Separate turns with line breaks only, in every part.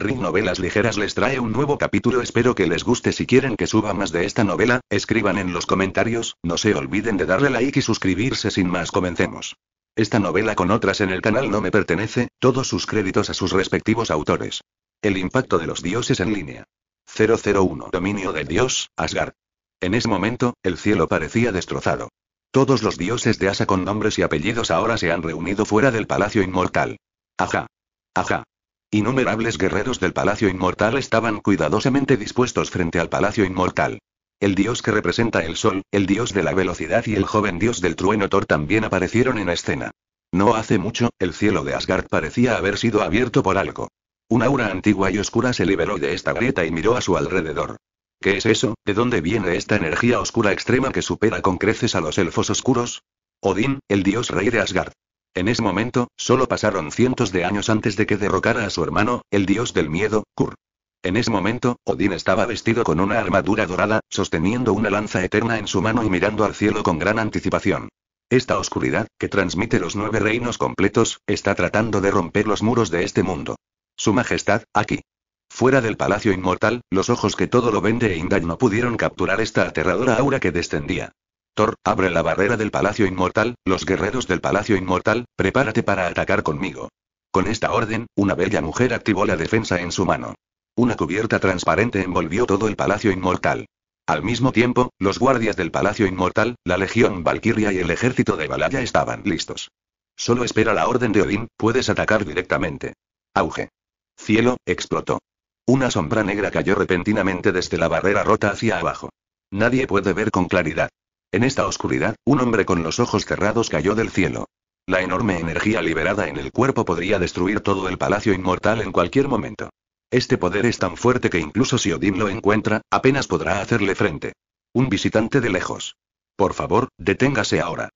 Ring Novelas Ligeras les trae un nuevo capítulo. Espero que les guste. Si quieren que suba más de esta novela, escriban en los comentarios. No se olviden de darle like y suscribirse. Sin más, comencemos. Esta novela con otras en el canal no me pertenece, todos sus créditos a sus respectivos autores. El impacto de los dioses en línea. 001 Dominio del dios, Asgard. En ese momento, el cielo parecía destrozado. Todos los dioses de Asa con nombres y apellidos ahora se han reunido fuera del palacio inmortal. Ajá. Ajá. Innumerables guerreros del Palacio Inmortal estaban cuidadosamente dispuestos frente al Palacio Inmortal. El dios que representa el sol, el dios de la velocidad y el joven dios del trueno Thor también aparecieron en escena. No hace mucho, el cielo de Asgard parecía haber sido abierto por algo. Una aura antigua y oscura se liberó de esta grieta y miró a su alrededor. ¿Qué es eso? ¿De dónde viene esta energía oscura extrema que supera con creces a los elfos oscuros? Odín, el dios rey de Asgard. En ese momento, solo pasaron cientos de años antes de que derrocara a su hermano, el dios del miedo, Kur. En ese momento, Odín estaba vestido con una armadura dorada, sosteniendo una lanza eterna en su mano y mirando al cielo con gran anticipación. Esta oscuridad, que transmite los nueve reinos completos, está tratando de romper los muros de este mundo. Su Majestad, aquí. Fuera del palacio inmortal, los ojos que todo lo ven de Inda no pudieron capturar esta aterradora aura que descendía abre la barrera del Palacio Inmortal, los guerreros del Palacio Inmortal, prepárate para atacar conmigo. Con esta orden, una bella mujer activó la defensa en su mano. Una cubierta transparente envolvió todo el Palacio Inmortal. Al mismo tiempo, los guardias del Palacio Inmortal, la Legión Valkyria y el ejército de Balaya estaban listos. Solo espera la orden de Odín, puedes atacar directamente. Auge. Cielo, explotó. Una sombra negra cayó repentinamente desde la barrera rota hacia abajo. Nadie puede ver con claridad. En esta oscuridad, un hombre con los ojos cerrados cayó del cielo. La enorme energía liberada en el cuerpo podría destruir todo el palacio inmortal en cualquier momento. Este poder es tan fuerte que incluso si Odín lo encuentra, apenas podrá hacerle frente. Un visitante de lejos. Por favor, deténgase ahora.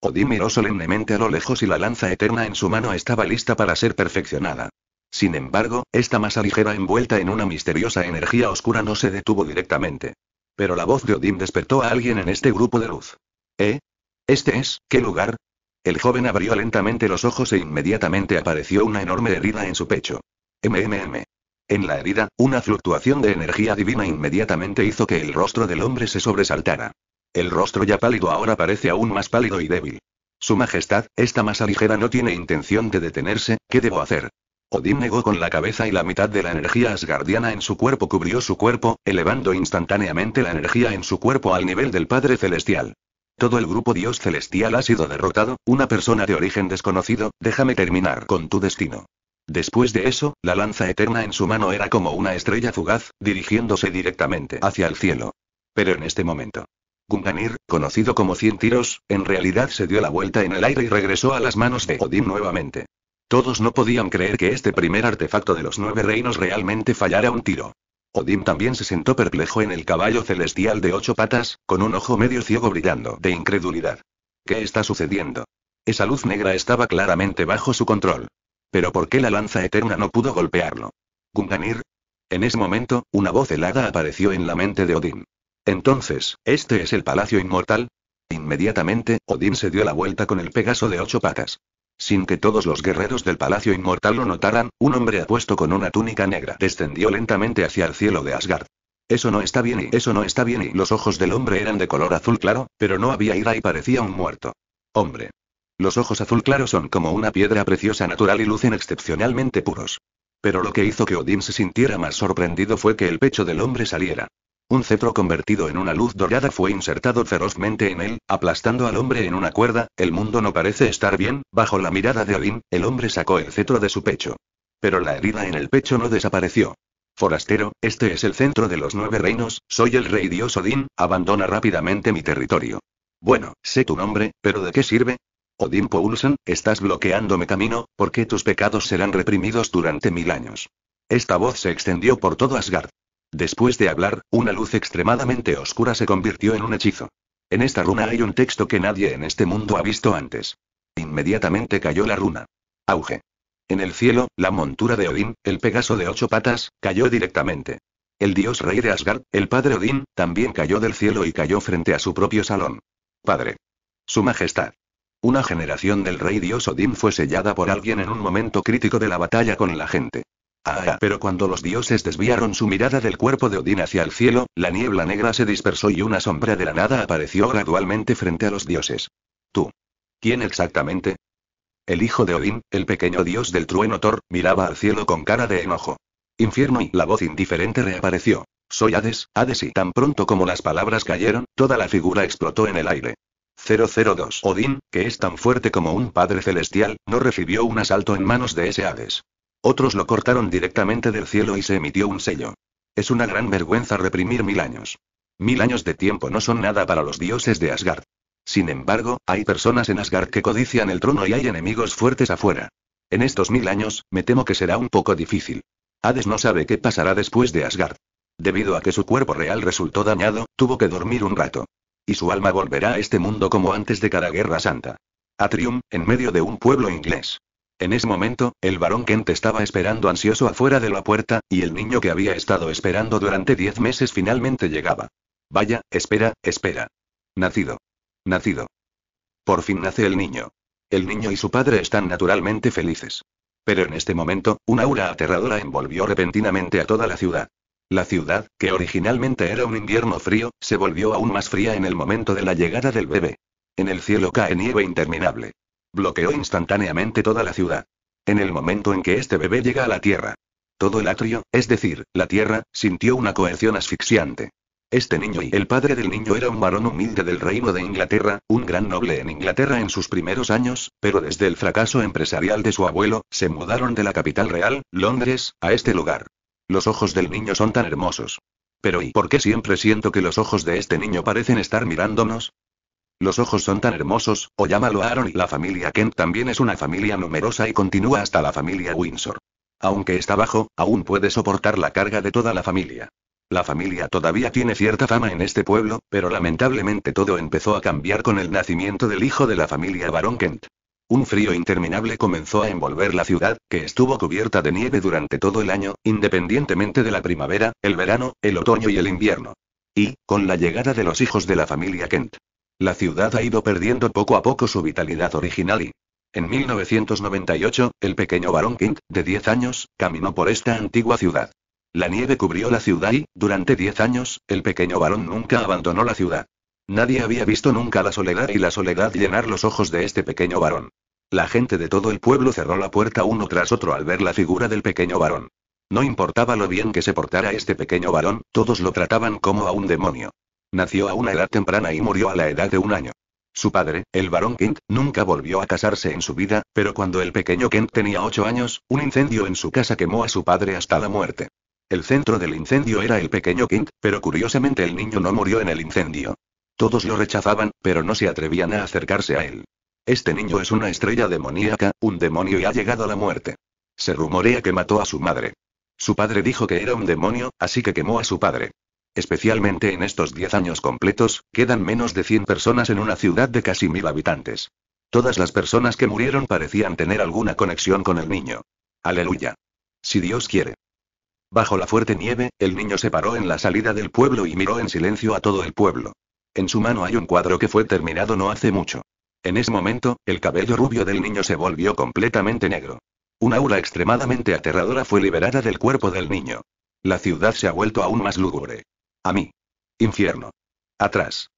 Odín miró solemnemente a lo lejos y la lanza eterna en su mano estaba lista para ser perfeccionada. Sin embargo, esta masa ligera envuelta en una misteriosa energía oscura no se detuvo directamente pero la voz de Odín despertó a alguien en este grupo de luz. ¿Eh? ¿Este es? ¿Qué lugar? El joven abrió lentamente los ojos e inmediatamente apareció una enorme herida en su pecho. MMM. En la herida, una fluctuación de energía divina inmediatamente hizo que el rostro del hombre se sobresaltara. El rostro ya pálido ahora parece aún más pálido y débil. Su Majestad, esta masa ligera no tiene intención de detenerse, ¿qué debo hacer? Odín negó con la cabeza y la mitad de la energía asgardiana en su cuerpo cubrió su cuerpo, elevando instantáneamente la energía en su cuerpo al nivel del Padre Celestial. Todo el grupo Dios Celestial ha sido derrotado, una persona de origen desconocido, déjame terminar con tu destino. Después de eso, la lanza eterna en su mano era como una estrella fugaz, dirigiéndose directamente hacia el cielo. Pero en este momento. Gunganir, conocido como Cien Tiros, en realidad se dio la vuelta en el aire y regresó a las manos de Odín nuevamente. Todos no podían creer que este primer artefacto de los nueve reinos realmente fallara un tiro. Odín también se sentó perplejo en el caballo celestial de ocho patas, con un ojo medio ciego brillando de incredulidad. ¿Qué está sucediendo? Esa luz negra estaba claramente bajo su control. Pero ¿por qué la lanza eterna no pudo golpearlo? ¿Gunganir? En ese momento, una voz helada apareció en la mente de Odín. Entonces, ¿este es el palacio inmortal? Inmediatamente, Odín se dio la vuelta con el Pegaso de ocho patas. Sin que todos los guerreros del Palacio Inmortal lo notaran, un hombre apuesto con una túnica negra descendió lentamente hacia el cielo de Asgard. Eso no está bien y eso no está bien y los ojos del hombre eran de color azul claro, pero no había ira y parecía un muerto. Hombre. Los ojos azul claro son como una piedra preciosa natural y lucen excepcionalmente puros. Pero lo que hizo que Odín se sintiera más sorprendido fue que el pecho del hombre saliera. Un cetro convertido en una luz dorada fue insertado ferozmente en él, aplastando al hombre en una cuerda. El mundo no parece estar bien. Bajo la mirada de Odín, el hombre sacó el cetro de su pecho. Pero la herida en el pecho no desapareció. Forastero, este es el centro de los nueve reinos, soy el rey dios Odín, abandona rápidamente mi territorio. Bueno, sé tu nombre, pero ¿de qué sirve? Odín Poulsen, estás bloqueándome camino, porque tus pecados serán reprimidos durante mil años. Esta voz se extendió por todo Asgard. Después de hablar, una luz extremadamente oscura se convirtió en un hechizo. En esta runa hay un texto que nadie en este mundo ha visto antes. Inmediatamente cayó la runa. Auge. En el cielo, la montura de Odín, el Pegaso de ocho patas, cayó directamente. El dios rey de Asgard, el padre Odín, también cayó del cielo y cayó frente a su propio salón. Padre. Su Majestad. Una generación del rey dios Odín fue sellada por alguien en un momento crítico de la batalla con la gente pero cuando los dioses desviaron su mirada del cuerpo de Odín hacia el cielo, la niebla negra se dispersó y una sombra de la nada apareció gradualmente frente a los dioses. Tú. ¿Quién exactamente? El hijo de Odín, el pequeño dios del trueno Thor, miraba al cielo con cara de enojo. Infierno y la voz indiferente reapareció. Soy Hades, Hades y tan pronto como las palabras cayeron, toda la figura explotó en el aire. 002 Odín, que es tan fuerte como un padre celestial, no recibió un asalto en manos de ese Hades. Otros lo cortaron directamente del cielo y se emitió un sello. Es una gran vergüenza reprimir mil años. Mil años de tiempo no son nada para los dioses de Asgard. Sin embargo, hay personas en Asgard que codician el trono y hay enemigos fuertes afuera. En estos mil años, me temo que será un poco difícil. Hades no sabe qué pasará después de Asgard. Debido a que su cuerpo real resultó dañado, tuvo que dormir un rato. Y su alma volverá a este mundo como antes de cada guerra santa. Atrium, en medio de un pueblo inglés. En ese momento, el varón Kent estaba esperando ansioso afuera de la puerta, y el niño que había estado esperando durante diez meses finalmente llegaba. Vaya, espera, espera. Nacido. Nacido. Por fin nace el niño. El niño y su padre están naturalmente felices. Pero en este momento, una aura aterradora envolvió repentinamente a toda la ciudad. La ciudad, que originalmente era un invierno frío, se volvió aún más fría en el momento de la llegada del bebé. En el cielo cae nieve interminable bloqueó instantáneamente toda la ciudad. En el momento en que este bebé llega a la Tierra, todo el atrio, es decir, la Tierra, sintió una coerción asfixiante. Este niño y el padre del niño era un varón humilde del reino de Inglaterra, un gran noble en Inglaterra en sus primeros años, pero desde el fracaso empresarial de su abuelo, se mudaron de la capital real, Londres, a este lugar. Los ojos del niño son tan hermosos. Pero ¿y por qué siempre siento que los ojos de este niño parecen estar mirándonos? Los ojos son tan hermosos, o llámalo Aaron. La familia Kent también es una familia numerosa y continúa hasta la familia Windsor. Aunque está bajo, aún puede soportar la carga de toda la familia. La familia todavía tiene cierta fama en este pueblo, pero lamentablemente todo empezó a cambiar con el nacimiento del hijo de la familia Baron Kent. Un frío interminable comenzó a envolver la ciudad, que estuvo cubierta de nieve durante todo el año, independientemente de la primavera, el verano, el otoño y el invierno. Y, con la llegada de los hijos de la familia Kent, la ciudad ha ido perdiendo poco a poco su vitalidad original y, en 1998, el pequeño varón King, de 10 años, caminó por esta antigua ciudad. La nieve cubrió la ciudad y, durante 10 años, el pequeño varón nunca abandonó la ciudad. Nadie había visto nunca la soledad y la soledad llenar los ojos de este pequeño varón. La gente de todo el pueblo cerró la puerta uno tras otro al ver la figura del pequeño varón. No importaba lo bien que se portara este pequeño varón, todos lo trataban como a un demonio. Nació a una edad temprana y murió a la edad de un año. Su padre, el barón Kent, nunca volvió a casarse en su vida, pero cuando el pequeño Kent tenía ocho años, un incendio en su casa quemó a su padre hasta la muerte. El centro del incendio era el pequeño Kent, pero curiosamente el niño no murió en el incendio. Todos lo rechazaban, pero no se atrevían a acercarse a él. Este niño es una estrella demoníaca, un demonio y ha llegado a la muerte. Se rumorea que mató a su madre. Su padre dijo que era un demonio, así que quemó a su padre. Especialmente en estos 10 años completos, quedan menos de 100 personas en una ciudad de casi mil habitantes. Todas las personas que murieron parecían tener alguna conexión con el niño. Aleluya. Si Dios quiere. Bajo la fuerte nieve, el niño se paró en la salida del pueblo y miró en silencio a todo el pueblo. En su mano hay un cuadro que fue terminado no hace mucho. En ese momento, el cabello rubio del niño se volvió completamente negro. Una aura extremadamente aterradora fue liberada del cuerpo del niño. La ciudad se ha vuelto aún más lúgubre. A mí. Infierno. Atrás.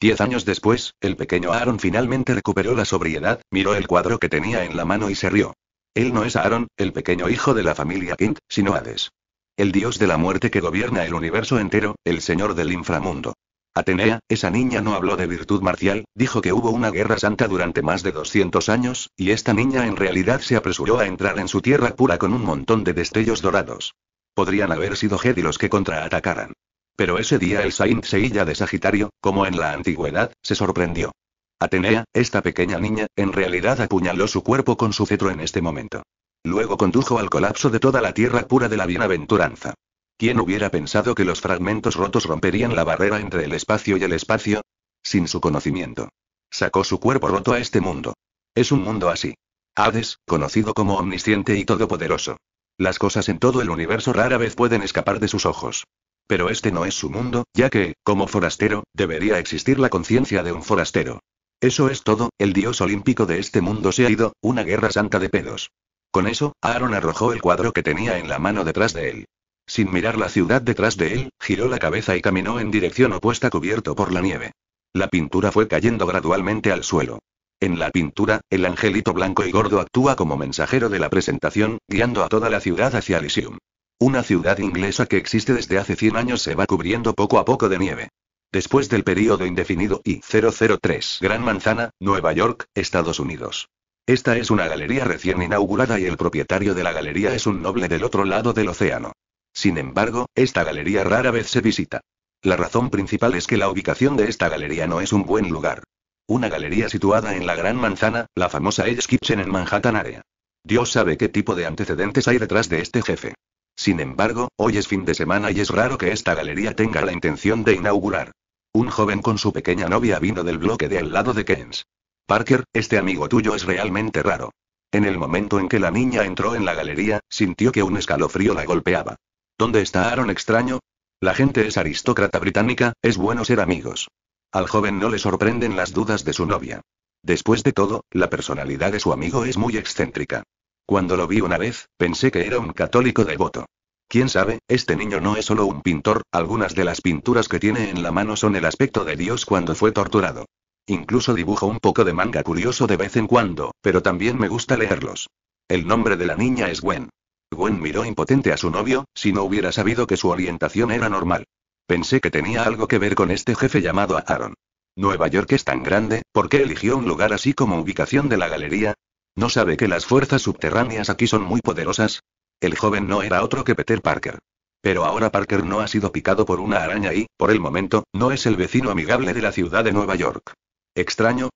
Diez años después, el pequeño Aaron finalmente recuperó la sobriedad, miró el cuadro que tenía en la mano y se rió. Él no es Aaron, el pequeño hijo de la familia Kint, sino Hades. El dios de la muerte que gobierna el universo entero, el señor del inframundo. Atenea, esa niña no habló de virtud marcial, dijo que hubo una guerra santa durante más de 200 años, y esta niña en realidad se apresuró a entrar en su tierra pura con un montón de destellos dorados. Podrían haber sido Jedi los que contraatacaran. Pero ese día el Saint Seilla de Sagitario, como en la antigüedad, se sorprendió. Atenea, esta pequeña niña, en realidad apuñaló su cuerpo con su cetro en este momento. Luego condujo al colapso de toda la tierra pura de la bienaventuranza. ¿Quién hubiera pensado que los fragmentos rotos romperían la barrera entre el espacio y el espacio? Sin su conocimiento. Sacó su cuerpo roto a este mundo. Es un mundo así. Hades, conocido como omnisciente y todopoderoso. Las cosas en todo el universo rara vez pueden escapar de sus ojos. Pero este no es su mundo, ya que, como forastero, debería existir la conciencia de un forastero. Eso es todo, el dios olímpico de este mundo se ha ido, una guerra santa de pedos. Con eso, Aaron arrojó el cuadro que tenía en la mano detrás de él. Sin mirar la ciudad detrás de él, giró la cabeza y caminó en dirección opuesta cubierto por la nieve. La pintura fue cayendo gradualmente al suelo. En la pintura, el angelito blanco y gordo actúa como mensajero de la presentación, guiando a toda la ciudad hacia Elysium. Una ciudad inglesa que existe desde hace 100 años se va cubriendo poco a poco de nieve. Después del período indefinido y 003 Gran Manzana, Nueva York, Estados Unidos. Esta es una galería recién inaugurada y el propietario de la galería es un noble del otro lado del océano. Sin embargo, esta galería rara vez se visita. La razón principal es que la ubicación de esta galería no es un buen lugar. Una galería situada en la Gran Manzana, la famosa Edge Kitchen en Manhattan Area. Dios sabe qué tipo de antecedentes hay detrás de este jefe. Sin embargo, hoy es fin de semana y es raro que esta galería tenga la intención de inaugurar. Un joven con su pequeña novia vino del bloque de al lado de Keynes. Parker, este amigo tuyo es realmente raro. En el momento en que la niña entró en la galería, sintió que un escalofrío la golpeaba. ¿Dónde está Aaron extraño? La gente es aristócrata británica, es bueno ser amigos. Al joven no le sorprenden las dudas de su novia. Después de todo, la personalidad de su amigo es muy excéntrica. Cuando lo vi una vez, pensé que era un católico devoto. Quién sabe, este niño no es solo un pintor, algunas de las pinturas que tiene en la mano son el aspecto de Dios cuando fue torturado. Incluso dibujo un poco de manga curioso de vez en cuando, pero también me gusta leerlos. El nombre de la niña es Gwen. Gwen miró impotente a su novio, si no hubiera sabido que su orientación era normal. Pensé que tenía algo que ver con este jefe llamado Aaron. Nueva York es tan grande, ¿por qué eligió un lugar así como ubicación de la galería? ¿No sabe que las fuerzas subterráneas aquí son muy poderosas? El joven no era otro que Peter Parker. Pero ahora Parker no ha sido picado por una araña y, por el momento, no es el vecino amigable de la ciudad de Nueva York. ¿Extraño?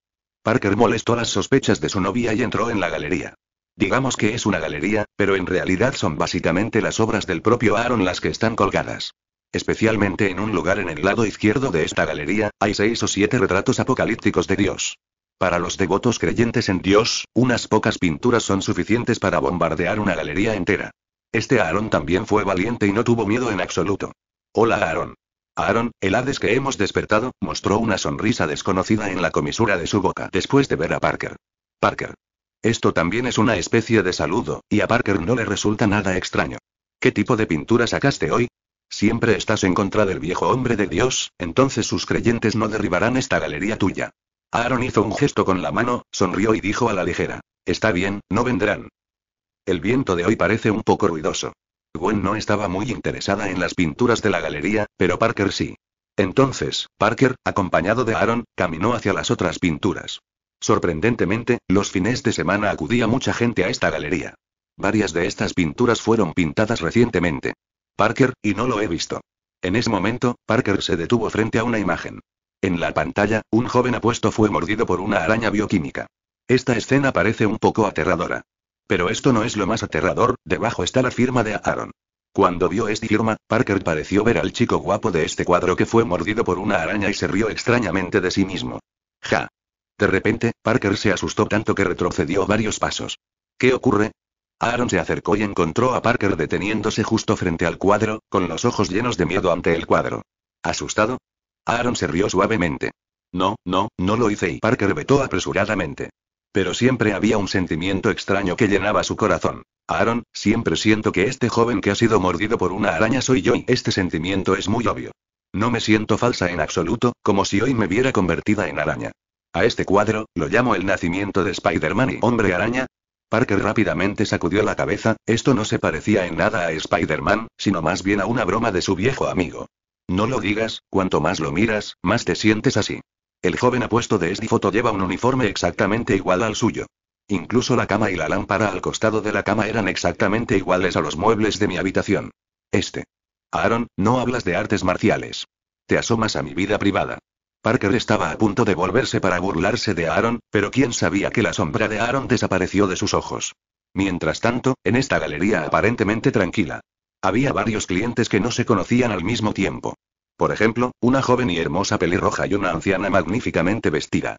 Parker molestó las sospechas de su novia y entró en la galería. Digamos que es una galería, pero en realidad son básicamente las obras del propio Aaron las que están colgadas. Especialmente en un lugar en el lado izquierdo de esta galería, hay seis o siete retratos apocalípticos de Dios. Para los devotos creyentes en Dios, unas pocas pinturas son suficientes para bombardear una galería entera. Este Aaron también fue valiente y no tuvo miedo en absoluto. Hola Aaron. Aaron, el Hades que hemos despertado, mostró una sonrisa desconocida en la comisura de su boca después de ver a Parker. Parker. Esto también es una especie de saludo, y a Parker no le resulta nada extraño. ¿Qué tipo de pintura sacaste hoy? Siempre estás en contra del viejo hombre de Dios, entonces sus creyentes no derribarán esta galería tuya. Aaron hizo un gesto con la mano, sonrió y dijo a la ligera. Está bien, no vendrán. El viento de hoy parece un poco ruidoso. Gwen no estaba muy interesada en las pinturas de la galería, pero Parker sí. Entonces, Parker, acompañado de Aaron, caminó hacia las otras pinturas. Sorprendentemente, los fines de semana acudía mucha gente a esta galería. Varias de estas pinturas fueron pintadas recientemente. Parker, y no lo he visto. En ese momento, Parker se detuvo frente a una imagen. En la pantalla, un joven apuesto fue mordido por una araña bioquímica. Esta escena parece un poco aterradora. Pero esto no es lo más aterrador, debajo está la firma de Aaron. Cuando vio esta firma, Parker pareció ver al chico guapo de este cuadro que fue mordido por una araña y se rió extrañamente de sí mismo. Ja. De repente, Parker se asustó tanto que retrocedió varios pasos. ¿Qué ocurre? Aaron se acercó y encontró a Parker deteniéndose justo frente al cuadro, con los ojos llenos de miedo ante el cuadro. ¿Asustado? Aaron se rió suavemente. No, no, no lo hice y Parker vetó apresuradamente. Pero siempre había un sentimiento extraño que llenaba su corazón. Aaron, siempre siento que este joven que ha sido mordido por una araña soy yo y este sentimiento es muy obvio. No me siento falsa en absoluto, como si hoy me viera convertida en araña. A este cuadro, lo llamo el nacimiento de Spider-Man y Hombre Araña. Parker rápidamente sacudió la cabeza, esto no se parecía en nada a Spider-Man, sino más bien a una broma de su viejo amigo. No lo digas, cuanto más lo miras, más te sientes así. El joven apuesto de foto lleva un uniforme exactamente igual al suyo. Incluso la cama y la lámpara al costado de la cama eran exactamente iguales a los muebles de mi habitación. Este. Aaron, no hablas de artes marciales. Te asomas a mi vida privada. Parker estaba a punto de volverse para burlarse de Aaron, pero quién sabía que la sombra de Aaron desapareció de sus ojos. Mientras tanto, en esta galería aparentemente tranquila, había varios clientes que no se conocían al mismo tiempo. Por ejemplo, una joven y hermosa pelirroja y una anciana magníficamente vestida.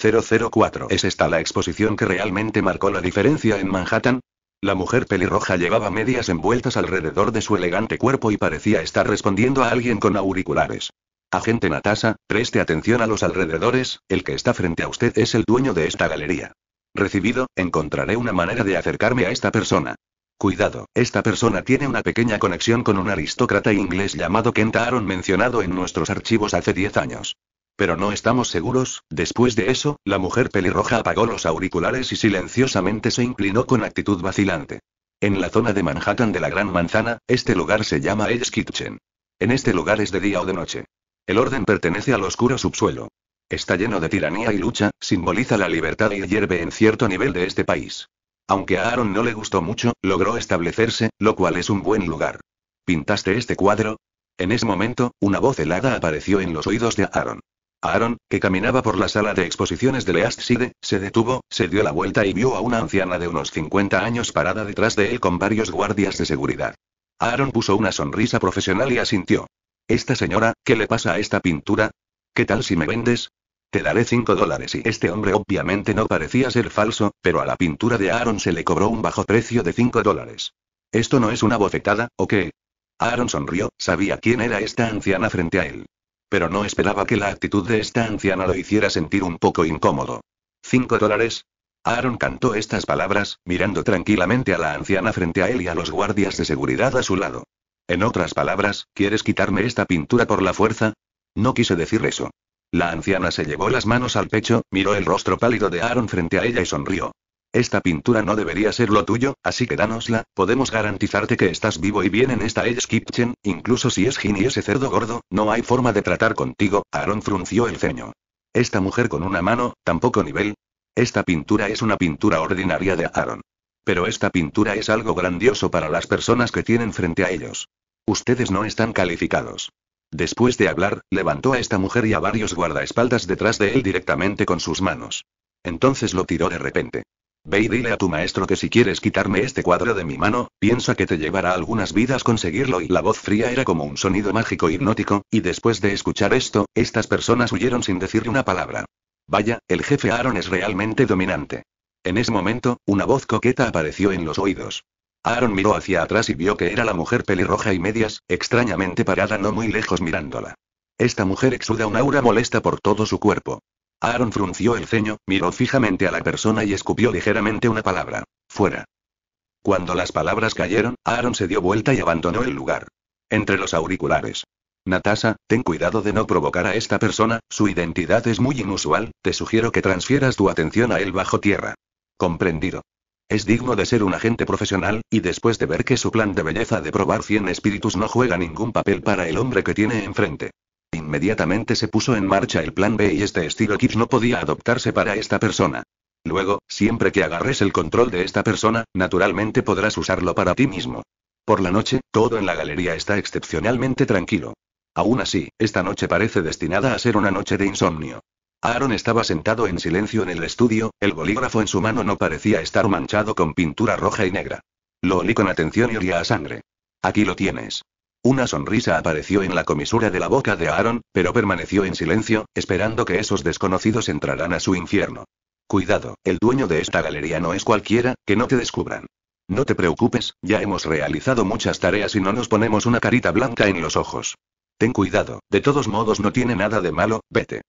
004 ¿Es esta la exposición que realmente marcó la diferencia en Manhattan? La mujer pelirroja llevaba medias envueltas alrededor de su elegante cuerpo y parecía estar respondiendo a alguien con auriculares. Agente Natasa, preste atención a los alrededores, el que está frente a usted es el dueño de esta galería. Recibido, encontraré una manera de acercarme a esta persona. Cuidado, esta persona tiene una pequeña conexión con un aristócrata inglés llamado Kent Aaron mencionado en nuestros archivos hace 10 años. Pero no estamos seguros, después de eso, la mujer pelirroja apagó los auriculares y silenciosamente se inclinó con actitud vacilante. En la zona de Manhattan de la Gran Manzana, este lugar se llama Edge Kitchen. En este lugar es de día o de noche. El orden pertenece al oscuro subsuelo. Está lleno de tiranía y lucha, simboliza la libertad y hierve en cierto nivel de este país. Aunque a Aaron no le gustó mucho, logró establecerse, lo cual es un buen lugar. ¿Pintaste este cuadro? En ese momento, una voz helada apareció en los oídos de Aaron. Aaron, que caminaba por la sala de exposiciones de Least Side, se detuvo, se dio la vuelta y vio a una anciana de unos 50 años parada detrás de él con varios guardias de seguridad. Aaron puso una sonrisa profesional y asintió. Esta señora, ¿qué le pasa a esta pintura? ¿Qué tal si me vendes? Te daré 5 dólares y este hombre obviamente no parecía ser falso, pero a la pintura de Aaron se le cobró un bajo precio de 5 dólares. ¿Esto no es una bofetada, o qué? Aaron sonrió, sabía quién era esta anciana frente a él. Pero no esperaba que la actitud de esta anciana lo hiciera sentir un poco incómodo. ¿Cinco dólares? Aaron cantó estas palabras, mirando tranquilamente a la anciana frente a él y a los guardias de seguridad a su lado. En otras palabras, ¿quieres quitarme esta pintura por la fuerza? No quise decir eso. La anciana se llevó las manos al pecho, miró el rostro pálido de Aaron frente a ella y sonrió. Esta pintura no debería ser lo tuyo, así que dánosla, podemos garantizarte que estás vivo y bien en esta Edge Kitchen, incluso si es Gin y ese cerdo gordo, no hay forma de tratar contigo, Aaron frunció el ceño. Esta mujer con una mano, tampoco nivel. Esta pintura es una pintura ordinaria de Aaron. Pero esta pintura es algo grandioso para las personas que tienen frente a ellos. Ustedes no están calificados. Después de hablar, levantó a esta mujer y a varios guardaespaldas detrás de él directamente con sus manos. Entonces lo tiró de repente. Ve y dile a tu maestro que si quieres quitarme este cuadro de mi mano, piensa que te llevará algunas vidas conseguirlo y la voz fría era como un sonido mágico hipnótico, y después de escuchar esto, estas personas huyeron sin decir una palabra. Vaya, el jefe Aaron es realmente dominante. En ese momento, una voz coqueta apareció en los oídos. Aaron miró hacia atrás y vio que era la mujer pelirroja y medias, extrañamente parada no muy lejos mirándola. Esta mujer exuda un aura molesta por todo su cuerpo. Aaron frunció el ceño, miró fijamente a la persona y escupió ligeramente una palabra. Fuera. Cuando las palabras cayeron, Aaron se dio vuelta y abandonó el lugar. Entre los auriculares. Natasha, ten cuidado de no provocar a esta persona, su identidad es muy inusual, te sugiero que transfieras tu atención a él bajo tierra. Comprendido. Es digno de ser un agente profesional, y después de ver que su plan de belleza de probar 100 espíritus no juega ningún papel para el hombre que tiene enfrente. Inmediatamente se puso en marcha el plan B y este estilo Kids no podía adoptarse para esta persona. Luego, siempre que agarres el control de esta persona, naturalmente podrás usarlo para ti mismo. Por la noche, todo en la galería está excepcionalmente tranquilo. Aún así, esta noche parece destinada a ser una noche de insomnio. Aaron estaba sentado en silencio en el estudio, el bolígrafo en su mano no parecía estar manchado con pintura roja y negra. Lo olí con atención y olía a sangre. Aquí lo tienes. Una sonrisa apareció en la comisura de la boca de Aaron, pero permaneció en silencio, esperando que esos desconocidos entraran a su infierno. Cuidado, el dueño de esta galería no es cualquiera, que no te descubran. No te preocupes, ya hemos realizado muchas tareas y no nos ponemos una carita blanca en los ojos. Ten cuidado, de todos modos no tiene nada de malo, vete.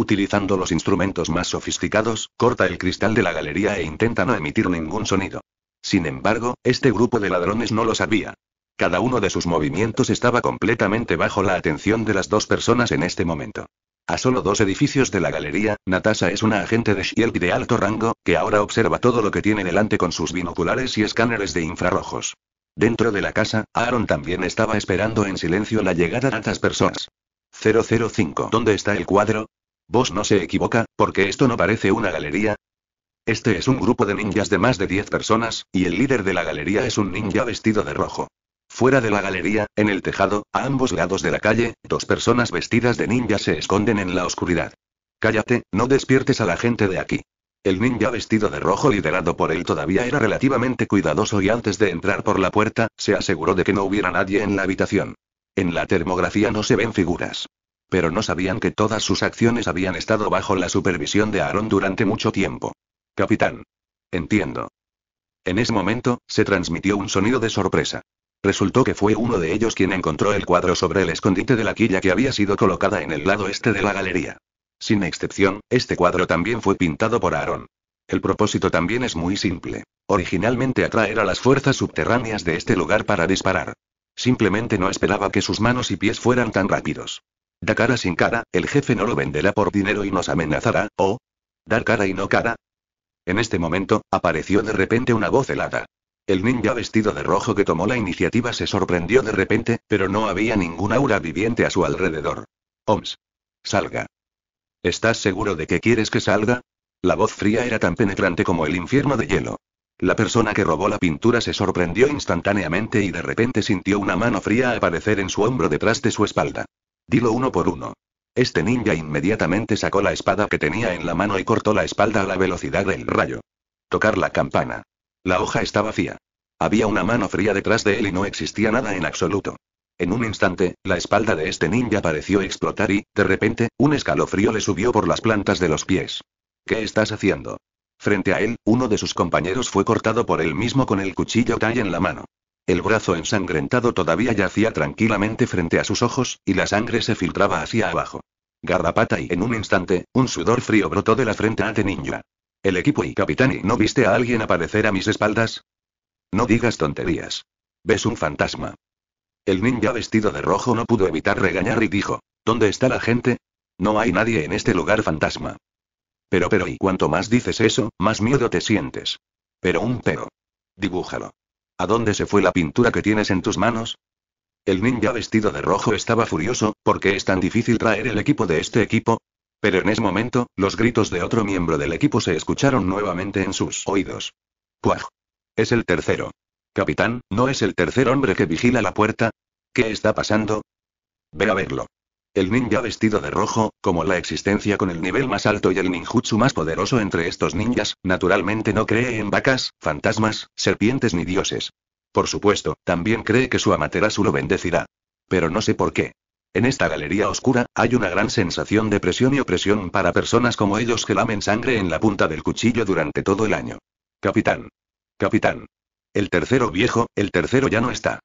Utilizando los instrumentos más sofisticados, corta el cristal de la galería e intenta no emitir ningún sonido. Sin embargo, este grupo de ladrones no lo sabía. Cada uno de sus movimientos estaba completamente bajo la atención de las dos personas en este momento. A solo dos edificios de la galería, Natasha es una agente de Shield de alto rango, que ahora observa todo lo que tiene delante con sus binoculares y escáneres de infrarrojos. Dentro de la casa, Aaron también estaba esperando en silencio la llegada de otras personas. 005 ¿Dónde está el cuadro? Vos no se equivoca, porque esto no parece una galería. Este es un grupo de ninjas de más de 10 personas, y el líder de la galería es un ninja vestido de rojo. Fuera de la galería, en el tejado, a ambos lados de la calle, dos personas vestidas de ninja se esconden en la oscuridad. Cállate, no despiertes a la gente de aquí. El ninja vestido de rojo liderado por él todavía era relativamente cuidadoso y antes de entrar por la puerta, se aseguró de que no hubiera nadie en la habitación. En la termografía no se ven figuras. Pero no sabían que todas sus acciones habían estado bajo la supervisión de Aarón durante mucho tiempo. Capitán. Entiendo. En ese momento, se transmitió un sonido de sorpresa. Resultó que fue uno de ellos quien encontró el cuadro sobre el escondite de la quilla que había sido colocada en el lado este de la galería. Sin excepción, este cuadro también fue pintado por Aarón. El propósito también es muy simple. Originalmente atraer a las fuerzas subterráneas de este lugar para disparar. Simplemente no esperaba que sus manos y pies fueran tan rápidos. Da cara sin cara, el jefe no lo venderá por dinero y nos amenazará, o... Dar cara y no cara. En este momento, apareció de repente una voz helada. El ninja vestido de rojo que tomó la iniciativa se sorprendió de repente, pero no había ningún aura viviente a su alrededor. Oms. Salga. ¿Estás seguro de que quieres que salga? La voz fría era tan penetrante como el infierno de hielo. La persona que robó la pintura se sorprendió instantáneamente y de repente sintió una mano fría aparecer en su hombro detrás de su espalda. Dilo uno por uno. Este ninja inmediatamente sacó la espada que tenía en la mano y cortó la espalda a la velocidad del rayo. Tocar la campana. La hoja estaba vacía. Había una mano fría detrás de él y no existía nada en absoluto. En un instante, la espalda de este ninja pareció explotar y, de repente, un escalofrío le subió por las plantas de los pies. ¿Qué estás haciendo? Frente a él, uno de sus compañeros fue cortado por él mismo con el cuchillo Tai en la mano. El brazo ensangrentado todavía yacía tranquilamente frente a sus ojos, y la sangre se filtraba hacia abajo. Garrapata y en un instante, un sudor frío brotó de la frente a Ninja. El equipo y capitán y no viste a alguien aparecer a mis espaldas. No digas tonterías. Ves un fantasma. El ninja vestido de rojo no pudo evitar regañar y dijo, ¿Dónde está la gente? No hay nadie en este lugar fantasma. Pero pero y cuanto más dices eso, más miedo te sientes. Pero un pero. Dibújalo. ¿A dónde se fue la pintura que tienes en tus manos? El ninja vestido de rojo estaba furioso, porque es tan difícil traer el equipo de este equipo. Pero en ese momento, los gritos de otro miembro del equipo se escucharon nuevamente en sus oídos. ¡Cuaj! Es el tercero. Capitán, ¿no es el tercer hombre que vigila la puerta? ¿Qué está pasando? Ve a verlo. El ninja vestido de rojo, como la existencia con el nivel más alto y el ninjutsu más poderoso entre estos ninjas, naturalmente no cree en vacas, fantasmas, serpientes ni dioses. Por supuesto, también cree que su Amaterasu lo bendecirá. Pero no sé por qué. En esta galería oscura, hay una gran sensación de presión y opresión para personas como ellos que lamen sangre en la punta del cuchillo durante todo el año. Capitán. Capitán. El tercero viejo, el tercero ya no está.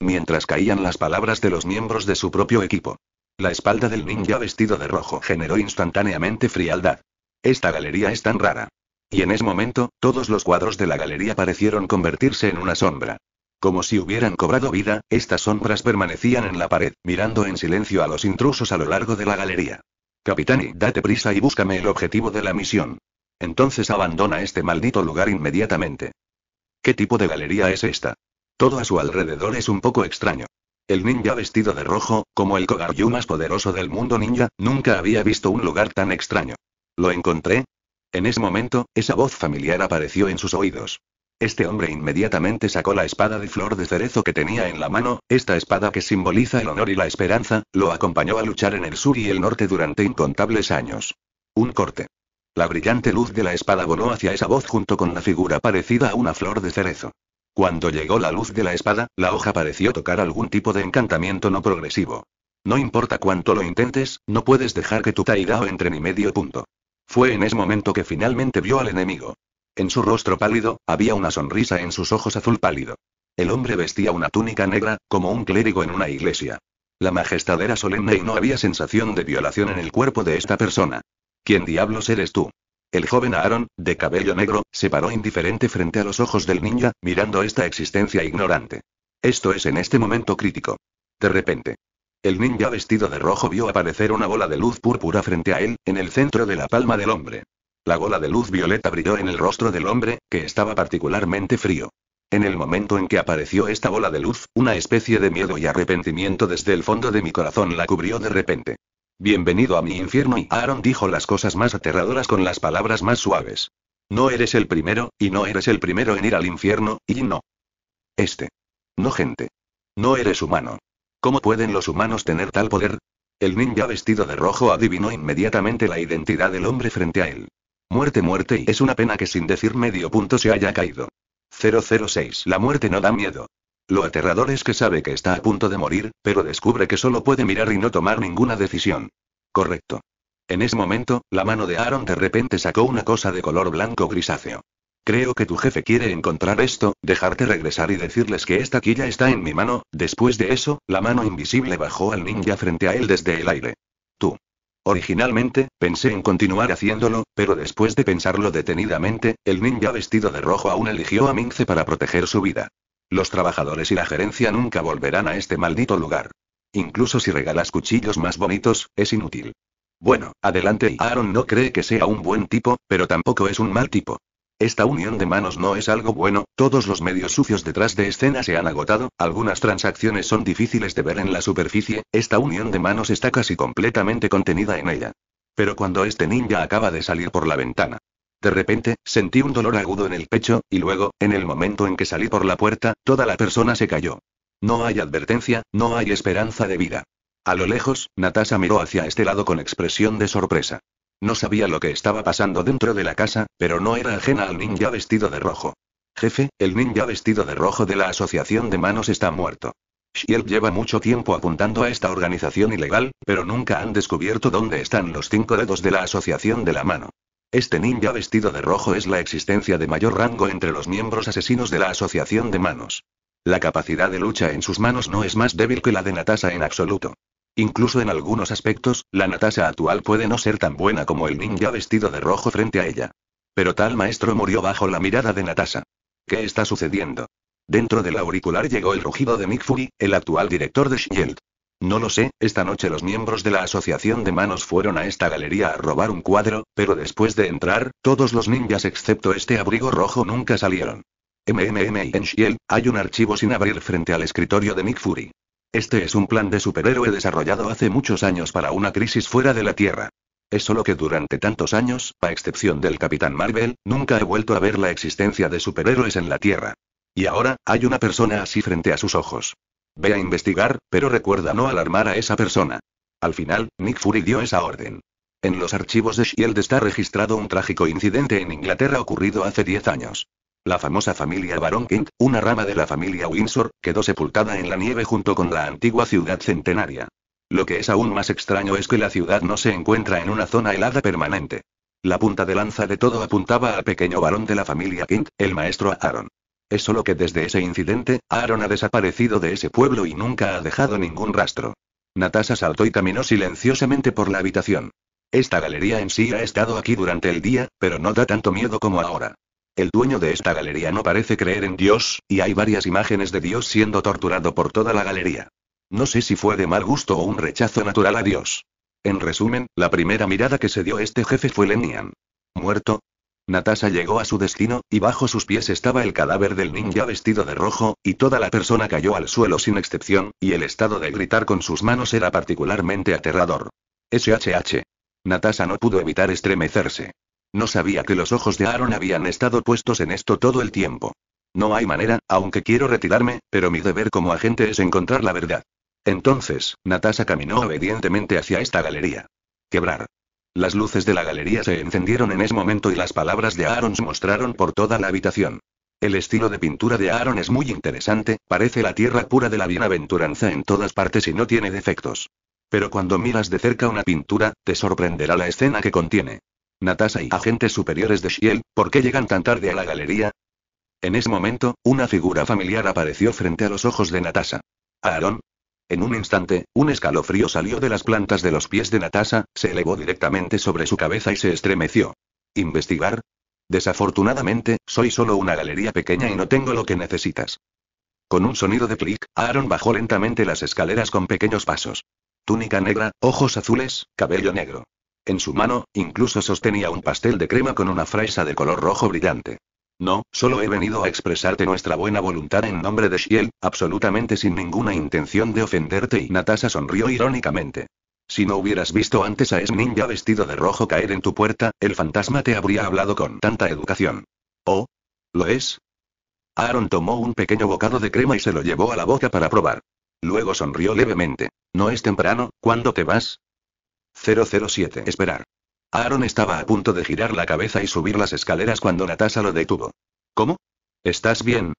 Mientras caían las palabras de los miembros de su propio equipo. La espalda del ninja vestido de rojo generó instantáneamente frialdad. Esta galería es tan rara. Y en ese momento, todos los cuadros de la galería parecieron convertirse en una sombra. Como si hubieran cobrado vida, estas sombras permanecían en la pared, mirando en silencio a los intrusos a lo largo de la galería. Capitán, date prisa y búscame el objetivo de la misión. Entonces abandona este maldito lugar inmediatamente. ¿Qué tipo de galería es esta? Todo a su alrededor es un poco extraño. El ninja vestido de rojo, como el Kogaryu más poderoso del mundo ninja, nunca había visto un lugar tan extraño. ¿Lo encontré? En ese momento, esa voz familiar apareció en sus oídos. Este hombre inmediatamente sacó la espada de flor de cerezo que tenía en la mano, esta espada que simboliza el honor y la esperanza, lo acompañó a luchar en el sur y el norte durante incontables años. Un corte. La brillante luz de la espada voló hacia esa voz junto con la figura parecida a una flor de cerezo. Cuando llegó la luz de la espada, la hoja pareció tocar algún tipo de encantamiento no progresivo. No importa cuánto lo intentes, no puedes dejar que tu Tairao entre ni medio punto. Fue en ese momento que finalmente vio al enemigo. En su rostro pálido, había una sonrisa en sus ojos azul pálido. El hombre vestía una túnica negra, como un clérigo en una iglesia. La majestad era solemne y no había sensación de violación en el cuerpo de esta persona. ¿Quién diablos eres tú? El joven Aaron, de cabello negro, se paró indiferente frente a los ojos del ninja, mirando esta existencia ignorante. Esto es en este momento crítico. De repente. El ninja vestido de rojo vio aparecer una bola de luz púrpura frente a él, en el centro de la palma del hombre. La bola de luz violeta brilló en el rostro del hombre, que estaba particularmente frío. En el momento en que apareció esta bola de luz, una especie de miedo y arrepentimiento desde el fondo de mi corazón la cubrió de repente. Bienvenido a mi infierno y Aaron dijo las cosas más aterradoras con las palabras más suaves. No eres el primero, y no eres el primero en ir al infierno, y no. Este. No gente. No eres humano. ¿Cómo pueden los humanos tener tal poder? El ninja vestido de rojo adivinó inmediatamente la identidad del hombre frente a él. Muerte, muerte, y es una pena que sin decir medio punto se haya caído. 006. La muerte no da miedo. Lo aterrador es que sabe que está a punto de morir, pero descubre que solo puede mirar y no tomar ninguna decisión. Correcto. En ese momento, la mano de Aaron de repente sacó una cosa de color blanco grisáceo. Creo que tu jefe quiere encontrar esto, dejarte regresar y decirles que esta quilla está en mi mano. Después de eso, la mano invisible bajó al ninja frente a él desde el aire. Tú. Originalmente, pensé en continuar haciéndolo, pero después de pensarlo detenidamente, el ninja vestido de rojo aún eligió a Mince para proteger su vida. Los trabajadores y la gerencia nunca volverán a este maldito lugar. Incluso si regalas cuchillos más bonitos, es inútil. Bueno, adelante y Aaron no cree que sea un buen tipo, pero tampoco es un mal tipo. Esta unión de manos no es algo bueno, todos los medios sucios detrás de escena se han agotado, algunas transacciones son difíciles de ver en la superficie, esta unión de manos está casi completamente contenida en ella. Pero cuando este ninja acaba de salir por la ventana, de repente, sentí un dolor agudo en el pecho, y luego, en el momento en que salí por la puerta, toda la persona se cayó. No hay advertencia, no hay esperanza de vida. A lo lejos, Natasha miró hacia este lado con expresión de sorpresa. No sabía lo que estaba pasando dentro de la casa, pero no era ajena al ninja vestido de rojo. Jefe, el ninja vestido de rojo de la Asociación de Manos está muerto. Shield lleva mucho tiempo apuntando a esta organización ilegal, pero nunca han descubierto dónde están los cinco dedos de la Asociación de la Mano. Este ninja vestido de rojo es la existencia de mayor rango entre los miembros asesinos de la Asociación de Manos. La capacidad de lucha en sus manos no es más débil que la de Natasha en absoluto. Incluso en algunos aspectos, la Natasha actual puede no ser tan buena como el ninja vestido de rojo frente a ella. Pero tal maestro murió bajo la mirada de Natasha. ¿Qué está sucediendo? Dentro del auricular llegó el rugido de Mick Fury, el actual director de Shield. No lo sé, esta noche los miembros de la Asociación de Manos fueron a esta galería a robar un cuadro, pero después de entrar, todos los ninjas excepto este abrigo rojo nunca salieron. MMM en Shield, hay un archivo sin abrir frente al escritorio de Nick Fury. Este es un plan de superhéroe desarrollado hace muchos años para una crisis fuera de la Tierra. Es solo que durante tantos años, a excepción del Capitán Marvel, nunca he vuelto a ver la existencia de superhéroes en la Tierra. Y ahora, hay una persona así frente a sus ojos. Ve a investigar, pero recuerda no alarmar a esa persona. Al final, Nick Fury dio esa orden. En los archivos de Shield está registrado un trágico incidente en Inglaterra ocurrido hace 10 años. La famosa familia Baron Kent, una rama de la familia Windsor, quedó sepultada en la nieve junto con la antigua ciudad centenaria. Lo que es aún más extraño es que la ciudad no se encuentra en una zona helada permanente. La punta de lanza de todo apuntaba al pequeño varón de la familia Kent, el maestro Aaron. Es solo que desde ese incidente, Aaron ha desaparecido de ese pueblo y nunca ha dejado ningún rastro. Natasha saltó y caminó silenciosamente por la habitación. Esta galería en sí ha estado aquí durante el día, pero no da tanto miedo como ahora. El dueño de esta galería no parece creer en Dios, y hay varias imágenes de Dios siendo torturado por toda la galería. No sé si fue de mal gusto o un rechazo natural a Dios. En resumen, la primera mirada que se dio este jefe fue Lenian. Muerto, Natasha llegó a su destino, y bajo sus pies estaba el cadáver del ninja vestido de rojo, y toda la persona cayó al suelo sin excepción, y el estado de gritar con sus manos era particularmente aterrador. SHH. Natasha no pudo evitar estremecerse. No sabía que los ojos de Aaron habían estado puestos en esto todo el tiempo. No hay manera, aunque quiero retirarme, pero mi deber como agente es encontrar la verdad. Entonces, Natasha caminó obedientemente hacia esta galería. Quebrar. Las luces de la galería se encendieron en ese momento y las palabras de Aaron se mostraron por toda la habitación. El estilo de pintura de Aaron es muy interesante, parece la tierra pura de la bienaventuranza en todas partes y no tiene defectos. Pero cuando miras de cerca una pintura, te sorprenderá la escena que contiene. Natasha y agentes superiores de Shiel, ¿por qué llegan tan tarde a la galería? En ese momento, una figura familiar apareció frente a los ojos de Natasha. Aaron, en un instante, un escalofrío salió de las plantas de los pies de Natasha, se elevó directamente sobre su cabeza y se estremeció. ¿Investigar? Desafortunadamente, soy solo una galería pequeña y no tengo lo que necesitas. Con un sonido de clic, Aaron bajó lentamente las escaleras con pequeños pasos. Túnica negra, ojos azules, cabello negro. En su mano, incluso sostenía un pastel de crema con una fresa de color rojo brillante. No, solo he venido a expresarte nuestra buena voluntad en nombre de Shiel, absolutamente sin ninguna intención de ofenderte y Natasha sonrió irónicamente. Si no hubieras visto antes a ese ninja vestido de rojo caer en tu puerta, el fantasma te habría hablado con tanta educación. ¿Oh? ¿Lo es? Aaron tomó un pequeño bocado de crema y se lo llevó a la boca para probar. Luego sonrió levemente. ¿No es temprano? ¿Cuándo te vas? 007. Esperar. Aaron estaba a punto de girar la cabeza y subir las escaleras cuando Natasha lo detuvo. ¿Cómo? ¿Estás bien?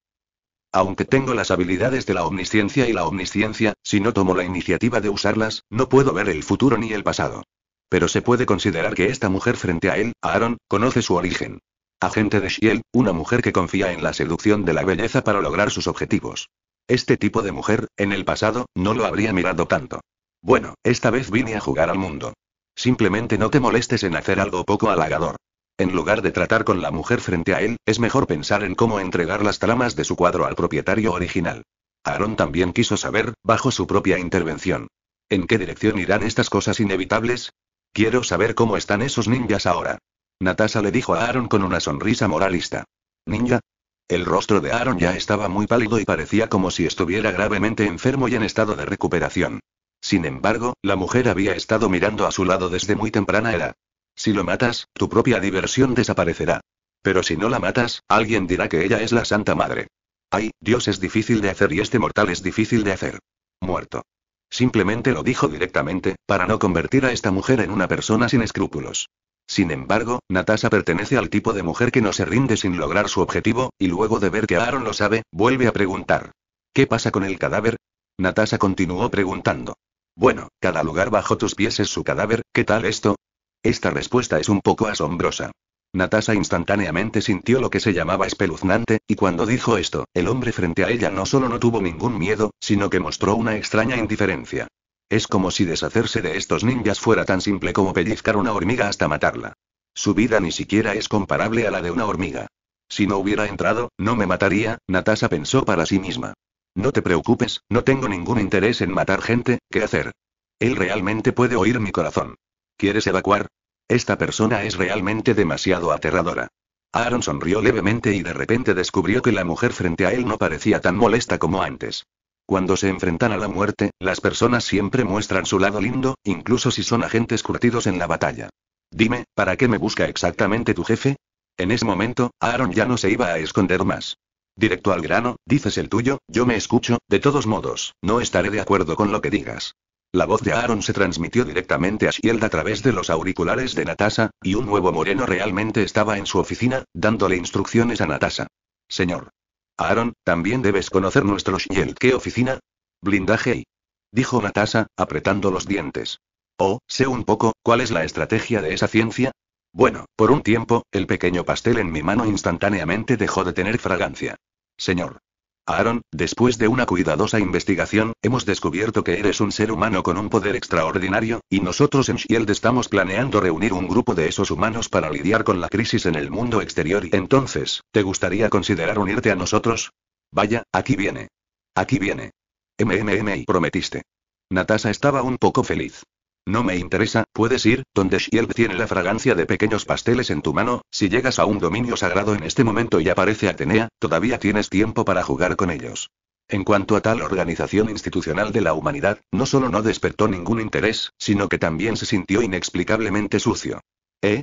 Aunque tengo las habilidades de la omnisciencia y la omnisciencia, si no tomo la iniciativa de usarlas, no puedo ver el futuro ni el pasado. Pero se puede considerar que esta mujer frente a él, Aaron, conoce su origen. Agente de Shield, una mujer que confía en la seducción de la belleza para lograr sus objetivos. Este tipo de mujer, en el pasado, no lo habría mirado tanto. Bueno, esta vez vine a jugar al mundo. Simplemente no te molestes en hacer algo poco halagador. En lugar de tratar con la mujer frente a él, es mejor pensar en cómo entregar las tramas de su cuadro al propietario original. Aaron también quiso saber, bajo su propia intervención. ¿En qué dirección irán estas cosas inevitables? Quiero saber cómo están esos ninjas ahora. Natasha le dijo a Aaron con una sonrisa moralista. ¿Ninja? El rostro de Aaron ya estaba muy pálido y parecía como si estuviera gravemente enfermo y en estado de recuperación. Sin embargo, la mujer había estado mirando a su lado desde muy temprana era. Si lo matas, tu propia diversión desaparecerá. Pero si no la matas, alguien dirá que ella es la Santa Madre. Ay, Dios es difícil de hacer y este mortal es difícil de hacer. Muerto. Simplemente lo dijo directamente, para no convertir a esta mujer en una persona sin escrúpulos. Sin embargo, Natasha pertenece al tipo de mujer que no se rinde sin lograr su objetivo, y luego de ver que Aaron lo sabe, vuelve a preguntar. ¿Qué pasa con el cadáver? Natasha continuó preguntando. Bueno, cada lugar bajo tus pies es su cadáver, ¿qué tal esto? Esta respuesta es un poco asombrosa. Natasha instantáneamente sintió lo que se llamaba espeluznante, y cuando dijo esto, el hombre frente a ella no solo no tuvo ningún miedo, sino que mostró una extraña indiferencia. Es como si deshacerse de estos ninjas fuera tan simple como pellizcar una hormiga hasta matarla. Su vida ni siquiera es comparable a la de una hormiga. Si no hubiera entrado, no me mataría, Natasha pensó para sí misma. No te preocupes, no tengo ningún interés en matar gente, ¿qué hacer? Él realmente puede oír mi corazón. ¿Quieres evacuar? Esta persona es realmente demasiado aterradora. Aaron sonrió levemente y de repente descubrió que la mujer frente a él no parecía tan molesta como antes. Cuando se enfrentan a la muerte, las personas siempre muestran su lado lindo, incluso si son agentes curtidos en la batalla. Dime, ¿para qué me busca exactamente tu jefe? En ese momento, Aaron ya no se iba a esconder más. Directo al grano, dices el tuyo, yo me escucho, de todos modos, no estaré de acuerdo con lo que digas. La voz de Aaron se transmitió directamente a Shield a través de los auriculares de Natasha, y un nuevo moreno realmente estaba en su oficina, dándole instrucciones a Natasha. Señor. Aaron, también debes conocer nuestro Shield. ¿Qué oficina? Blindaje Dijo Natasha, apretando los dientes. Oh, sé un poco, ¿cuál es la estrategia de esa ciencia? Bueno, por un tiempo, el pequeño pastel en mi mano instantáneamente dejó de tener fragancia. Señor. Aaron, después de una cuidadosa investigación, hemos descubierto que eres un ser humano con un poder extraordinario, y nosotros en Shield estamos planeando reunir un grupo de esos humanos para lidiar con la crisis en el mundo exterior y entonces, ¿te gustaría considerar unirte a nosotros? Vaya, aquí viene. Aquí viene. MMM prometiste. Natasha estaba un poco feliz. No me interesa, puedes ir, donde Shield tiene la fragancia de pequeños pasteles en tu mano, si llegas a un dominio sagrado en este momento y aparece Atenea, todavía tienes tiempo para jugar con ellos. En cuanto a tal organización institucional de la humanidad, no solo no despertó ningún interés, sino que también se sintió inexplicablemente sucio. ¿Eh?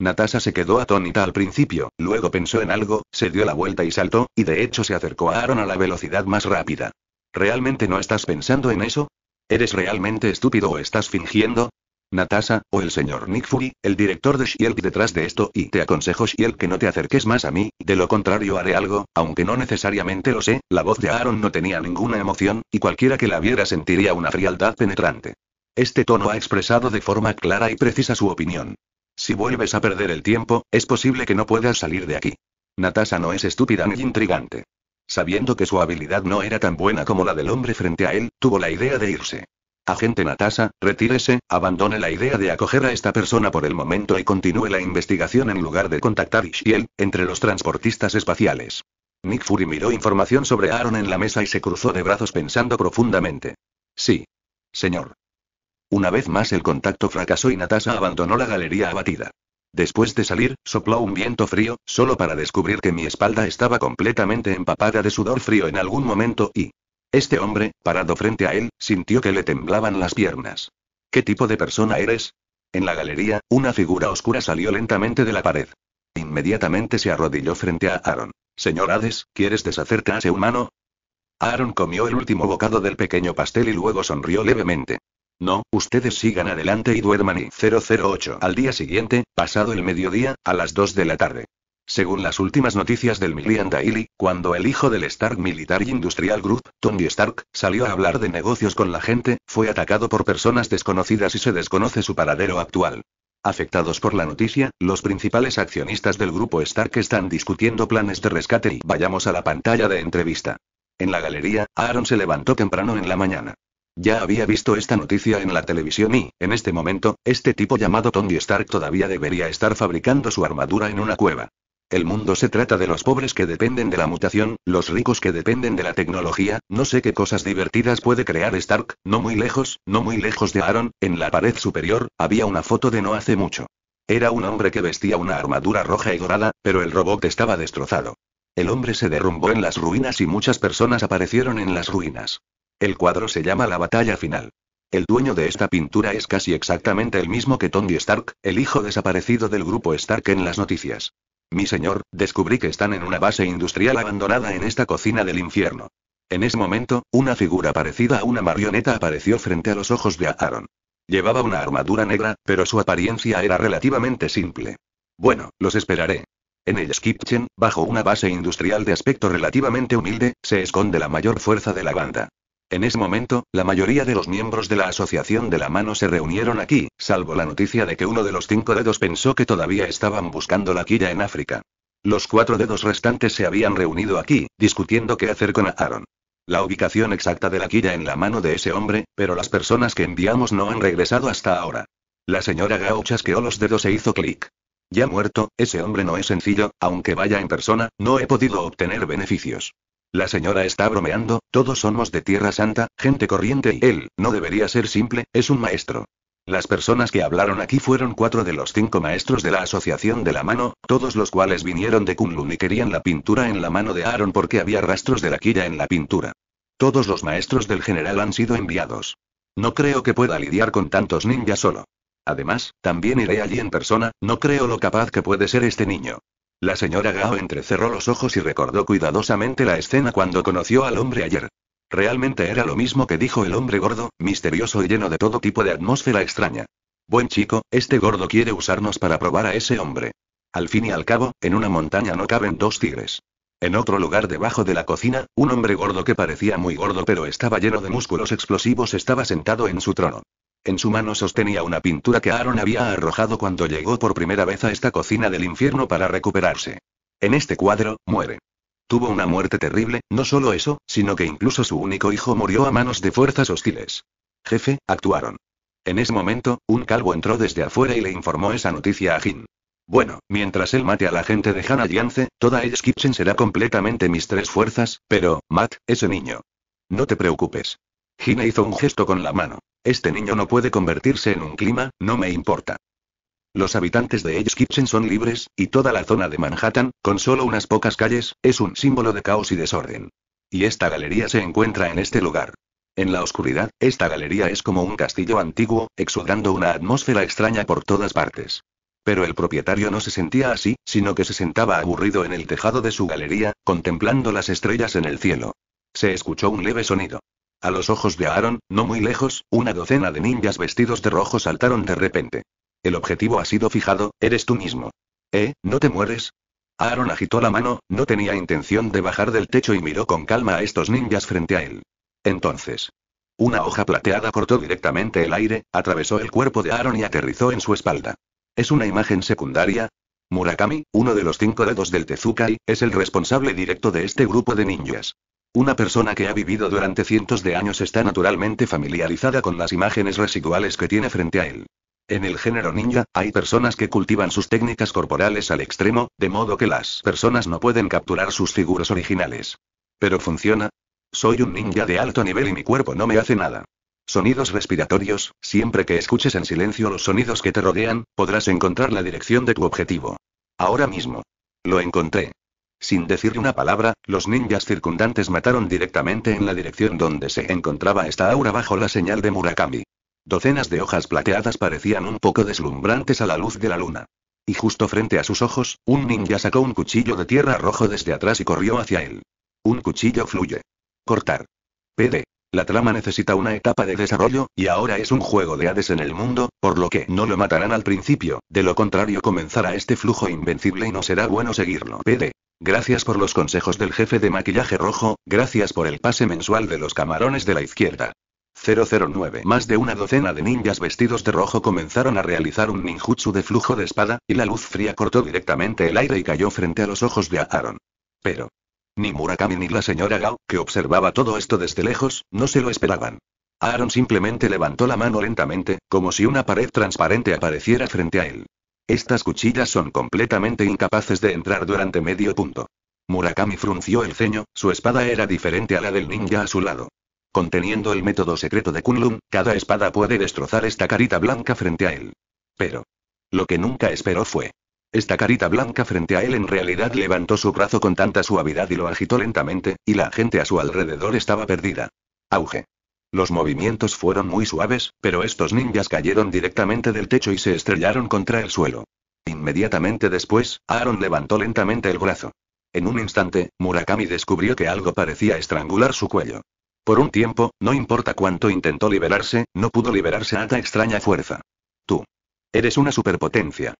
Natasha se quedó atónita al principio, luego pensó en algo, se dio la vuelta y saltó, y de hecho se acercó a Aaron a la velocidad más rápida. ¿Realmente no estás pensando en eso? ¿Eres realmente estúpido o estás fingiendo? Natasha, o el señor Nick Fury, el director de Shield detrás de esto, y te aconsejo Shield que no te acerques más a mí, de lo contrario haré algo, aunque no necesariamente lo sé, la voz de Aaron no tenía ninguna emoción, y cualquiera que la viera sentiría una frialdad penetrante. Este tono ha expresado de forma clara y precisa su opinión. Si vuelves a perder el tiempo, es posible que no puedas salir de aquí. Natasha no es estúpida ni intrigante. Sabiendo que su habilidad no era tan buena como la del hombre frente a él, tuvo la idea de irse. Agente Natasa, retírese, abandone la idea de acoger a esta persona por el momento y continúe la investigación en lugar de contactar Ishiel, entre los transportistas espaciales. Nick Fury miró información sobre Aaron en la mesa y se cruzó de brazos pensando profundamente. Sí. Señor. Una vez más el contacto fracasó y Natasa abandonó la galería abatida. Después de salir, sopló un viento frío, solo para descubrir que mi espalda estaba completamente empapada de sudor frío en algún momento y... Este hombre, parado frente a él, sintió que le temblaban las piernas. ¿Qué tipo de persona eres? En la galería, una figura oscura salió lentamente de la pared. Inmediatamente se arrodilló frente a Aaron. Señor Hades, ¿quieres deshacerte a ese humano? Aaron comió el último bocado del pequeño pastel y luego sonrió levemente. No, ustedes sigan adelante y duerman y 008 al día siguiente, pasado el mediodía, a las 2 de la tarde. Según las últimas noticias del Millian Daily, cuando el hijo del Stark Military Industrial Group, Tony Stark, salió a hablar de negocios con la gente, fue atacado por personas desconocidas y se desconoce su paradero actual. Afectados por la noticia, los principales accionistas del grupo Stark están discutiendo planes de rescate y vayamos a la pantalla de entrevista. En la galería, Aaron se levantó temprano en la mañana. Ya había visto esta noticia en la televisión y, en este momento, este tipo llamado Tony Stark todavía debería estar fabricando su armadura en una cueva. El mundo se trata de los pobres que dependen de la mutación, los ricos que dependen de la tecnología, no sé qué cosas divertidas puede crear Stark, no muy lejos, no muy lejos de Aaron, en la pared superior, había una foto de no hace mucho. Era un hombre que vestía una armadura roja y dorada, pero el robot estaba destrozado. El hombre se derrumbó en las ruinas y muchas personas aparecieron en las ruinas. El cuadro se llama La batalla final. El dueño de esta pintura es casi exactamente el mismo que Tony Stark, el hijo desaparecido del grupo Stark en las noticias. Mi señor, descubrí que están en una base industrial abandonada en esta cocina del infierno. En ese momento, una figura parecida a una marioneta apareció frente a los ojos de Aaron. Llevaba una armadura negra, pero su apariencia era relativamente simple. Bueno, los esperaré. En el Skipchen, bajo una base industrial de aspecto relativamente humilde, se esconde la mayor fuerza de la banda. En ese momento, la mayoría de los miembros de la Asociación de la Mano se reunieron aquí, salvo la noticia de que uno de los cinco dedos pensó que todavía estaban buscando la quilla en África. Los cuatro dedos restantes se habían reunido aquí, discutiendo qué hacer con Aaron. La ubicación exacta de la quilla en la mano de ese hombre, pero las personas que enviamos no han regresado hasta ahora. La señora que o los dedos e hizo clic. Ya muerto, ese hombre no es sencillo, aunque vaya en persona, no he podido obtener beneficios. La señora está bromeando, todos somos de Tierra Santa, gente corriente y él, no debería ser simple, es un maestro. Las personas que hablaron aquí fueron cuatro de los cinco maestros de la Asociación de la Mano, todos los cuales vinieron de Kunlun y querían la pintura en la mano de Aaron porque había rastros de la quilla en la pintura. Todos los maestros del general han sido enviados. No creo que pueda lidiar con tantos ninjas solo. Además, también iré allí en persona, no creo lo capaz que puede ser este niño. La señora Gao entrecerró los ojos y recordó cuidadosamente la escena cuando conoció al hombre ayer. Realmente era lo mismo que dijo el hombre gordo, misterioso y lleno de todo tipo de atmósfera extraña. Buen chico, este gordo quiere usarnos para probar a ese hombre. Al fin y al cabo, en una montaña no caben dos tigres. En otro lugar debajo de la cocina, un hombre gordo que parecía muy gordo pero estaba lleno de músculos explosivos estaba sentado en su trono. En su mano sostenía una pintura que Aaron había arrojado cuando llegó por primera vez a esta cocina del infierno para recuperarse. En este cuadro, muere. Tuvo una muerte terrible, no solo eso, sino que incluso su único hijo murió a manos de fuerzas hostiles. Jefe, actuaron. En ese momento, un calvo entró desde afuera y le informó esa noticia a Jin. Bueno, mientras él mate a la gente de Hannah Yance, toda el Kitchen será completamente mis tres fuerzas, pero, Matt, ese niño. No te preocupes. Gina hizo un gesto con la mano. Este niño no puede convertirse en un clima, no me importa. Los habitantes de Edge Kitchen son libres, y toda la zona de Manhattan, con solo unas pocas calles, es un símbolo de caos y desorden. Y esta galería se encuentra en este lugar. En la oscuridad, esta galería es como un castillo antiguo, exudando una atmósfera extraña por todas partes. Pero el propietario no se sentía así, sino que se sentaba aburrido en el tejado de su galería, contemplando las estrellas en el cielo. Se escuchó un leve sonido. A los ojos de Aaron, no muy lejos, una docena de ninjas vestidos de rojo saltaron de repente. El objetivo ha sido fijado, eres tú mismo. ¿Eh? ¿No te mueres? Aaron agitó la mano, no tenía intención de bajar del techo y miró con calma a estos ninjas frente a él. Entonces. Una hoja plateada cortó directamente el aire, atravesó el cuerpo de Aaron y aterrizó en su espalda. ¿Es una imagen secundaria? Murakami, uno de los cinco dedos del Tezukai, es el responsable directo de este grupo de ninjas. Una persona que ha vivido durante cientos de años está naturalmente familiarizada con las imágenes residuales que tiene frente a él. En el género ninja, hay personas que cultivan sus técnicas corporales al extremo, de modo que las personas no pueden capturar sus figuras originales. Pero funciona. Soy un ninja de alto nivel y mi cuerpo no me hace nada. Sonidos respiratorios, siempre que escuches en silencio los sonidos que te rodean, podrás encontrar la dirección de tu objetivo. Ahora mismo. Lo encontré. Sin decir una palabra, los ninjas circundantes mataron directamente en la dirección donde se encontraba esta aura bajo la señal de Murakami. Docenas de hojas plateadas parecían un poco deslumbrantes a la luz de la luna. Y justo frente a sus ojos, un ninja sacó un cuchillo de tierra rojo desde atrás y corrió hacia él. Un cuchillo fluye. Cortar. PD. La trama necesita una etapa de desarrollo, y ahora es un juego de Hades en el mundo, por lo que no lo matarán al principio, de lo contrario comenzará este flujo invencible y no será bueno seguirlo. PD. Gracias por los consejos del jefe de maquillaje rojo, gracias por el pase mensual de los camarones de la izquierda. 009 Más de una docena de ninjas vestidos de rojo comenzaron a realizar un ninjutsu de flujo de espada, y la luz fría cortó directamente el aire y cayó frente a los ojos de Aaron. Pero. Ni Murakami ni la señora Gao, que observaba todo esto desde lejos, no se lo esperaban. Aaron simplemente levantó la mano lentamente, como si una pared transparente apareciera frente a él. Estas cuchillas son completamente incapaces de entrar durante medio punto. Murakami frunció el ceño, su espada era diferente a la del ninja a su lado. Conteniendo el método secreto de Kunlun, cada espada puede destrozar esta carita blanca frente a él. Pero. Lo que nunca esperó fue. Esta carita blanca frente a él en realidad levantó su brazo con tanta suavidad y lo agitó lentamente, y la gente a su alrededor estaba perdida. Auge. Los movimientos fueron muy suaves, pero estos ninjas cayeron directamente del techo y se estrellaron contra el suelo. Inmediatamente después, Aaron levantó lentamente el brazo. En un instante, Murakami descubrió que algo parecía estrangular su cuello. Por un tiempo, no importa cuánto intentó liberarse, no pudo liberarse a esta extraña fuerza. Tú. Eres una superpotencia.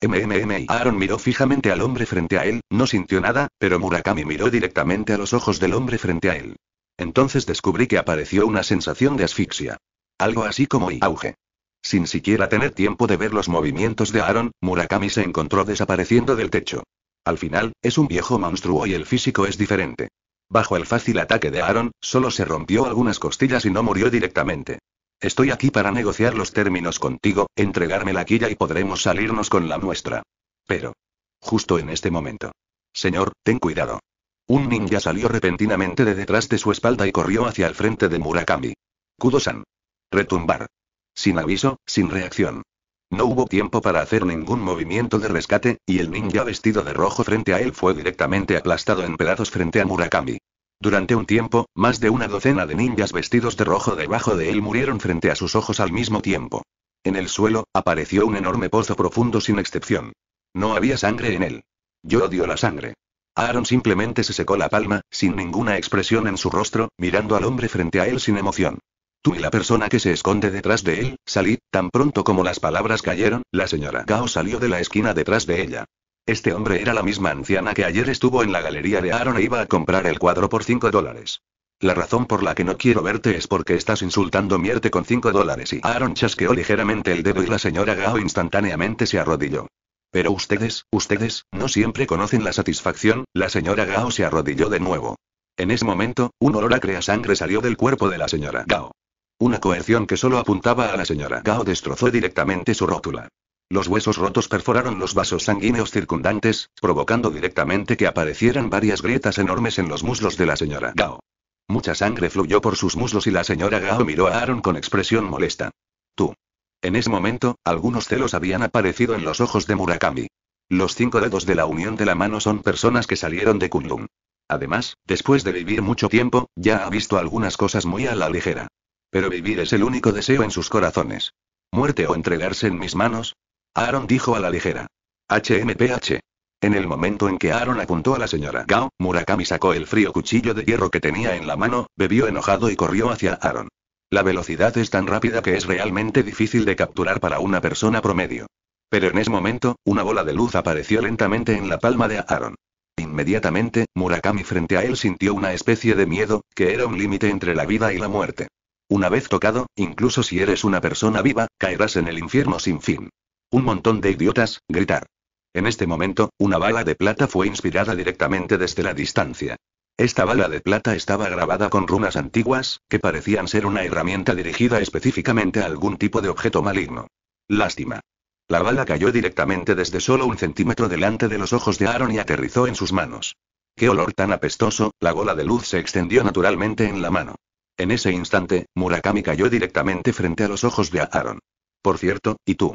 MMM Aaron miró fijamente al hombre frente a él, no sintió nada, pero Murakami miró directamente a los ojos del hombre frente a él. Entonces descubrí que apareció una sensación de asfixia. Algo así como y auge. Sin siquiera tener tiempo de ver los movimientos de Aaron, Murakami se encontró desapareciendo del techo. Al final, es un viejo monstruo y el físico es diferente. Bajo el fácil ataque de Aaron, solo se rompió algunas costillas y no murió directamente. Estoy aquí para negociar los términos contigo, entregarme la quilla y podremos salirnos con la nuestra. Pero. Justo en este momento. Señor, ten cuidado. Un ninja salió repentinamente de detrás de su espalda y corrió hacia el frente de Murakami. Kudo-san. Retumbar. Sin aviso, sin reacción. No hubo tiempo para hacer ningún movimiento de rescate, y el ninja vestido de rojo frente a él fue directamente aplastado en pedazos frente a Murakami. Durante un tiempo, más de una docena de ninjas vestidos de rojo debajo de él murieron frente a sus ojos al mismo tiempo. En el suelo, apareció un enorme pozo profundo sin excepción. No había sangre en él. Yo odio la sangre. Aaron simplemente se secó la palma, sin ninguna expresión en su rostro, mirando al hombre frente a él sin emoción. Tú y la persona que se esconde detrás de él, salí, tan pronto como las palabras cayeron, la señora Gao salió de la esquina detrás de ella. Este hombre era la misma anciana que ayer estuvo en la galería de Aaron e iba a comprar el cuadro por 5 dólares. La razón por la que no quiero verte es porque estás insultando mierte con 5 dólares y Aaron chasqueó ligeramente el dedo y la señora Gao instantáneamente se arrodilló. Pero ustedes, ustedes, no siempre conocen la satisfacción, la señora Gao se arrodilló de nuevo. En ese momento, un olor a crea sangre salió del cuerpo de la señora Gao. Una coerción que solo apuntaba a la señora Gao destrozó directamente su rótula. Los huesos rotos perforaron los vasos sanguíneos circundantes, provocando directamente que aparecieran varias grietas enormes en los muslos de la señora Gao. Mucha sangre fluyó por sus muslos y la señora Gao miró a Aaron con expresión molesta. Tú. En ese momento, algunos celos habían aparecido en los ojos de Murakami. Los cinco dedos de la unión de la mano son personas que salieron de Kunlun. Además, después de vivir mucho tiempo, ya ha visto algunas cosas muy a la ligera. Pero vivir es el único deseo en sus corazones. ¿Muerte o entregarse en mis manos? Aaron dijo a la ligera. HMPH. En el momento en que Aaron apuntó a la señora Gao, Murakami sacó el frío cuchillo de hierro que tenía en la mano, bebió enojado y corrió hacia Aaron. La velocidad es tan rápida que es realmente difícil de capturar para una persona promedio. Pero en ese momento, una bola de luz apareció lentamente en la palma de Aaron. Inmediatamente, Murakami frente a él sintió una especie de miedo, que era un límite entre la vida y la muerte. Una vez tocado, incluso si eres una persona viva, caerás en el infierno sin fin. Un montón de idiotas, gritar. En este momento, una bala de plata fue inspirada directamente desde la distancia. Esta bala de plata estaba grabada con runas antiguas, que parecían ser una herramienta dirigida específicamente a algún tipo de objeto maligno. Lástima. La bala cayó directamente desde solo un centímetro delante de los ojos de Aaron y aterrizó en sus manos. ¡Qué olor tan apestoso! La gola de luz se extendió naturalmente en la mano. En ese instante, Murakami cayó directamente frente a los ojos de Aaron. Por cierto, ¿y tú?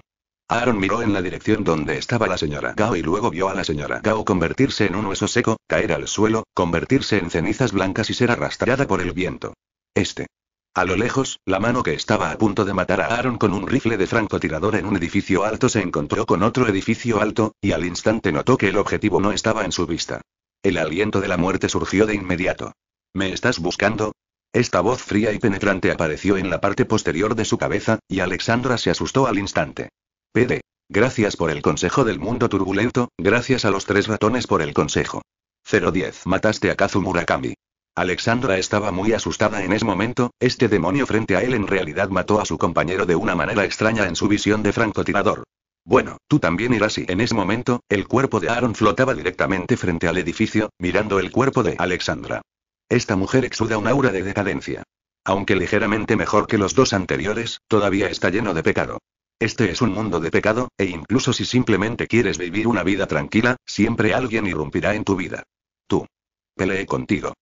Aaron miró en la dirección donde estaba la señora Gao y luego vio a la señora Gao convertirse en un hueso seco, caer al suelo, convertirse en cenizas blancas y ser arrastrada por el viento. Este. A lo lejos, la mano que estaba a punto de matar a Aaron con un rifle de francotirador en un edificio alto se encontró con otro edificio alto, y al instante notó que el objetivo no estaba en su vista. El aliento de la muerte surgió de inmediato. ¿Me estás buscando? Esta voz fría y penetrante apareció en la parte posterior de su cabeza, y Alexandra se asustó al instante. PD. Gracias por el consejo del mundo turbulento, gracias a los tres ratones por el consejo. 010. Mataste a Kazu Murakami. Alexandra estaba muy asustada en ese momento, este demonio frente a él en realidad mató a su compañero de una manera extraña en su visión de francotirador. Bueno, tú también irás y en ese momento, el cuerpo de Aaron flotaba directamente frente al edificio, mirando el cuerpo de Alexandra. Esta mujer exuda un aura de decadencia. Aunque ligeramente mejor que los dos anteriores, todavía está lleno de pecado. Este es un mundo de pecado, e incluso si simplemente quieres vivir una vida tranquila, siempre alguien irrumpirá en tu vida. Tú. Pelee contigo.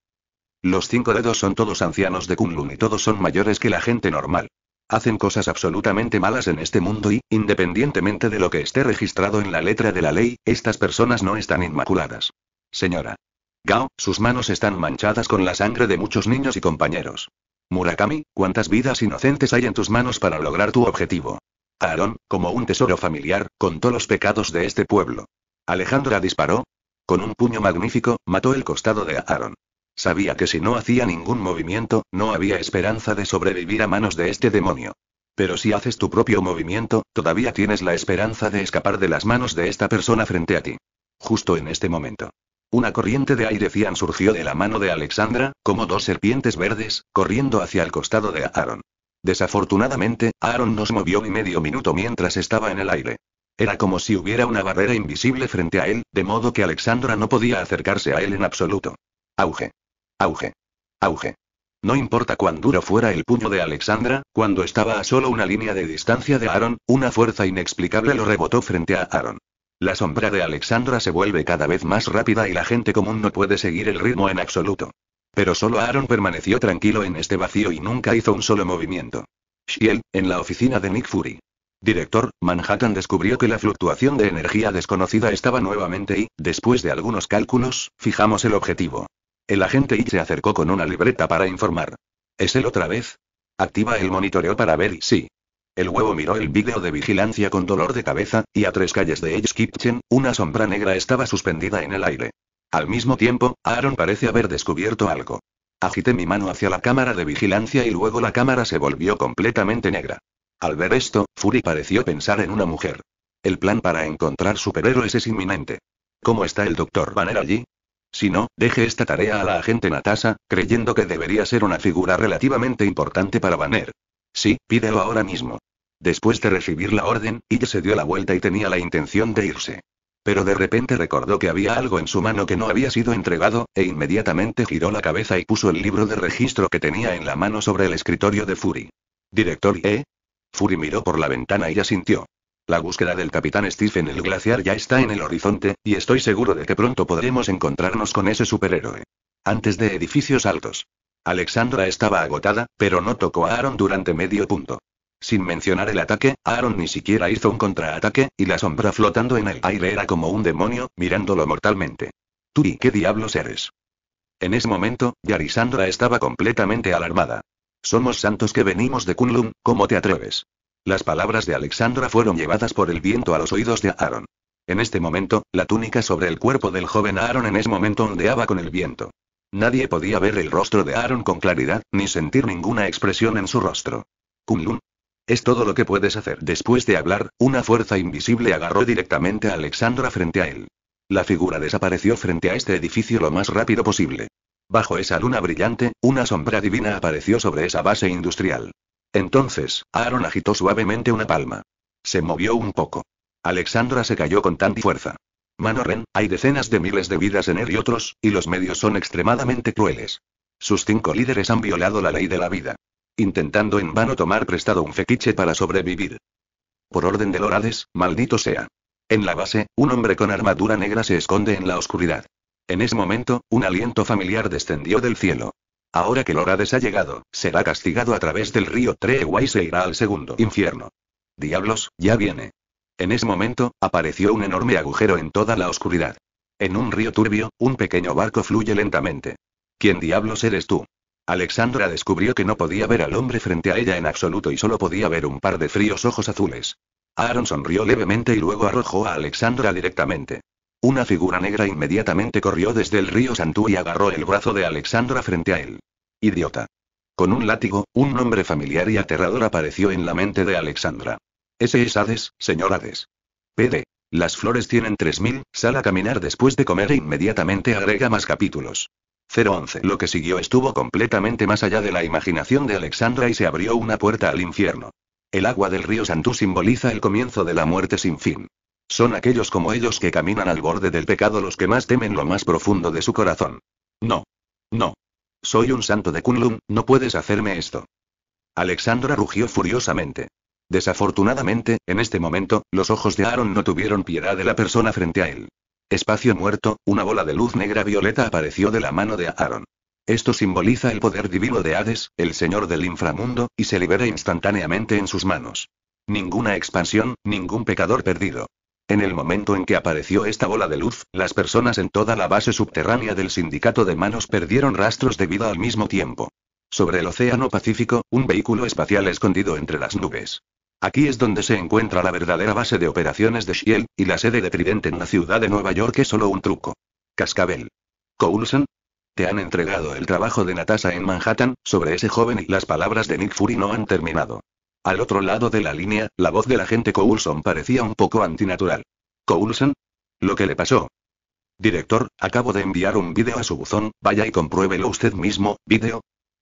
Los cinco dedos son todos ancianos de Kunlun y todos son mayores que la gente normal. Hacen cosas absolutamente malas en este mundo y, independientemente de lo que esté registrado en la letra de la ley, estas personas no están inmaculadas. Señora. Gao, sus manos están manchadas con la sangre de muchos niños y compañeros. Murakami, ¿cuántas vidas inocentes hay en tus manos para lograr tu objetivo? Aarón, como un tesoro familiar, contó los pecados de este pueblo. Alejandra disparó. Con un puño magnífico, mató el costado de Aarón. Sabía que si no hacía ningún movimiento, no había esperanza de sobrevivir a manos de este demonio. Pero si haces tu propio movimiento, todavía tienes la esperanza de escapar de las manos de esta persona frente a ti. Justo en este momento. Una corriente de aire cian surgió de la mano de Alexandra, como dos serpientes verdes, corriendo hacia el costado de Aaron. Desafortunadamente, Aaron nos movió ni medio minuto mientras estaba en el aire. Era como si hubiera una barrera invisible frente a él, de modo que Alexandra no podía acercarse a él en absoluto. Auge. Auge. Auge. No importa cuán duro fuera el puño de Alexandra, cuando estaba a solo una línea de distancia de Aaron, una fuerza inexplicable lo rebotó frente a Aaron. La sombra de Alexandra se vuelve cada vez más rápida y la gente común no puede seguir el ritmo en absoluto. Pero solo Aaron permaneció tranquilo en este vacío y nunca hizo un solo movimiento. Shield, en la oficina de Nick Fury. Director, Manhattan descubrió que la fluctuación de energía desconocida estaba nuevamente y, después de algunos cálculos, fijamos el objetivo. El agente Y se acercó con una libreta para informar. ¿Es él otra vez? Activa el monitoreo para ver y sí. El huevo miró el vídeo de vigilancia con dolor de cabeza, y a tres calles de Edge Kitchen, una sombra negra estaba suspendida en el aire. Al mismo tiempo, Aaron parece haber descubierto algo. Agité mi mano hacia la cámara de vigilancia y luego la cámara se volvió completamente negra. Al ver esto, Fury pareció pensar en una mujer. El plan para encontrar superhéroes es inminente. ¿Cómo está el doctor Banner allí? Si no, deje esta tarea a la agente Natasha, creyendo que debería ser una figura relativamente importante para Banner. Sí, pídelo ahora mismo. Después de recibir la orden, ella se dio la vuelta y tenía la intención de irse pero de repente recordó que había algo en su mano que no había sido entregado, e inmediatamente giró la cabeza y puso el libro de registro que tenía en la mano sobre el escritorio de Fury. Director E. Fury miró por la ventana y asintió. La búsqueda del capitán Steve en el glaciar ya está en el horizonte, y estoy seguro de que pronto podremos encontrarnos con ese superhéroe. Antes de edificios altos. Alexandra estaba agotada, pero no tocó a Aaron durante medio punto. Sin mencionar el ataque, Aaron ni siquiera hizo un contraataque, y la sombra flotando en el aire era como un demonio, mirándolo mortalmente. ¿Tú y qué diablos eres? En ese momento, Yarisandra estaba completamente alarmada. Somos santos que venimos de Kunlun, ¿cómo te atreves? Las palabras de Alexandra fueron llevadas por el viento a los oídos de Aaron. En este momento, la túnica sobre el cuerpo del joven Aaron en ese momento ondeaba con el viento. Nadie podía ver el rostro de Aaron con claridad, ni sentir ninguna expresión en su rostro. Kunlun, es todo lo que puedes hacer. Después de hablar, una fuerza invisible agarró directamente a Alexandra frente a él. La figura desapareció frente a este edificio lo más rápido posible. Bajo esa luna brillante, una sombra divina apareció sobre esa base industrial. Entonces, Aaron agitó suavemente una palma. Se movió un poco. Alexandra se cayó con tanta fuerza. Manorren, hay decenas de miles de vidas en él y otros, y los medios son extremadamente crueles. Sus cinco líderes han violado la ley de la vida intentando en vano tomar prestado un fetiche para sobrevivir. Por orden de Lorades, maldito sea. En la base, un hombre con armadura negra se esconde en la oscuridad. En ese momento, un aliento familiar descendió del cielo. Ahora que Lorades ha llegado, será castigado a través del río Tregua y se e irá al segundo infierno. Diablos, ya viene. En ese momento, apareció un enorme agujero en toda la oscuridad. En un río turbio, un pequeño barco fluye lentamente. ¿Quién diablos eres tú? Alexandra descubrió que no podía ver al hombre frente a ella en absoluto y solo podía ver un par de fríos ojos azules. Aaron sonrió levemente y luego arrojó a Alexandra directamente. Una figura negra inmediatamente corrió desde el río Santú y agarró el brazo de Alexandra frente a él. Idiota. Con un látigo, un nombre familiar y aterrador apareció en la mente de Alexandra. Ese es Hades, señor Hades. PD. Las flores tienen 3000, sal a caminar después de comer e inmediatamente agrega más capítulos. 011. Lo que siguió estuvo completamente más allá de la imaginación de Alexandra y se abrió una puerta al infierno. El agua del río Santú simboliza el comienzo de la muerte sin fin. Son aquellos como ellos que caminan al borde del pecado los que más temen lo más profundo de su corazón. No. No. Soy un santo de Kunlun, no puedes hacerme esto. Alexandra rugió furiosamente. Desafortunadamente, en este momento, los ojos de Aaron no tuvieron piedad de la persona frente a él. Espacio muerto, una bola de luz negra violeta apareció de la mano de Aaron. Esto simboliza el poder divino de Hades, el señor del inframundo, y se libera instantáneamente en sus manos. Ninguna expansión, ningún pecador perdido. En el momento en que apareció esta bola de luz, las personas en toda la base subterránea del sindicato de manos perdieron rastros de vida al mismo tiempo. Sobre el Océano Pacífico, un vehículo espacial escondido entre las nubes. Aquí es donde se encuentra la verdadera base de operaciones de Shield, y la sede de Trident en la ciudad de Nueva York es solo un truco. Cascabel. Coulson. Te han entregado el trabajo de Natasha en Manhattan, sobre ese joven y las palabras de Nick Fury no han terminado. Al otro lado de la línea, la voz del agente Coulson parecía un poco antinatural. ¿Coulson? Lo que le pasó. Director, acabo de enviar un vídeo a su buzón, vaya y compruébelo usted mismo, ¿vídeo?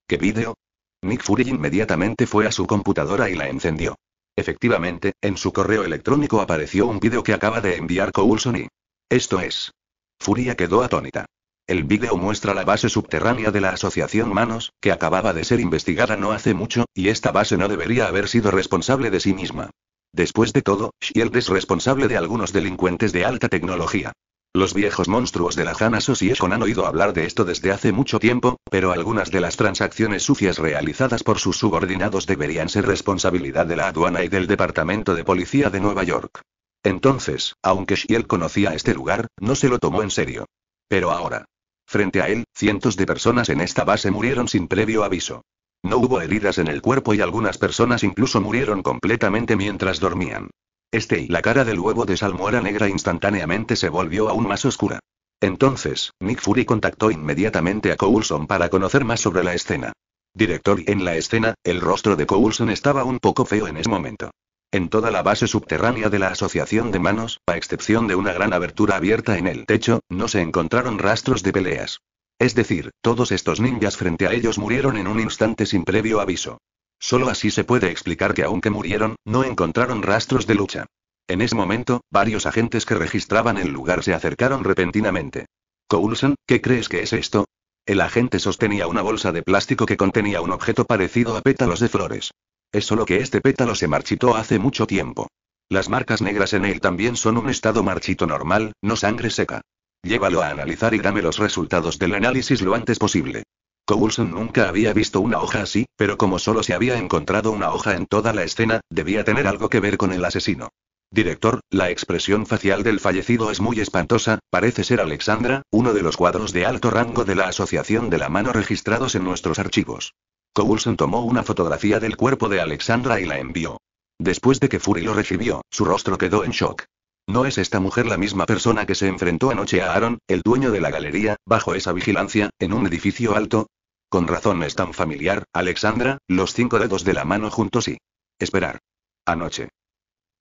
¿Qué vídeo? Nick Fury inmediatamente fue a su computadora y la encendió. Efectivamente, en su correo electrónico apareció un vídeo que acaba de enviar Coulson y... Esto es. Furia quedó atónita. El vídeo muestra la base subterránea de la Asociación Manos, que acababa de ser investigada no hace mucho, y esta base no debería haber sido responsable de sí misma. Después de todo, Shield es responsable de algunos delincuentes de alta tecnología. Los viejos monstruos de la hanna Association han oído hablar de esto desde hace mucho tiempo, pero algunas de las transacciones sucias realizadas por sus subordinados deberían ser responsabilidad de la aduana y del Departamento de Policía de Nueva York. Entonces, aunque Shiel conocía este lugar, no se lo tomó en serio. Pero ahora. Frente a él, cientos de personas en esta base murieron sin previo aviso. No hubo heridas en el cuerpo y algunas personas incluso murieron completamente mientras dormían. Este y la cara del huevo de salmuera negra instantáneamente se volvió aún más oscura. Entonces, Nick Fury contactó inmediatamente a Coulson para conocer más sobre la escena. Director en la escena, el rostro de Coulson estaba un poco feo en ese momento. En toda la base subterránea de la asociación de manos, a excepción de una gran abertura abierta en el techo, no se encontraron rastros de peleas. Es decir, todos estos ninjas frente a ellos murieron en un instante sin previo aviso. Solo así se puede explicar que aunque murieron, no encontraron rastros de lucha. En ese momento, varios agentes que registraban el lugar se acercaron repentinamente. Coulson, ¿qué crees que es esto? El agente sostenía una bolsa de plástico que contenía un objeto parecido a pétalos de flores. Es solo que este pétalo se marchitó hace mucho tiempo. Las marcas negras en él también son un estado marchito normal, no sangre seca. Llévalo a analizar y dame los resultados del análisis lo antes posible. Coulson nunca había visto una hoja así, pero como solo se había encontrado una hoja en toda la escena, debía tener algo que ver con el asesino. Director, la expresión facial del fallecido es muy espantosa, parece ser Alexandra, uno de los cuadros de alto rango de la Asociación de la Mano registrados en nuestros archivos. Coulson tomó una fotografía del cuerpo de Alexandra y la envió. Después de que Fury lo recibió, su rostro quedó en shock. ¿No es esta mujer la misma persona que se enfrentó anoche a Aaron, el dueño de la galería, bajo esa vigilancia, en un edificio alto? Con razón es tan familiar, Alexandra, los cinco dedos de la mano juntos y... Esperar. Anoche.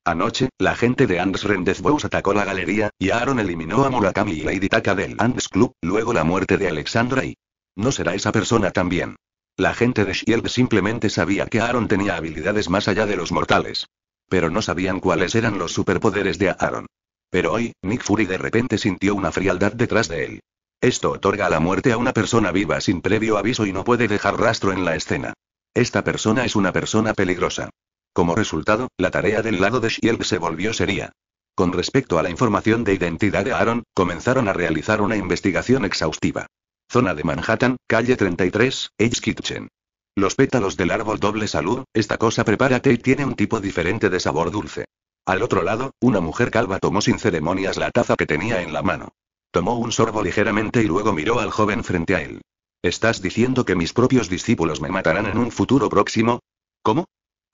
Anoche, la gente de Andes Rendezvous atacó la galería, y Aaron eliminó a Murakami y Lady Taka del Andes Club, luego la muerte de Alexandra y... No será esa persona también. La gente de Shield simplemente sabía que Aaron tenía habilidades más allá de los mortales. Pero no sabían cuáles eran los superpoderes de Aaron. Pero hoy, Nick Fury de repente sintió una frialdad detrás de él. Esto otorga la muerte a una persona viva sin previo aviso y no puede dejar rastro en la escena. Esta persona es una persona peligrosa. Como resultado, la tarea del lado de Shield se volvió seria. Con respecto a la información de identidad de Aaron, comenzaron a realizar una investigación exhaustiva. Zona de Manhattan, calle 33, Edge Kitchen. Los pétalos del árbol doble salud, esta cosa prepárate y tiene un tipo diferente de sabor dulce. Al otro lado, una mujer calva tomó sin ceremonias la taza que tenía en la mano. Tomó un sorbo ligeramente y luego miró al joven frente a él. ¿Estás diciendo que mis propios discípulos me matarán en un futuro próximo? ¿Cómo?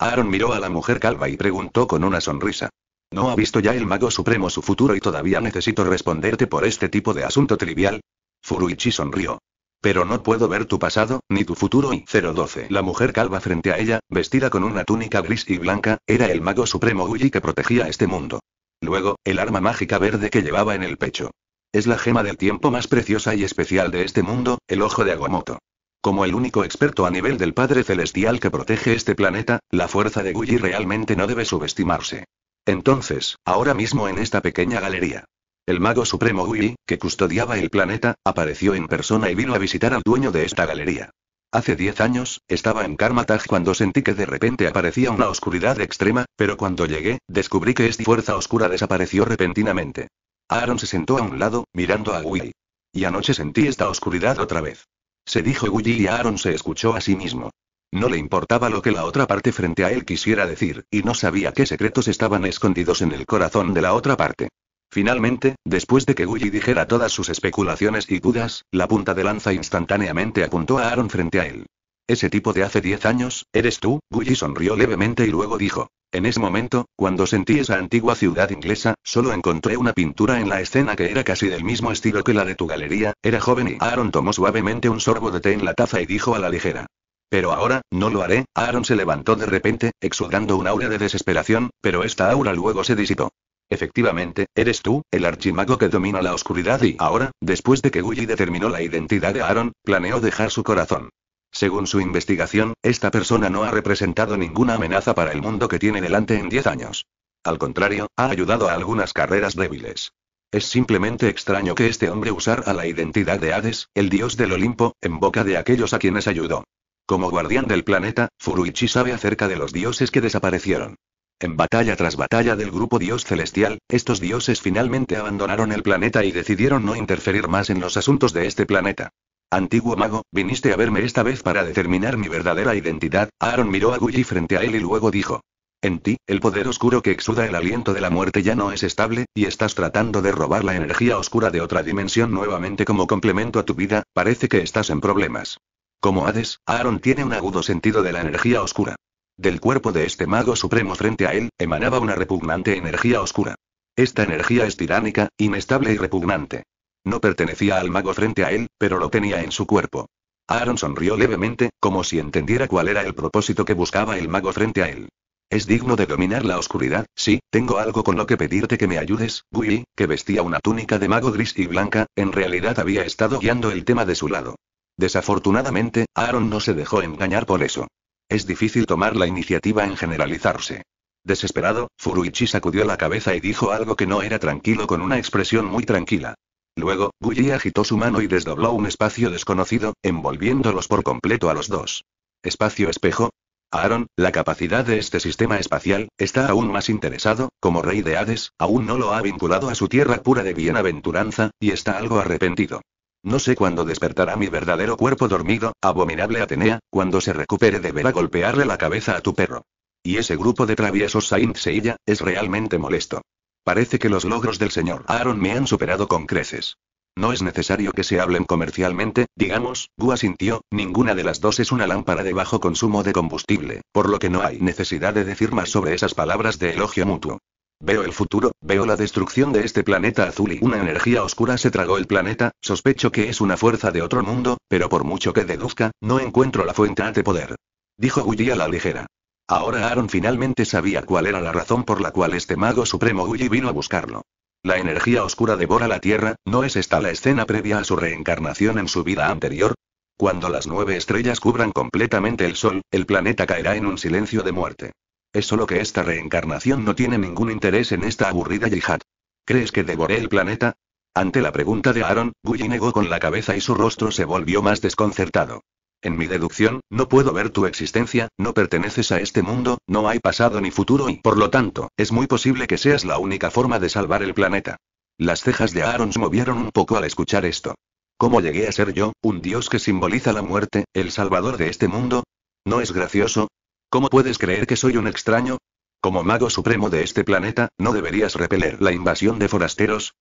Aaron miró a la mujer calva y preguntó con una sonrisa. ¿No ha visto ya el mago supremo su futuro y todavía necesito responderte por este tipo de asunto trivial? Furuichi sonrió. Pero no puedo ver tu pasado, ni tu futuro y 012. La mujer calva frente a ella, vestida con una túnica gris y blanca, era el mago supremo Uji que protegía este mundo. Luego, el arma mágica verde que llevaba en el pecho. Es la gema del tiempo más preciosa y especial de este mundo, el ojo de Agomoto. Como el único experto a nivel del Padre Celestial que protege este planeta, la fuerza de Guyi realmente no debe subestimarse. Entonces, ahora mismo en esta pequeña galería. El mago supremo Guyi, que custodiaba el planeta, apareció en persona y vino a visitar al dueño de esta galería. Hace 10 años, estaba en Karmataj cuando sentí que de repente aparecía una oscuridad extrema, pero cuando llegué, descubrí que esta fuerza oscura desapareció repentinamente. Aaron se sentó a un lado, mirando a Willy. Y anoche sentí esta oscuridad otra vez. Se dijo Willy y Aaron se escuchó a sí mismo. No le importaba lo que la otra parte frente a él quisiera decir, y no sabía qué secretos estaban escondidos en el corazón de la otra parte. Finalmente, después de que Willy dijera todas sus especulaciones y dudas, la punta de lanza instantáneamente apuntó a Aaron frente a él. Ese tipo de hace 10 años, ¿eres tú? Gully sonrió levemente y luego dijo. En ese momento, cuando sentí esa antigua ciudad inglesa, solo encontré una pintura en la escena que era casi del mismo estilo que la de tu galería, era joven y Aaron tomó suavemente un sorbo de té en la taza y dijo a la ligera. Pero ahora, no lo haré, Aaron se levantó de repente, exudando un aura de desesperación, pero esta aura luego se disipó. Efectivamente, eres tú, el archimago que domina la oscuridad y ahora, después de que Gully determinó la identidad de Aaron, planeó dejar su corazón. Según su investigación, esta persona no ha representado ninguna amenaza para el mundo que tiene delante en 10 años. Al contrario, ha ayudado a algunas carreras débiles. Es simplemente extraño que este hombre usara la identidad de Hades, el dios del Olimpo, en boca de aquellos a quienes ayudó. Como guardián del planeta, Furuichi sabe acerca de los dioses que desaparecieron. En batalla tras batalla del grupo Dios Celestial, estos dioses finalmente abandonaron el planeta y decidieron no interferir más en los asuntos de este planeta. Antiguo mago, viniste a verme esta vez para determinar mi verdadera identidad. Aaron miró a Gully frente a él y luego dijo. En ti, el poder oscuro que exuda el aliento de la muerte ya no es estable, y estás tratando de robar la energía oscura de otra dimensión nuevamente como complemento a tu vida, parece que estás en problemas. Como Hades, Aaron tiene un agudo sentido de la energía oscura. Del cuerpo de este mago supremo frente a él, emanaba una repugnante energía oscura. Esta energía es tiránica, inestable y repugnante. No pertenecía al mago frente a él, pero lo tenía en su cuerpo. Aaron sonrió levemente, como si entendiera cuál era el propósito que buscaba el mago frente a él. Es digno de dominar la oscuridad, sí, tengo algo con lo que pedirte que me ayudes, Gui, que vestía una túnica de mago gris y blanca, en realidad había estado guiando el tema de su lado. Desafortunadamente, Aaron no se dejó engañar por eso. Es difícil tomar la iniciativa en generalizarse. Desesperado, Furuichi sacudió la cabeza y dijo algo que no era tranquilo con una expresión muy tranquila. Luego, Guyi agitó su mano y desdobló un espacio desconocido, envolviéndolos por completo a los dos. Espacio espejo, Aaron, la capacidad de este sistema espacial, está aún más interesado, como rey de Hades, aún no lo ha vinculado a su tierra pura de bienaventuranza, y está algo arrepentido. No sé cuándo despertará mi verdadero cuerpo dormido, abominable Atenea, cuando se recupere deberá golpearle la cabeza a tu perro. Y ese grupo de traviesos Saint Seiya, es realmente molesto. Parece que los logros del señor Aaron me han superado con creces. No es necesario que se hablen comercialmente, digamos, Gu asintió, ninguna de las dos es una lámpara de bajo consumo de combustible, por lo que no hay necesidad de decir más sobre esas palabras de elogio mutuo. Veo el futuro, veo la destrucción de este planeta azul y una energía oscura se tragó el planeta, sospecho que es una fuerza de otro mundo, pero por mucho que deduzca, no encuentro la fuente de poder. Dijo Guy a la ligera. Ahora Aaron finalmente sabía cuál era la razón por la cual este mago supremo Guyi vino a buscarlo. La energía oscura devora la Tierra, ¿no es esta la escena previa a su reencarnación en su vida anterior? Cuando las nueve estrellas cubran completamente el Sol, el planeta caerá en un silencio de muerte. Es solo que esta reencarnación no tiene ningún interés en esta aburrida yihad. ¿Crees que devoré el planeta? Ante la pregunta de Aaron, Gully negó con la cabeza y su rostro se volvió más desconcertado. En mi deducción, no puedo ver tu existencia, no perteneces a este mundo, no hay pasado ni futuro y, por lo tanto, es muy posible que seas la única forma de salvar el planeta. Las cejas de Aaron se movieron un poco al escuchar esto. ¿Cómo llegué a ser yo, un dios que simboliza la muerte, el salvador de este mundo? ¿No es gracioso? ¿Cómo puedes creer que soy un extraño? Como mago supremo de este planeta, ¿no deberías repeler la invasión de forasteros?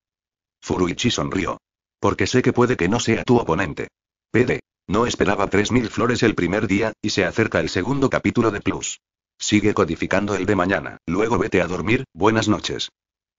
Furuichi sonrió. Porque sé que puede que no sea tu oponente. Pede. No esperaba 3.000 flores el primer día, y se acerca el segundo capítulo de Plus. Sigue codificando el de mañana, luego vete a dormir, buenas noches.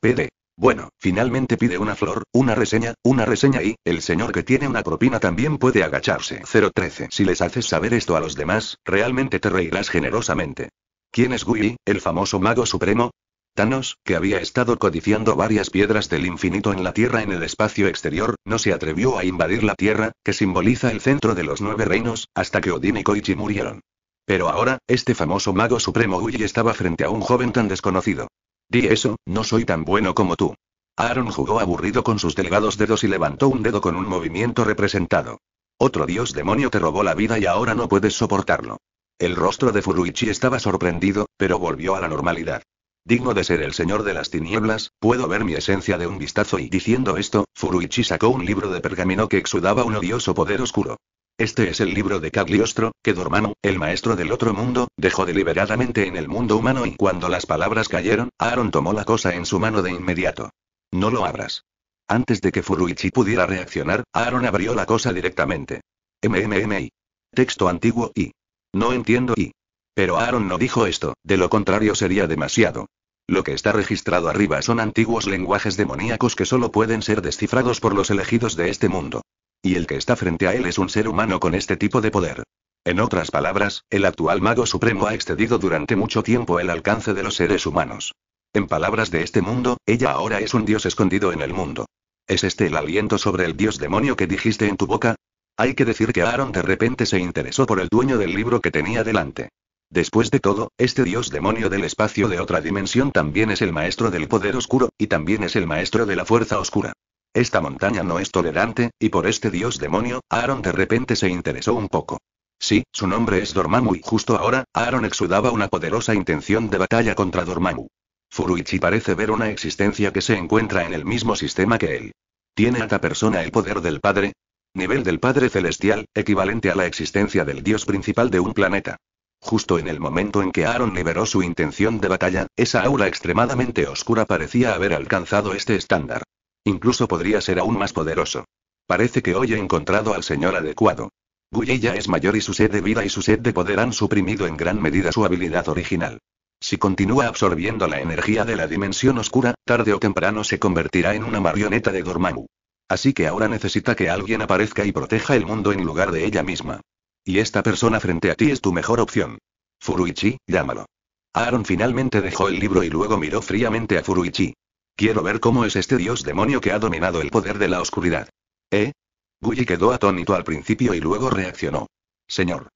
PD. Bueno, finalmente pide una flor, una reseña, una reseña y, el señor que tiene una propina también puede agacharse. 013. Si les haces saber esto a los demás, realmente te reirás generosamente. ¿Quién es Gui, el famoso mago supremo? Thanos, que había estado codiciando varias piedras del infinito en la Tierra en el espacio exterior, no se atrevió a invadir la Tierra, que simboliza el centro de los nueve reinos, hasta que Odín y Koichi murieron. Pero ahora, este famoso mago supremo Uji estaba frente a un joven tan desconocido. Di eso, no soy tan bueno como tú. Aaron jugó aburrido con sus delgados dedos y levantó un dedo con un movimiento representado. Otro dios demonio te robó la vida y ahora no puedes soportarlo. El rostro de Furuichi estaba sorprendido, pero volvió a la normalidad digno de ser el señor de las tinieblas, puedo ver mi esencia de un vistazo y diciendo esto, Furuichi sacó un libro de pergamino que exudaba un odioso poder oscuro. Este es el libro de Cagliostro, que Dormano, el maestro del otro mundo, dejó deliberadamente en el mundo humano y cuando las palabras cayeron, Aaron tomó la cosa en su mano de inmediato. No lo abras. Antes de que Furuichi pudiera reaccionar, Aaron abrió la cosa directamente. MMMI. Texto antiguo y. No entiendo y. Pero Aaron no dijo esto, de lo contrario sería demasiado. Lo que está registrado arriba son antiguos lenguajes demoníacos que solo pueden ser descifrados por los elegidos de este mundo. Y el que está frente a él es un ser humano con este tipo de poder. En otras palabras, el actual mago supremo ha excedido durante mucho tiempo el alcance de los seres humanos. En palabras de este mundo, ella ahora es un dios escondido en el mundo. ¿Es este el aliento sobre el dios demonio que dijiste en tu boca? Hay que decir que Aaron de repente se interesó por el dueño del libro que tenía delante. Después de todo, este dios demonio del espacio de otra dimensión también es el maestro del poder oscuro, y también es el maestro de la fuerza oscura. Esta montaña no es tolerante, y por este dios demonio, Aaron de repente se interesó un poco. Sí, su nombre es Dormammu y justo ahora, Aaron exudaba una poderosa intención de batalla contra Dormammu. Furuichi parece ver una existencia que se encuentra en el mismo sistema que él. ¿Tiene esta persona el poder del Padre? Nivel del Padre Celestial, equivalente a la existencia del Dios principal de un planeta. Justo en el momento en que Aaron liberó su intención de batalla, esa aura extremadamente oscura parecía haber alcanzado este estándar. Incluso podría ser aún más poderoso. Parece que hoy he encontrado al señor adecuado. Guyella es mayor y su sed de vida y su sed de poder han suprimido en gran medida su habilidad original. Si continúa absorbiendo la energía de la dimensión oscura, tarde o temprano se convertirá en una marioneta de Dormammu. Así que ahora necesita que alguien aparezca y proteja el mundo en lugar de ella misma. Y esta persona frente a ti es tu mejor opción. Furuichi, llámalo. Aaron finalmente dejó el libro y luego miró fríamente a Furuichi. Quiero ver cómo es este dios demonio que ha dominado el poder de la oscuridad. ¿Eh? Guy quedó atónito al principio y luego reaccionó. Señor.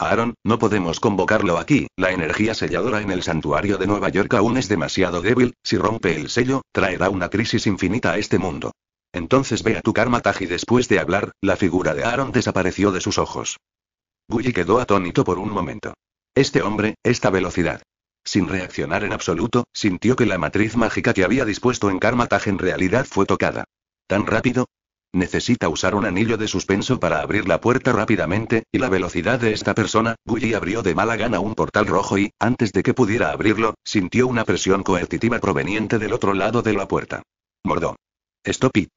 Aaron, no podemos convocarlo aquí, la energía selladora en el santuario de Nueva York aún es demasiado débil, si rompe el sello, traerá una crisis infinita a este mundo. Entonces ve a tu Karma Taj y después de hablar, la figura de Aaron desapareció de sus ojos. Gully quedó atónito por un momento. Este hombre, esta velocidad. Sin reaccionar en absoluto, sintió que la matriz mágica que había dispuesto en Karmataj en realidad fue tocada. ¿Tan rápido? Necesita usar un anillo de suspenso para abrir la puerta rápidamente, y la velocidad de esta persona, Gully abrió de mala gana un portal rojo y, antes de que pudiera abrirlo, sintió una presión coercitiva proveniente del otro lado de la puerta. Mordó. Stop it.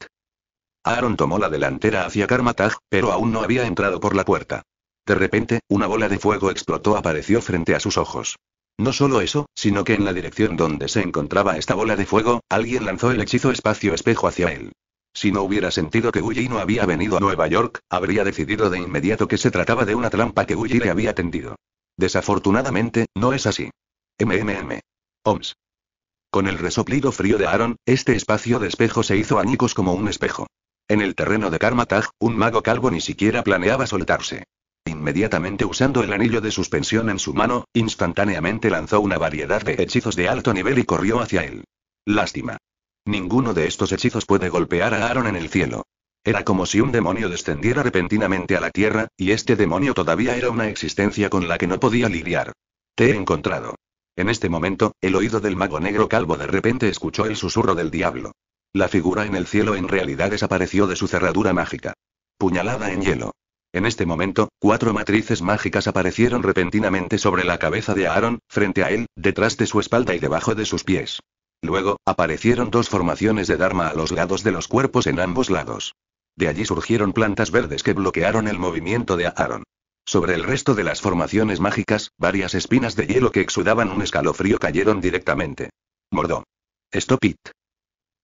Aaron tomó la delantera hacia Karmataj, pero aún no había entrado por la puerta. De repente, una bola de fuego explotó apareció frente a sus ojos. No solo eso, sino que en la dirección donde se encontraba esta bola de fuego, alguien lanzó el hechizo espacio-espejo hacia él. Si no hubiera sentido que Uji no había venido a Nueva York, habría decidido de inmediato que se trataba de una trampa que Uji le había tendido. Desafortunadamente, no es así. MMM. OMS. Con el resoplido frío de Aaron, este espacio de espejo se hizo añicos como un espejo. En el terreno de Karmatag, un mago calvo ni siquiera planeaba soltarse. Inmediatamente usando el anillo de suspensión en su mano, instantáneamente lanzó una variedad de hechizos de alto nivel y corrió hacia él. Lástima. Ninguno de estos hechizos puede golpear a Aaron en el cielo. Era como si un demonio descendiera repentinamente a la tierra, y este demonio todavía era una existencia con la que no podía lidiar. Te he encontrado. En este momento, el oído del mago negro calvo de repente escuchó el susurro del diablo. La figura en el cielo en realidad desapareció de su cerradura mágica. Puñalada en hielo. En este momento, cuatro matrices mágicas aparecieron repentinamente sobre la cabeza de Aaron, frente a él, detrás de su espalda y debajo de sus pies. Luego, aparecieron dos formaciones de Dharma a los lados de los cuerpos en ambos lados. De allí surgieron plantas verdes que bloquearon el movimiento de Aaron. Sobre el resto de las formaciones mágicas, varias espinas de hielo que exudaban un escalofrío cayeron directamente. Mordó. Stop it.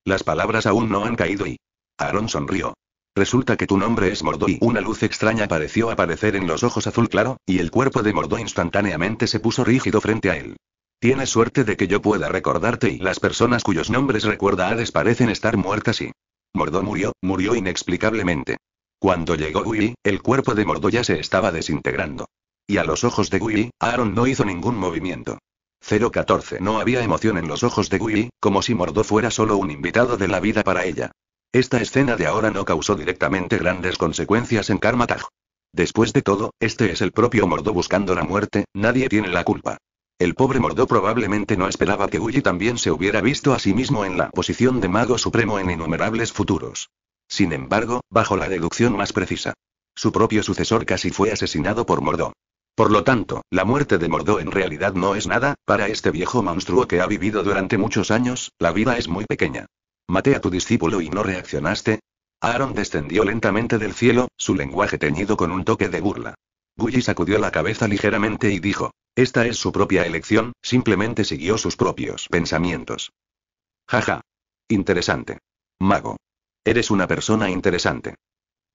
Las palabras aún no han caído y. Aaron sonrió. Resulta que tu nombre es Mordo y una luz extraña pareció aparecer en los ojos azul claro, y el cuerpo de Mordo instantáneamente se puso rígido frente a él. Tienes suerte de que yo pueda recordarte y las personas cuyos nombres recuerda Hades parecen estar muertas y... Mordo murió, murió inexplicablemente. Cuando llegó Willy, el cuerpo de Mordo ya se estaba desintegrando. Y a los ojos de Willy, Aaron no hizo ningún movimiento. 014 No había emoción en los ojos de Willy, como si Mordó fuera solo un invitado de la vida para ella. Esta escena de ahora no causó directamente grandes consecuencias en Karmataj. Después de todo, este es el propio Mordo buscando la muerte, nadie tiene la culpa. El pobre Mordo probablemente no esperaba que Uji también se hubiera visto a sí mismo en la posición de mago supremo en innumerables futuros. Sin embargo, bajo la deducción más precisa. Su propio sucesor casi fue asesinado por Mordo. Por lo tanto, la muerte de Mordo en realidad no es nada, para este viejo monstruo que ha vivido durante muchos años, la vida es muy pequeña. Maté a tu discípulo y no reaccionaste. Aaron descendió lentamente del cielo, su lenguaje teñido con un toque de burla. guy sacudió la cabeza ligeramente y dijo, esta es su propia elección, simplemente siguió sus propios pensamientos. Jaja. Interesante. Mago. Eres una persona interesante.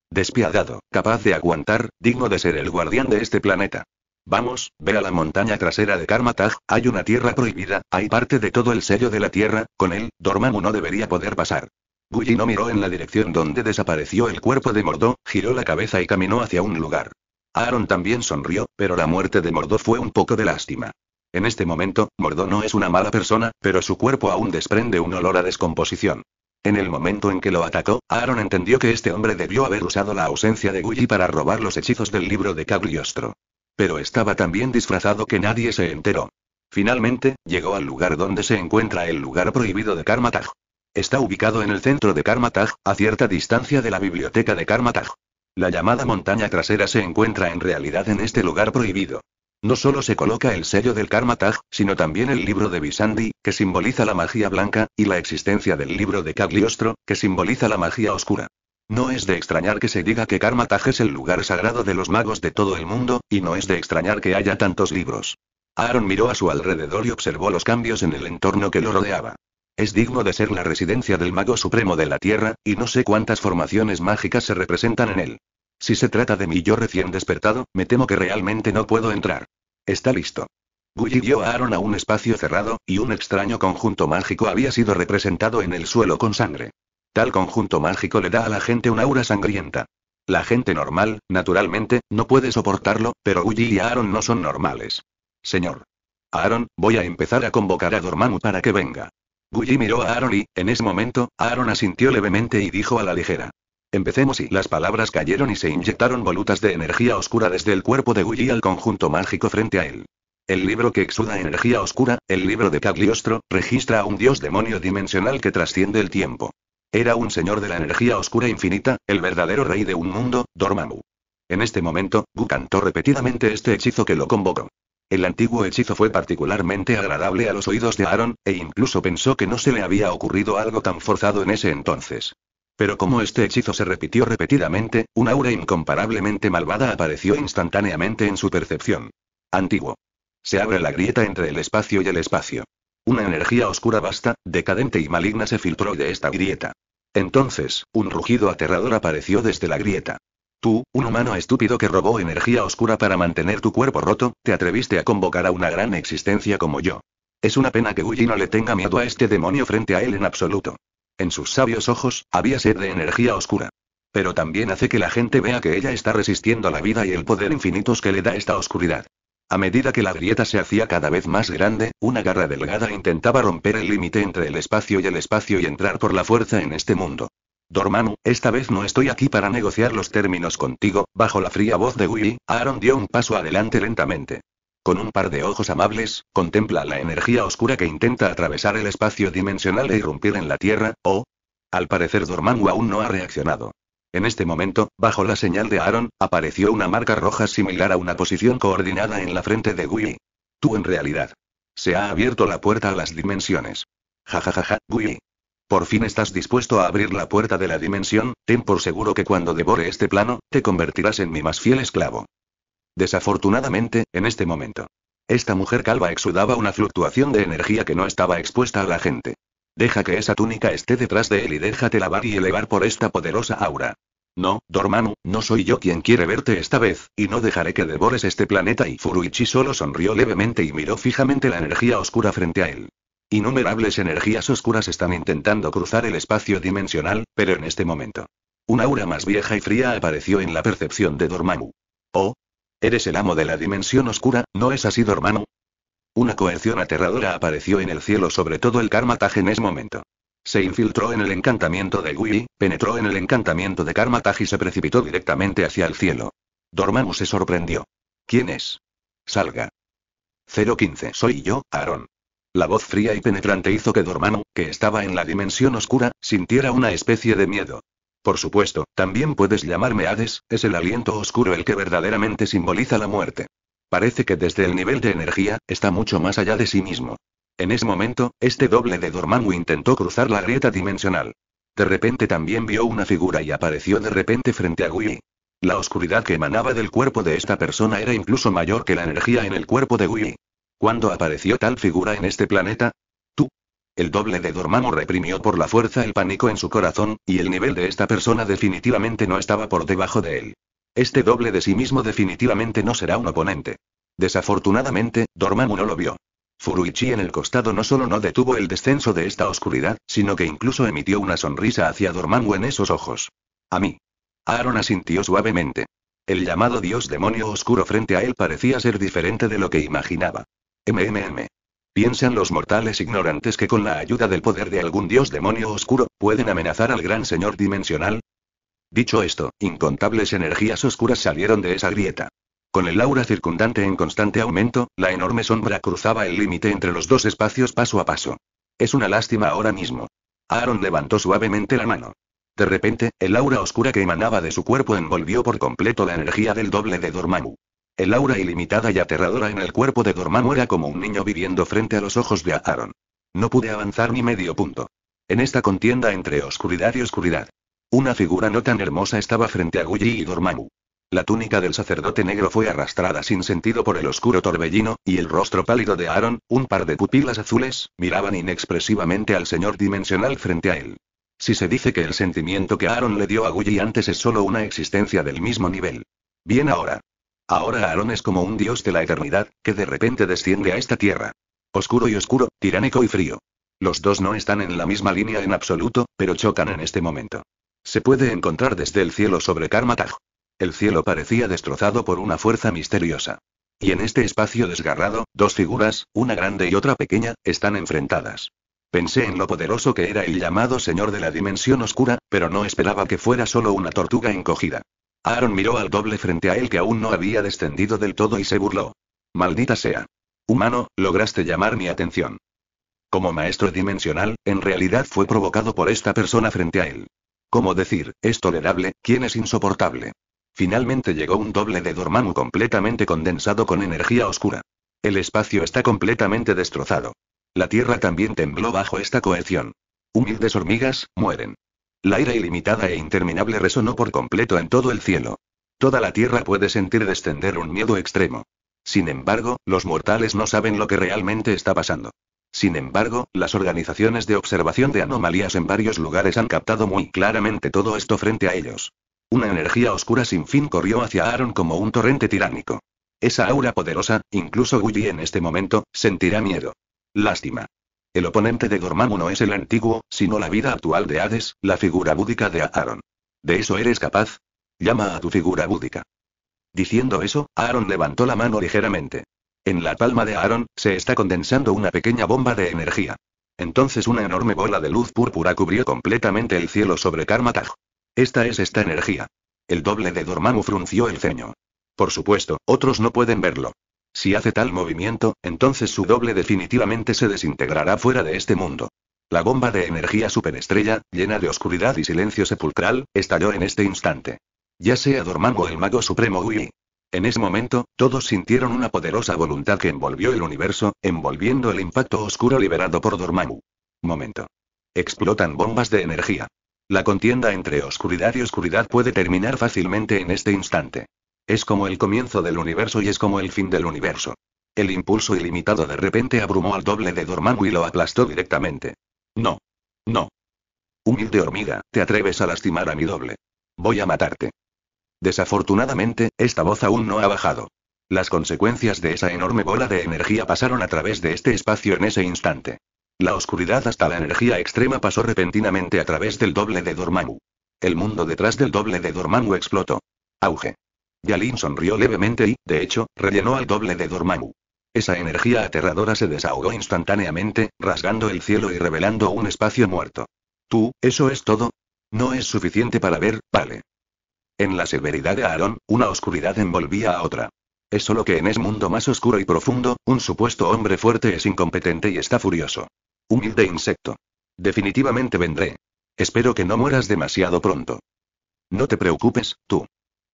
Despiadado, capaz de aguantar, digno de ser el guardián de este planeta. Vamos, ve a la montaña trasera de Karmatag, hay una tierra prohibida, hay parte de todo el sello de la tierra, con él, Dormammu no debería poder pasar. Gulli no miró en la dirección donde desapareció el cuerpo de Mordo, giró la cabeza y caminó hacia un lugar. Aaron también sonrió, pero la muerte de Mordo fue un poco de lástima. En este momento, Mordo no es una mala persona, pero su cuerpo aún desprende un olor a descomposición. En el momento en que lo atacó, Aaron entendió que este hombre debió haber usado la ausencia de Gulli para robar los hechizos del libro de Cagliostro. Pero estaba tan bien disfrazado que nadie se enteró. Finalmente, llegó al lugar donde se encuentra el lugar prohibido de Karmataj. Está ubicado en el centro de Karmataj, a cierta distancia de la biblioteca de Karmataj. La llamada montaña trasera se encuentra en realidad en este lugar prohibido. No solo se coloca el sello del Karmataj, sino también el libro de Visandi, que simboliza la magia blanca, y la existencia del libro de Cagliostro, que simboliza la magia oscura. No es de extrañar que se diga que Karmataj es el lugar sagrado de los magos de todo el mundo, y no es de extrañar que haya tantos libros. Aaron miró a su alrededor y observó los cambios en el entorno que lo rodeaba. Es digno de ser la residencia del mago supremo de la Tierra, y no sé cuántas formaciones mágicas se representan en él. Si se trata de mi yo recién despertado, me temo que realmente no puedo entrar. Está listo. Gulli dio a Aaron a un espacio cerrado, y un extraño conjunto mágico había sido representado en el suelo con sangre. Tal conjunto mágico le da a la gente una aura sangrienta. La gente normal, naturalmente, no puede soportarlo, pero guy y Aaron no son normales. Señor. Aaron, voy a empezar a convocar a Dormammu para que venga. guy miró a Aaron y, en ese momento, Aaron asintió levemente y dijo a la ligera. Empecemos y las palabras cayeron y se inyectaron volutas de energía oscura desde el cuerpo de guy al conjunto mágico frente a él. El libro que exuda energía oscura, el libro de Cagliostro, registra a un dios demonio dimensional que trasciende el tiempo. Era un señor de la energía oscura infinita, el verdadero rey de un mundo, Dormammu. En este momento, Gu cantó repetidamente este hechizo que lo convocó. El antiguo hechizo fue particularmente agradable a los oídos de Aaron, e incluso pensó que no se le había ocurrido algo tan forzado en ese entonces. Pero como este hechizo se repitió repetidamente, un aura incomparablemente malvada apareció instantáneamente en su percepción. Antiguo. Se abre la grieta entre el espacio y el espacio. Una energía oscura vasta, decadente y maligna se filtró de esta grieta. Entonces, un rugido aterrador apareció desde la grieta. Tú, un humano estúpido que robó energía oscura para mantener tu cuerpo roto, te atreviste a convocar a una gran existencia como yo. Es una pena que Willy no le tenga miedo a este demonio frente a él en absoluto. En sus sabios ojos, había sed de energía oscura. Pero también hace que la gente vea que ella está resistiendo la vida y el poder infinitos que le da esta oscuridad. A medida que la grieta se hacía cada vez más grande, una garra delgada intentaba romper el límite entre el espacio y el espacio y entrar por la fuerza en este mundo. Dormanu, esta vez no estoy aquí para negociar los términos contigo, bajo la fría voz de Willy, Aaron dio un paso adelante lentamente. Con un par de ojos amables, contempla la energía oscura que intenta atravesar el espacio dimensional e irrumpir en la Tierra, o... Al parecer Dormanu aún no ha reaccionado. En este momento, bajo la señal de Aaron, apareció una marca roja similar a una posición coordinada en la frente de Gui. Tú en realidad. Se ha abierto la puerta a las dimensiones. Jajajaja, ja, ja, Gui. Por fin estás dispuesto a abrir la puerta de la dimensión, ten por seguro que cuando devore este plano, te convertirás en mi más fiel esclavo. Desafortunadamente, en este momento. Esta mujer calva exudaba una fluctuación de energía que no estaba expuesta a la gente. Deja que esa túnica esté detrás de él y déjate lavar y elevar por esta poderosa aura. No, Dormammu, no soy yo quien quiere verte esta vez, y no dejaré que devores este planeta. Y Furuichi solo sonrió levemente y miró fijamente la energía oscura frente a él. Innumerables energías oscuras están intentando cruzar el espacio dimensional, pero en este momento. Un aura más vieja y fría apareció en la percepción de Dormammu. Oh. Eres el amo de la dimensión oscura, ¿no es así, Dormammu? Una coerción aterradora apareció en el cielo sobre todo el Karmataj en ese momento. Se infiltró en el encantamiento de Gui, penetró en el encantamiento de Karmataj y se precipitó directamente hacia el cielo. Dormammu se sorprendió. ¿Quién es? Salga. 015 Soy yo, aaron La voz fría y penetrante hizo que Dormammu, que estaba en la dimensión oscura, sintiera una especie de miedo. Por supuesto, también puedes llamarme Hades, es el aliento oscuro el que verdaderamente simboliza la muerte. Parece que desde el nivel de energía, está mucho más allá de sí mismo. En ese momento, este doble de Dormammu intentó cruzar la grieta dimensional. De repente también vio una figura y apareció de repente frente a Wii. La oscuridad que emanaba del cuerpo de esta persona era incluso mayor que la energía en el cuerpo de Wii. ¿Cuándo apareció tal figura en este planeta? Tú. El doble de Dormammu reprimió por la fuerza el pánico en su corazón, y el nivel de esta persona definitivamente no estaba por debajo de él. Este doble de sí mismo definitivamente no será un oponente. Desafortunadamente, Dormammu no lo vio. Furuichi en el costado no solo no detuvo el descenso de esta oscuridad, sino que incluso emitió una sonrisa hacia Dormammu en esos ojos. A mí. Aaron asintió suavemente. El llamado dios demonio oscuro frente a él parecía ser diferente de lo que imaginaba. MMM. Piensan los mortales ignorantes que con la ayuda del poder de algún dios demonio oscuro, pueden amenazar al gran señor dimensional. Dicho esto, incontables energías oscuras salieron de esa grieta. Con el aura circundante en constante aumento, la enorme sombra cruzaba el límite entre los dos espacios paso a paso. Es una lástima ahora mismo. Aaron levantó suavemente la mano. De repente, el aura oscura que emanaba de su cuerpo envolvió por completo la energía del doble de Dormammu. El aura ilimitada y aterradora en el cuerpo de Dormammu era como un niño viviendo frente a los ojos de Aaron. No pude avanzar ni medio punto. En esta contienda entre oscuridad y oscuridad. Una figura no tan hermosa estaba frente a Gulli y Dormammu. La túnica del sacerdote negro fue arrastrada sin sentido por el oscuro torbellino, y el rostro pálido de Aaron, un par de pupilas azules, miraban inexpresivamente al señor dimensional frente a él. Si se dice que el sentimiento que Aaron le dio a Gully antes es solo una existencia del mismo nivel. Bien ahora. Ahora Aaron es como un dios de la eternidad, que de repente desciende a esta tierra. Oscuro y oscuro, tiránico y frío. Los dos no están en la misma línea en absoluto, pero chocan en este momento. Se puede encontrar desde el cielo sobre Karmataj. El cielo parecía destrozado por una fuerza misteriosa. Y en este espacio desgarrado, dos figuras, una grande y otra pequeña, están enfrentadas. Pensé en lo poderoso que era el llamado Señor de la Dimensión Oscura, pero no esperaba que fuera solo una tortuga encogida. Aaron miró al doble frente a él que aún no había descendido del todo y se burló. Maldita sea. Humano, lograste llamar mi atención. Como maestro dimensional, en realidad fue provocado por esta persona frente a él. ¿Cómo decir, es tolerable, quién es insoportable? Finalmente llegó un doble de Dormammu completamente condensado con energía oscura. El espacio está completamente destrozado. La tierra también tembló bajo esta cohesión. Humildes hormigas, mueren. La ira ilimitada e interminable resonó por completo en todo el cielo. Toda la tierra puede sentir descender un miedo extremo. Sin embargo, los mortales no saben lo que realmente está pasando. Sin embargo, las organizaciones de observación de anomalías en varios lugares han captado muy claramente todo esto frente a ellos. Una energía oscura sin fin corrió hacia Aaron como un torrente tiránico. Esa aura poderosa, incluso Guyi en este momento, sentirá miedo. Lástima. El oponente de Dormammu no es el antiguo, sino la vida actual de Hades, la figura búdica de Aaron. ¿De eso eres capaz? Llama a tu figura búdica. Diciendo eso, Aaron levantó la mano ligeramente. En la palma de Aaron, se está condensando una pequeña bomba de energía. Entonces una enorme bola de luz púrpura cubrió completamente el cielo sobre Karmataj. Esta es esta energía. El doble de Dormammu frunció el ceño. Por supuesto, otros no pueden verlo. Si hace tal movimiento, entonces su doble definitivamente se desintegrará fuera de este mundo. La bomba de energía superestrella, llena de oscuridad y silencio sepulcral, estalló en este instante. Ya sea Dormammu o el mago supremo Wii. En ese momento, todos sintieron una poderosa voluntad que envolvió el universo, envolviendo el impacto oscuro liberado por Dormammu. Momento. Explotan bombas de energía. La contienda entre oscuridad y oscuridad puede terminar fácilmente en este instante. Es como el comienzo del universo y es como el fin del universo. El impulso ilimitado de repente abrumó al doble de Dormammu y lo aplastó directamente. No. No. Humilde hormiga, te atreves a lastimar a mi doble. Voy a matarte. Desafortunadamente, esta voz aún no ha bajado. Las consecuencias de esa enorme bola de energía pasaron a través de este espacio en ese instante. La oscuridad hasta la energía extrema pasó repentinamente a través del doble de Dormammu. El mundo detrás del doble de Dormammu explotó. Auge. Yalin sonrió levemente y, de hecho, rellenó al doble de Dormammu. Esa energía aterradora se desahogó instantáneamente, rasgando el cielo y revelando un espacio muerto. ¿Tú, eso es todo? No es suficiente para ver, vale. En la severidad de Aarón, una oscuridad envolvía a otra. Es solo que en ese mundo más oscuro y profundo, un supuesto hombre fuerte es incompetente y está furioso. Humilde insecto. Definitivamente vendré. Espero que no mueras demasiado pronto. No te preocupes, tú.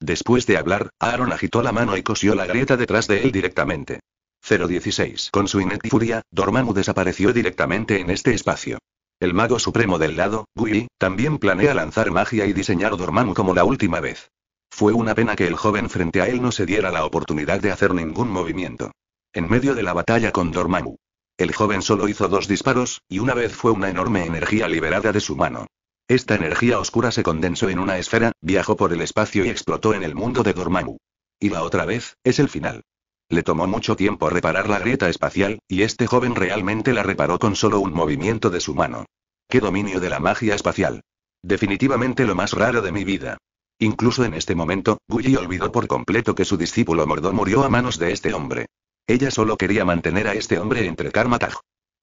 Después de hablar, Aaron agitó la mano y cosió la grieta detrás de él directamente. 016. Con su ineptifuria, Dormammu desapareció directamente en este espacio. El mago supremo del lado, Gui, también planea lanzar magia y diseñar Dormammu como la última vez. Fue una pena que el joven frente a él no se diera la oportunidad de hacer ningún movimiento. En medio de la batalla con Dormammu, el joven solo hizo dos disparos, y una vez fue una enorme energía liberada de su mano. Esta energía oscura se condensó en una esfera, viajó por el espacio y explotó en el mundo de Dormammu. Y la otra vez, es el final. Le tomó mucho tiempo reparar la grieta espacial, y este joven realmente la reparó con solo un movimiento de su mano. ¡Qué dominio de la magia espacial! Definitivamente lo más raro de mi vida. Incluso en este momento, Gulli olvidó por completo que su discípulo Mordor murió a manos de este hombre. Ella solo quería mantener a este hombre entre Karmataj.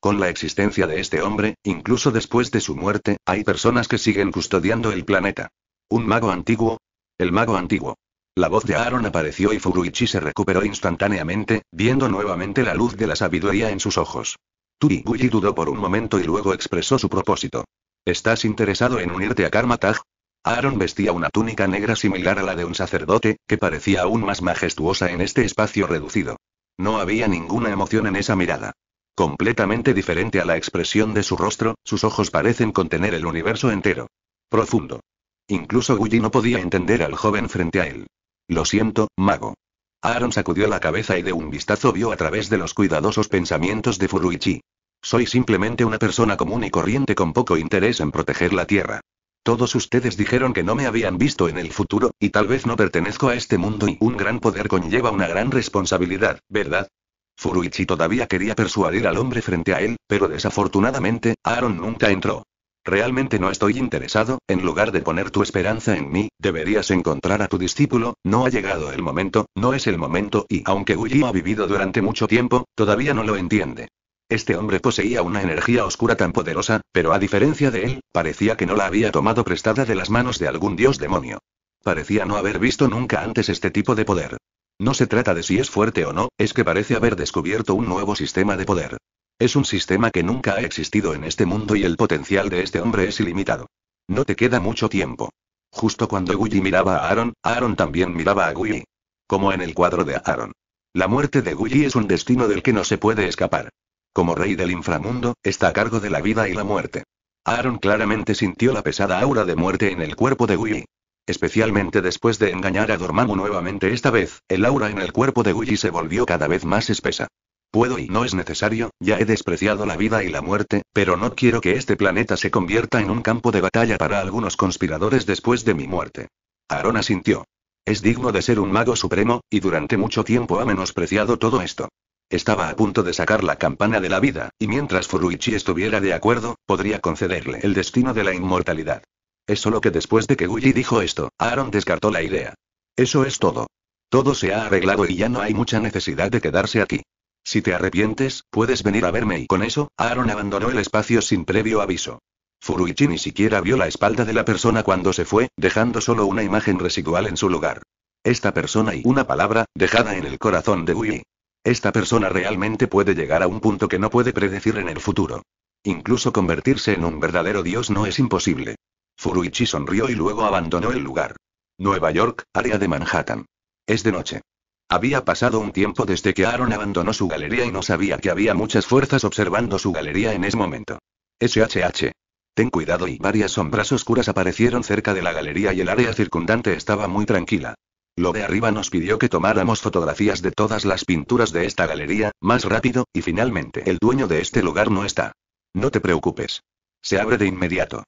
Con la existencia de este hombre, incluso después de su muerte, hay personas que siguen custodiando el planeta. ¿Un mago antiguo? El mago antiguo. La voz de Aaron apareció y Furuichi se recuperó instantáneamente, viendo nuevamente la luz de la sabiduría en sus ojos. Turiguchi dudó por un momento y luego expresó su propósito. ¿Estás interesado en unirte a Karmataj? Aaron vestía una túnica negra similar a la de un sacerdote, que parecía aún más majestuosa en este espacio reducido. No había ninguna emoción en esa mirada. Completamente diferente a la expresión de su rostro, sus ojos parecen contener el universo entero. Profundo. Incluso guy no podía entender al joven frente a él. Lo siento, mago. Aaron sacudió la cabeza y de un vistazo vio a través de los cuidadosos pensamientos de Furuichi. Soy simplemente una persona común y corriente con poco interés en proteger la tierra. Todos ustedes dijeron que no me habían visto en el futuro, y tal vez no pertenezco a este mundo y un gran poder conlleva una gran responsabilidad, ¿verdad? Furuichi todavía quería persuadir al hombre frente a él, pero desafortunadamente, Aaron nunca entró. Realmente no estoy interesado, en lugar de poner tu esperanza en mí, deberías encontrar a tu discípulo, no ha llegado el momento, no es el momento y aunque Uji ha vivido durante mucho tiempo, todavía no lo entiende. Este hombre poseía una energía oscura tan poderosa, pero a diferencia de él, parecía que no la había tomado prestada de las manos de algún dios demonio. Parecía no haber visto nunca antes este tipo de poder. No se trata de si es fuerte o no, es que parece haber descubierto un nuevo sistema de poder. Es un sistema que nunca ha existido en este mundo y el potencial de este hombre es ilimitado. No te queda mucho tiempo. Justo cuando guy miraba a Aaron, Aaron también miraba a Gui. Como en el cuadro de Aaron. La muerte de Guy es un destino del que no se puede escapar. Como rey del inframundo, está a cargo de la vida y la muerte. Aaron claramente sintió la pesada aura de muerte en el cuerpo de Willy. Especialmente después de engañar a Dormammu nuevamente esta vez, el aura en el cuerpo de Willy se volvió cada vez más espesa. Puedo y no es necesario, ya he despreciado la vida y la muerte, pero no quiero que este planeta se convierta en un campo de batalla para algunos conspiradores después de mi muerte. Aaron asintió. Es digno de ser un mago supremo, y durante mucho tiempo ha menospreciado todo esto. Estaba a punto de sacar la campana de la vida, y mientras Furuichi estuviera de acuerdo, podría concederle el destino de la inmortalidad. Es solo que después de que Gulli dijo esto, Aaron descartó la idea. Eso es todo. Todo se ha arreglado y ya no hay mucha necesidad de quedarse aquí. Si te arrepientes, puedes venir a verme y con eso, Aaron abandonó el espacio sin previo aviso. Furuichi ni siquiera vio la espalda de la persona cuando se fue, dejando solo una imagen residual en su lugar. Esta persona y una palabra, dejada en el corazón de Willi, esta persona realmente puede llegar a un punto que no puede predecir en el futuro. Incluso convertirse en un verdadero dios no es imposible. Furuichi sonrió y luego abandonó el lugar. Nueva York, área de Manhattan. Es de noche. Había pasado un tiempo desde que Aaron abandonó su galería y no sabía que había muchas fuerzas observando su galería en ese momento. SHH. Ten cuidado y varias sombras oscuras aparecieron cerca de la galería y el área circundante estaba muy tranquila. Lo de arriba nos pidió que tomáramos fotografías de todas las pinturas de esta galería, más rápido, y finalmente el dueño de este lugar no está. No te preocupes. Se abre de inmediato.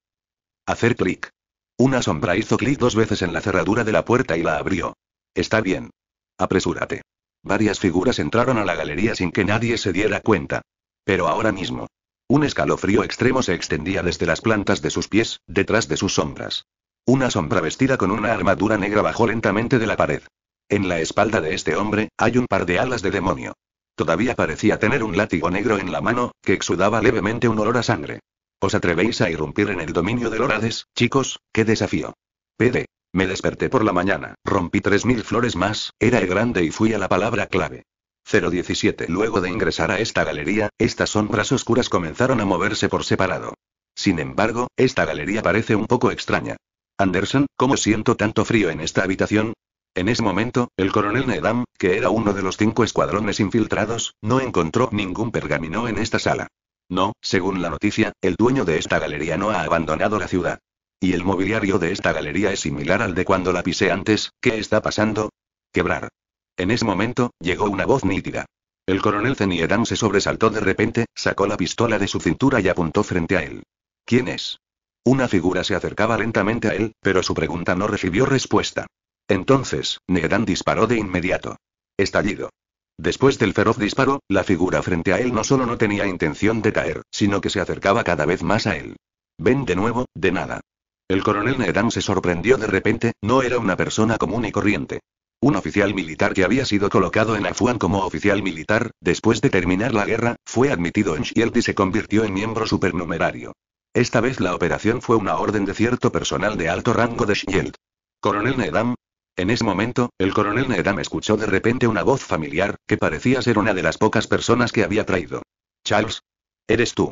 Hacer clic. Una sombra hizo clic dos veces en la cerradura de la puerta y la abrió. Está bien. Apresúrate. Varias figuras entraron a la galería sin que nadie se diera cuenta. Pero ahora mismo. Un escalofrío extremo se extendía desde las plantas de sus pies, detrás de sus sombras. Una sombra vestida con una armadura negra bajó lentamente de la pared. En la espalda de este hombre, hay un par de alas de demonio. Todavía parecía tener un látigo negro en la mano, que exudaba levemente un olor a sangre. ¿Os atrevéis a irrumpir en el dominio de Lorades, chicos? ¡Qué desafío! PD. Me desperté por la mañana, rompí 3.000 flores más, era el grande y fui a la palabra clave. 017 Luego de ingresar a esta galería, estas sombras oscuras comenzaron a moverse por separado. Sin embargo, esta galería parece un poco extraña. Anderson, ¿cómo siento tanto frío en esta habitación? En ese momento, el coronel Nedam, que era uno de los cinco escuadrones infiltrados, no encontró ningún pergamino en esta sala. No, según la noticia, el dueño de esta galería no ha abandonado la ciudad. Y el mobiliario de esta galería es similar al de cuando la pisé antes, ¿qué está pasando? Quebrar. En ese momento, llegó una voz nítida. El coronel Zeniedam se sobresaltó de repente, sacó la pistola de su cintura y apuntó frente a él. ¿Quién es? Una figura se acercaba lentamente a él, pero su pregunta no recibió respuesta. Entonces, Nedan disparó de inmediato. Estallido. Después del feroz disparo, la figura frente a él no solo no tenía intención de caer, sino que se acercaba cada vez más a él. Ven de nuevo, de nada. El coronel Nedan se sorprendió de repente, no era una persona común y corriente. Un oficial militar que había sido colocado en Afuan como oficial militar, después de terminar la guerra, fue admitido en Shield y se convirtió en miembro supernumerario. Esta vez la operación fue una orden de cierto personal de alto rango de Shield. Coronel Nedam. En ese momento, el coronel Nedam escuchó de repente una voz familiar, que parecía ser una de las pocas personas que había traído. Charles. Eres tú.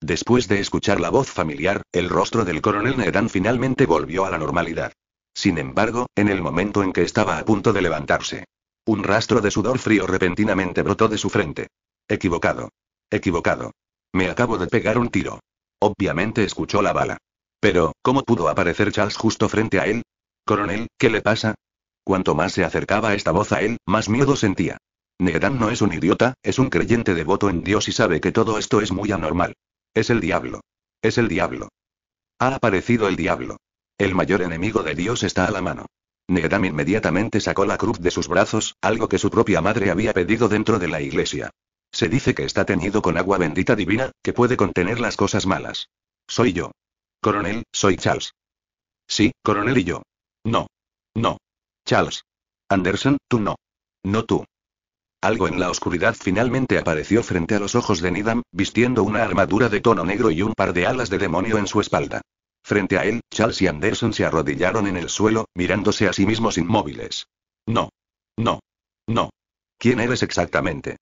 Después de escuchar la voz familiar, el rostro del coronel Nedam finalmente volvió a la normalidad. Sin embargo, en el momento en que estaba a punto de levantarse, un rastro de sudor frío repentinamente brotó de su frente. Equivocado. Equivocado. Me acabo de pegar un tiro. Obviamente escuchó la bala. Pero, ¿cómo pudo aparecer Charles justo frente a él? Coronel, ¿qué le pasa? Cuanto más se acercaba esta voz a él, más miedo sentía. Needam no es un idiota, es un creyente devoto en Dios y sabe que todo esto es muy anormal. Es el diablo. Es el diablo. Ha aparecido el diablo. El mayor enemigo de Dios está a la mano. Needam inmediatamente sacó la cruz de sus brazos, algo que su propia madre había pedido dentro de la iglesia. Se dice que está teñido con agua bendita divina, que puede contener las cosas malas. Soy yo. Coronel, soy Charles. Sí, coronel y yo. No. No. Charles. Anderson, tú no. No tú. Algo en la oscuridad finalmente apareció frente a los ojos de Needham, vistiendo una armadura de tono negro y un par de alas de demonio en su espalda. Frente a él, Charles y Anderson se arrodillaron en el suelo, mirándose a sí mismos inmóviles. No. No. No. ¿Quién eres exactamente?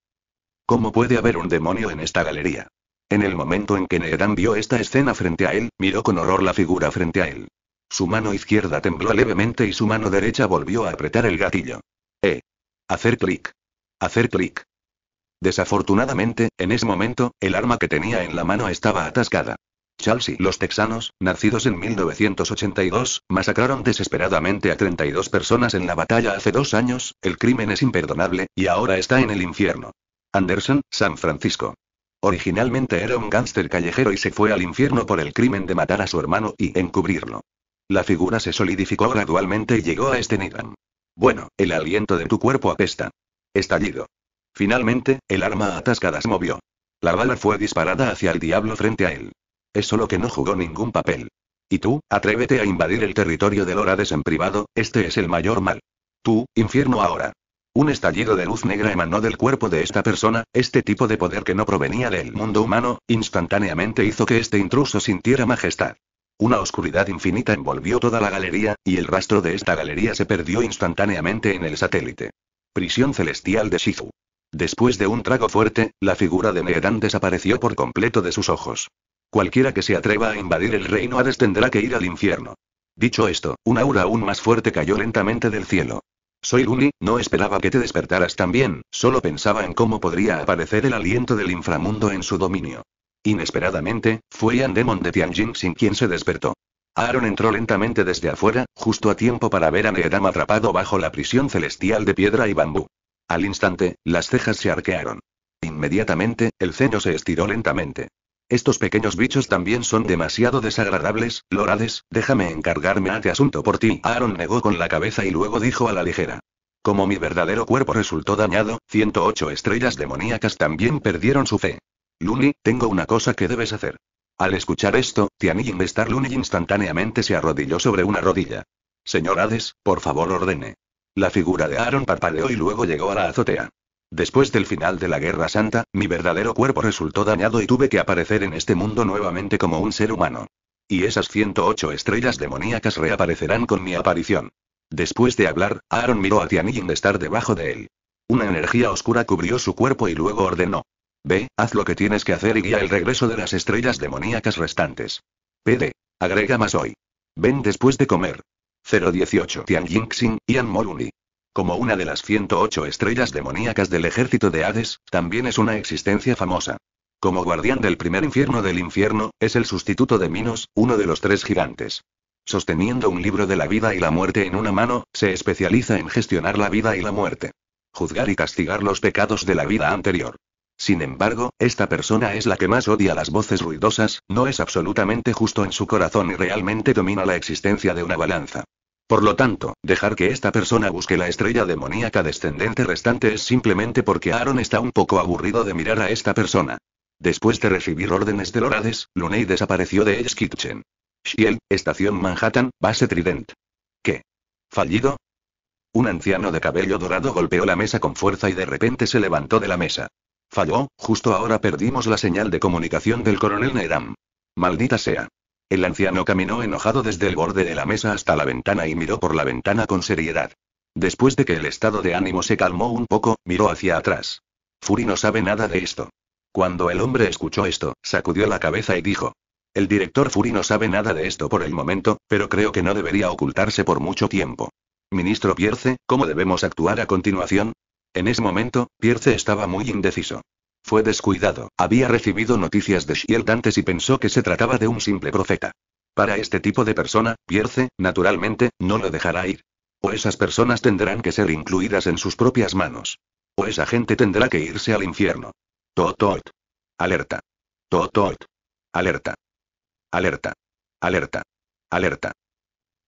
¿Cómo puede haber un demonio en esta galería? En el momento en que Nedan vio esta escena frente a él, miró con horror la figura frente a él. Su mano izquierda tembló levemente y su mano derecha volvió a apretar el gatillo. Eh. Hacer clic. Hacer clic. Desafortunadamente, en ese momento, el arma que tenía en la mano estaba atascada. Charles los texanos, nacidos en 1982, masacraron desesperadamente a 32 personas en la batalla hace dos años, el crimen es imperdonable, y ahora está en el infierno. Anderson, San Francisco. Originalmente era un gángster callejero y se fue al infierno por el crimen de matar a su hermano y encubrirlo. La figura se solidificó gradualmente y llegó a este nivel. Bueno, el aliento de tu cuerpo apesta. Estallido. Finalmente, el arma atascada se movió. La bala fue disparada hacia el diablo frente a él. Es solo que no jugó ningún papel. Y tú, atrévete a invadir el territorio de Lorades en privado, este es el mayor mal. Tú, infierno ahora. Un estallido de luz negra emanó del cuerpo de esta persona, este tipo de poder que no provenía del mundo humano, instantáneamente hizo que este intruso sintiera majestad. Una oscuridad infinita envolvió toda la galería, y el rastro de esta galería se perdió instantáneamente en el satélite. Prisión celestial de Shizu. Después de un trago fuerte, la figura de Needan desapareció por completo de sus ojos. Cualquiera que se atreva a invadir el reino Hades tendrá que ir al infierno. Dicho esto, un aura aún más fuerte cayó lentamente del cielo. Soy Luli, no esperaba que te despertaras tan bien, solo pensaba en cómo podría aparecer el aliento del inframundo en su dominio. Inesperadamente, fue Yan de Tianjin sin quien se despertó. Aaron entró lentamente desde afuera, justo a tiempo para ver a Needam atrapado bajo la prisión celestial de piedra y bambú. Al instante, las cejas se arquearon. Inmediatamente, el ceño se estiró lentamente. Estos pequeños bichos también son demasiado desagradables, Lorades, déjame encargarme este asunto por ti. Aaron negó con la cabeza y luego dijo a la ligera. Como mi verdadero cuerpo resultó dañado, 108 estrellas demoníacas también perdieron su fe. Luni, tengo una cosa que debes hacer. Al escuchar esto, y Mr. Luni instantáneamente se arrodilló sobre una rodilla. Señor Hades, por favor ordene. La figura de Aaron parpadeó y luego llegó a la azotea. Después del final de la Guerra Santa, mi verdadero cuerpo resultó dañado y tuve que aparecer en este mundo nuevamente como un ser humano. Y esas 108 estrellas demoníacas reaparecerán con mi aparición. Después de hablar, Aaron miró a Tian de estar debajo de él. Una energía oscura cubrió su cuerpo y luego ordenó. Ve, haz lo que tienes que hacer y guía el regreso de las estrellas demoníacas restantes. PD. Agrega más hoy. Ven después de comer. 018 Xing, Ian Moruni. Como una de las 108 estrellas demoníacas del ejército de Hades, también es una existencia famosa. Como guardián del primer infierno del infierno, es el sustituto de Minos, uno de los tres gigantes. Sosteniendo un libro de la vida y la muerte en una mano, se especializa en gestionar la vida y la muerte. Juzgar y castigar los pecados de la vida anterior. Sin embargo, esta persona es la que más odia las voces ruidosas, no es absolutamente justo en su corazón y realmente domina la existencia de una balanza. Por lo tanto, dejar que esta persona busque la estrella demoníaca descendente restante es simplemente porque Aaron está un poco aburrido de mirar a esta persona. Después de recibir órdenes de Lorades, Luney desapareció de Edge Kitchen. Shiel, Estación Manhattan, Base Trident. ¿Qué? ¿Fallido? Un anciano de cabello dorado golpeó la mesa con fuerza y de repente se levantó de la mesa. Falló, justo ahora perdimos la señal de comunicación del coronel Neram. Maldita sea. El anciano caminó enojado desde el borde de la mesa hasta la ventana y miró por la ventana con seriedad. Después de que el estado de ánimo se calmó un poco, miró hacia atrás. Fury no sabe nada de esto. Cuando el hombre escuchó esto, sacudió la cabeza y dijo. El director Fury no sabe nada de esto por el momento, pero creo que no debería ocultarse por mucho tiempo. Ministro Pierce, ¿cómo debemos actuar a continuación? En ese momento, Pierce estaba muy indeciso. Fue descuidado, había recibido noticias de Shield antes y pensó que se trataba de un simple profeta. Para este tipo de persona, Pierce, naturalmente, no lo dejará ir. O esas personas tendrán que ser incluidas en sus propias manos. O esa gente tendrá que irse al infierno. Totot. Alerta. Totot. Alerta. Alerta. Alerta. Alerta.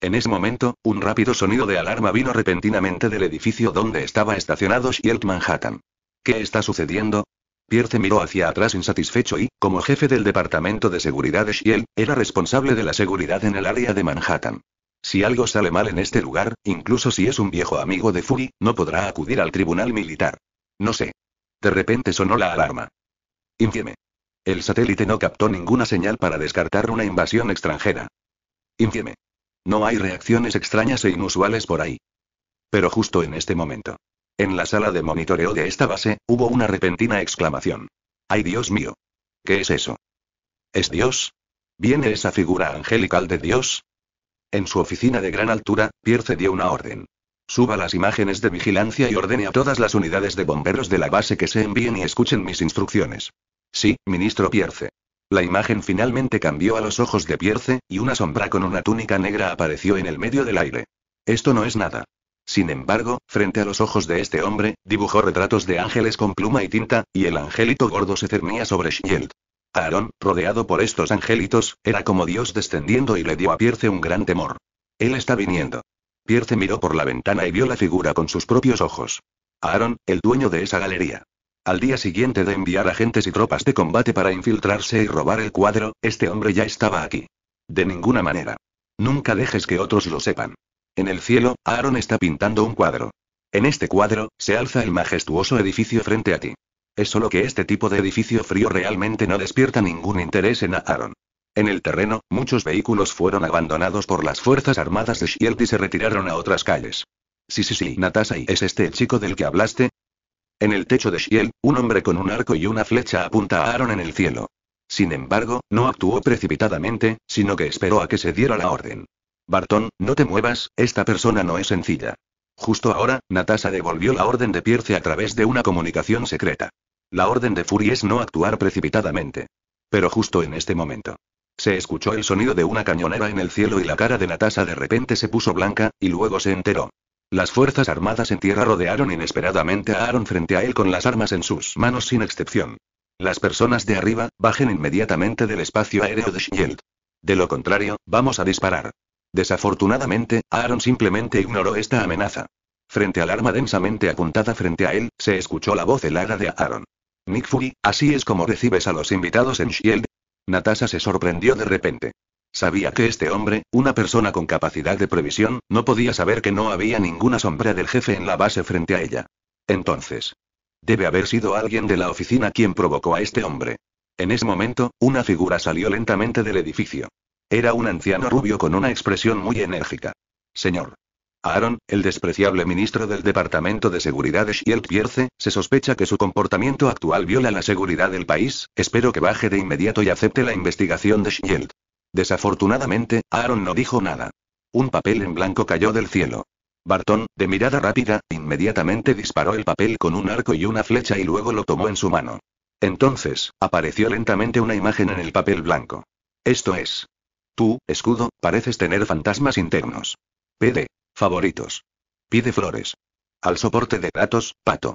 En ese momento, un rápido sonido de alarma vino repentinamente del edificio donde estaba estacionado Shield Manhattan. ¿Qué está sucediendo? Pierce miró hacia atrás insatisfecho y, como jefe del Departamento de Seguridad de Shiel, era responsable de la seguridad en el área de Manhattan. Si algo sale mal en este lugar, incluso si es un viejo amigo de Fury, no podrá acudir al tribunal militar. No sé. De repente sonó la alarma. Infieme. El satélite no captó ninguna señal para descartar una invasión extranjera. Infieme. No hay reacciones extrañas e inusuales por ahí. Pero justo en este momento. En la sala de monitoreo de esta base, hubo una repentina exclamación. ¡Ay Dios mío! ¿Qué es eso? ¿Es Dios? ¿Viene esa figura angelical de Dios? En su oficina de gran altura, Pierce dio una orden. Suba las imágenes de vigilancia y ordene a todas las unidades de bomberos de la base que se envíen y escuchen mis instrucciones. Sí, ministro Pierce. La imagen finalmente cambió a los ojos de Pierce, y una sombra con una túnica negra apareció en el medio del aire. Esto no es nada. Sin embargo, frente a los ojos de este hombre, dibujó retratos de ángeles con pluma y tinta, y el angelito gordo se cernía sobre Shield. Aaron, rodeado por estos angelitos, era como Dios descendiendo y le dio a Pierce un gran temor. Él está viniendo. Pierce miró por la ventana y vio la figura con sus propios ojos. Aaron, el dueño de esa galería. Al día siguiente de enviar agentes y tropas de combate para infiltrarse y robar el cuadro, este hombre ya estaba aquí. De ninguna manera. Nunca dejes que otros lo sepan. En el cielo, Aaron está pintando un cuadro. En este cuadro, se alza el majestuoso edificio frente a ti. Es solo que este tipo de edificio frío realmente no despierta ningún interés en Aaron. En el terreno, muchos vehículos fueron abandonados por las Fuerzas Armadas de Shield y se retiraron a otras calles. Sí, sí, sí, Natasai, ¿es este el chico del que hablaste? En el techo de Shield, un hombre con un arco y una flecha apunta a Aaron en el cielo. Sin embargo, no actuó precipitadamente, sino que esperó a que se diera la orden. Barton, no te muevas, esta persona no es sencilla. Justo ahora, Natasha devolvió la orden de Pierce a través de una comunicación secreta. La orden de Fury es no actuar precipitadamente. Pero justo en este momento. Se escuchó el sonido de una cañonera en el cielo y la cara de Natasha de repente se puso blanca, y luego se enteró. Las fuerzas armadas en tierra rodearon inesperadamente a Aaron frente a él con las armas en sus manos sin excepción. Las personas de arriba, bajen inmediatamente del espacio aéreo de Shield. De lo contrario, vamos a disparar. Desafortunadamente, Aaron simplemente ignoró esta amenaza. Frente al arma densamente apuntada frente a él, se escuchó la voz helada de Aaron. Nick Fury, así es como recibes a los invitados en Shield. Natasha se sorprendió de repente. Sabía que este hombre, una persona con capacidad de previsión, no podía saber que no había ninguna sombra del jefe en la base frente a ella. Entonces, debe haber sido alguien de la oficina quien provocó a este hombre. En ese momento, una figura salió lentamente del edificio. Era un anciano rubio con una expresión muy enérgica. Señor. Aaron, el despreciable ministro del Departamento de Seguridad de Shield Pierce, se sospecha que su comportamiento actual viola la seguridad del país, espero que baje de inmediato y acepte la investigación de Shield. Desafortunadamente, Aaron no dijo nada. Un papel en blanco cayó del cielo. Barton, de mirada rápida, inmediatamente disparó el papel con un arco y una flecha y luego lo tomó en su mano. Entonces, apareció lentamente una imagen en el papel blanco. Esto es. Tú, escudo, pareces tener fantasmas internos. PD. Favoritos. Pide flores. Al soporte de datos, pato.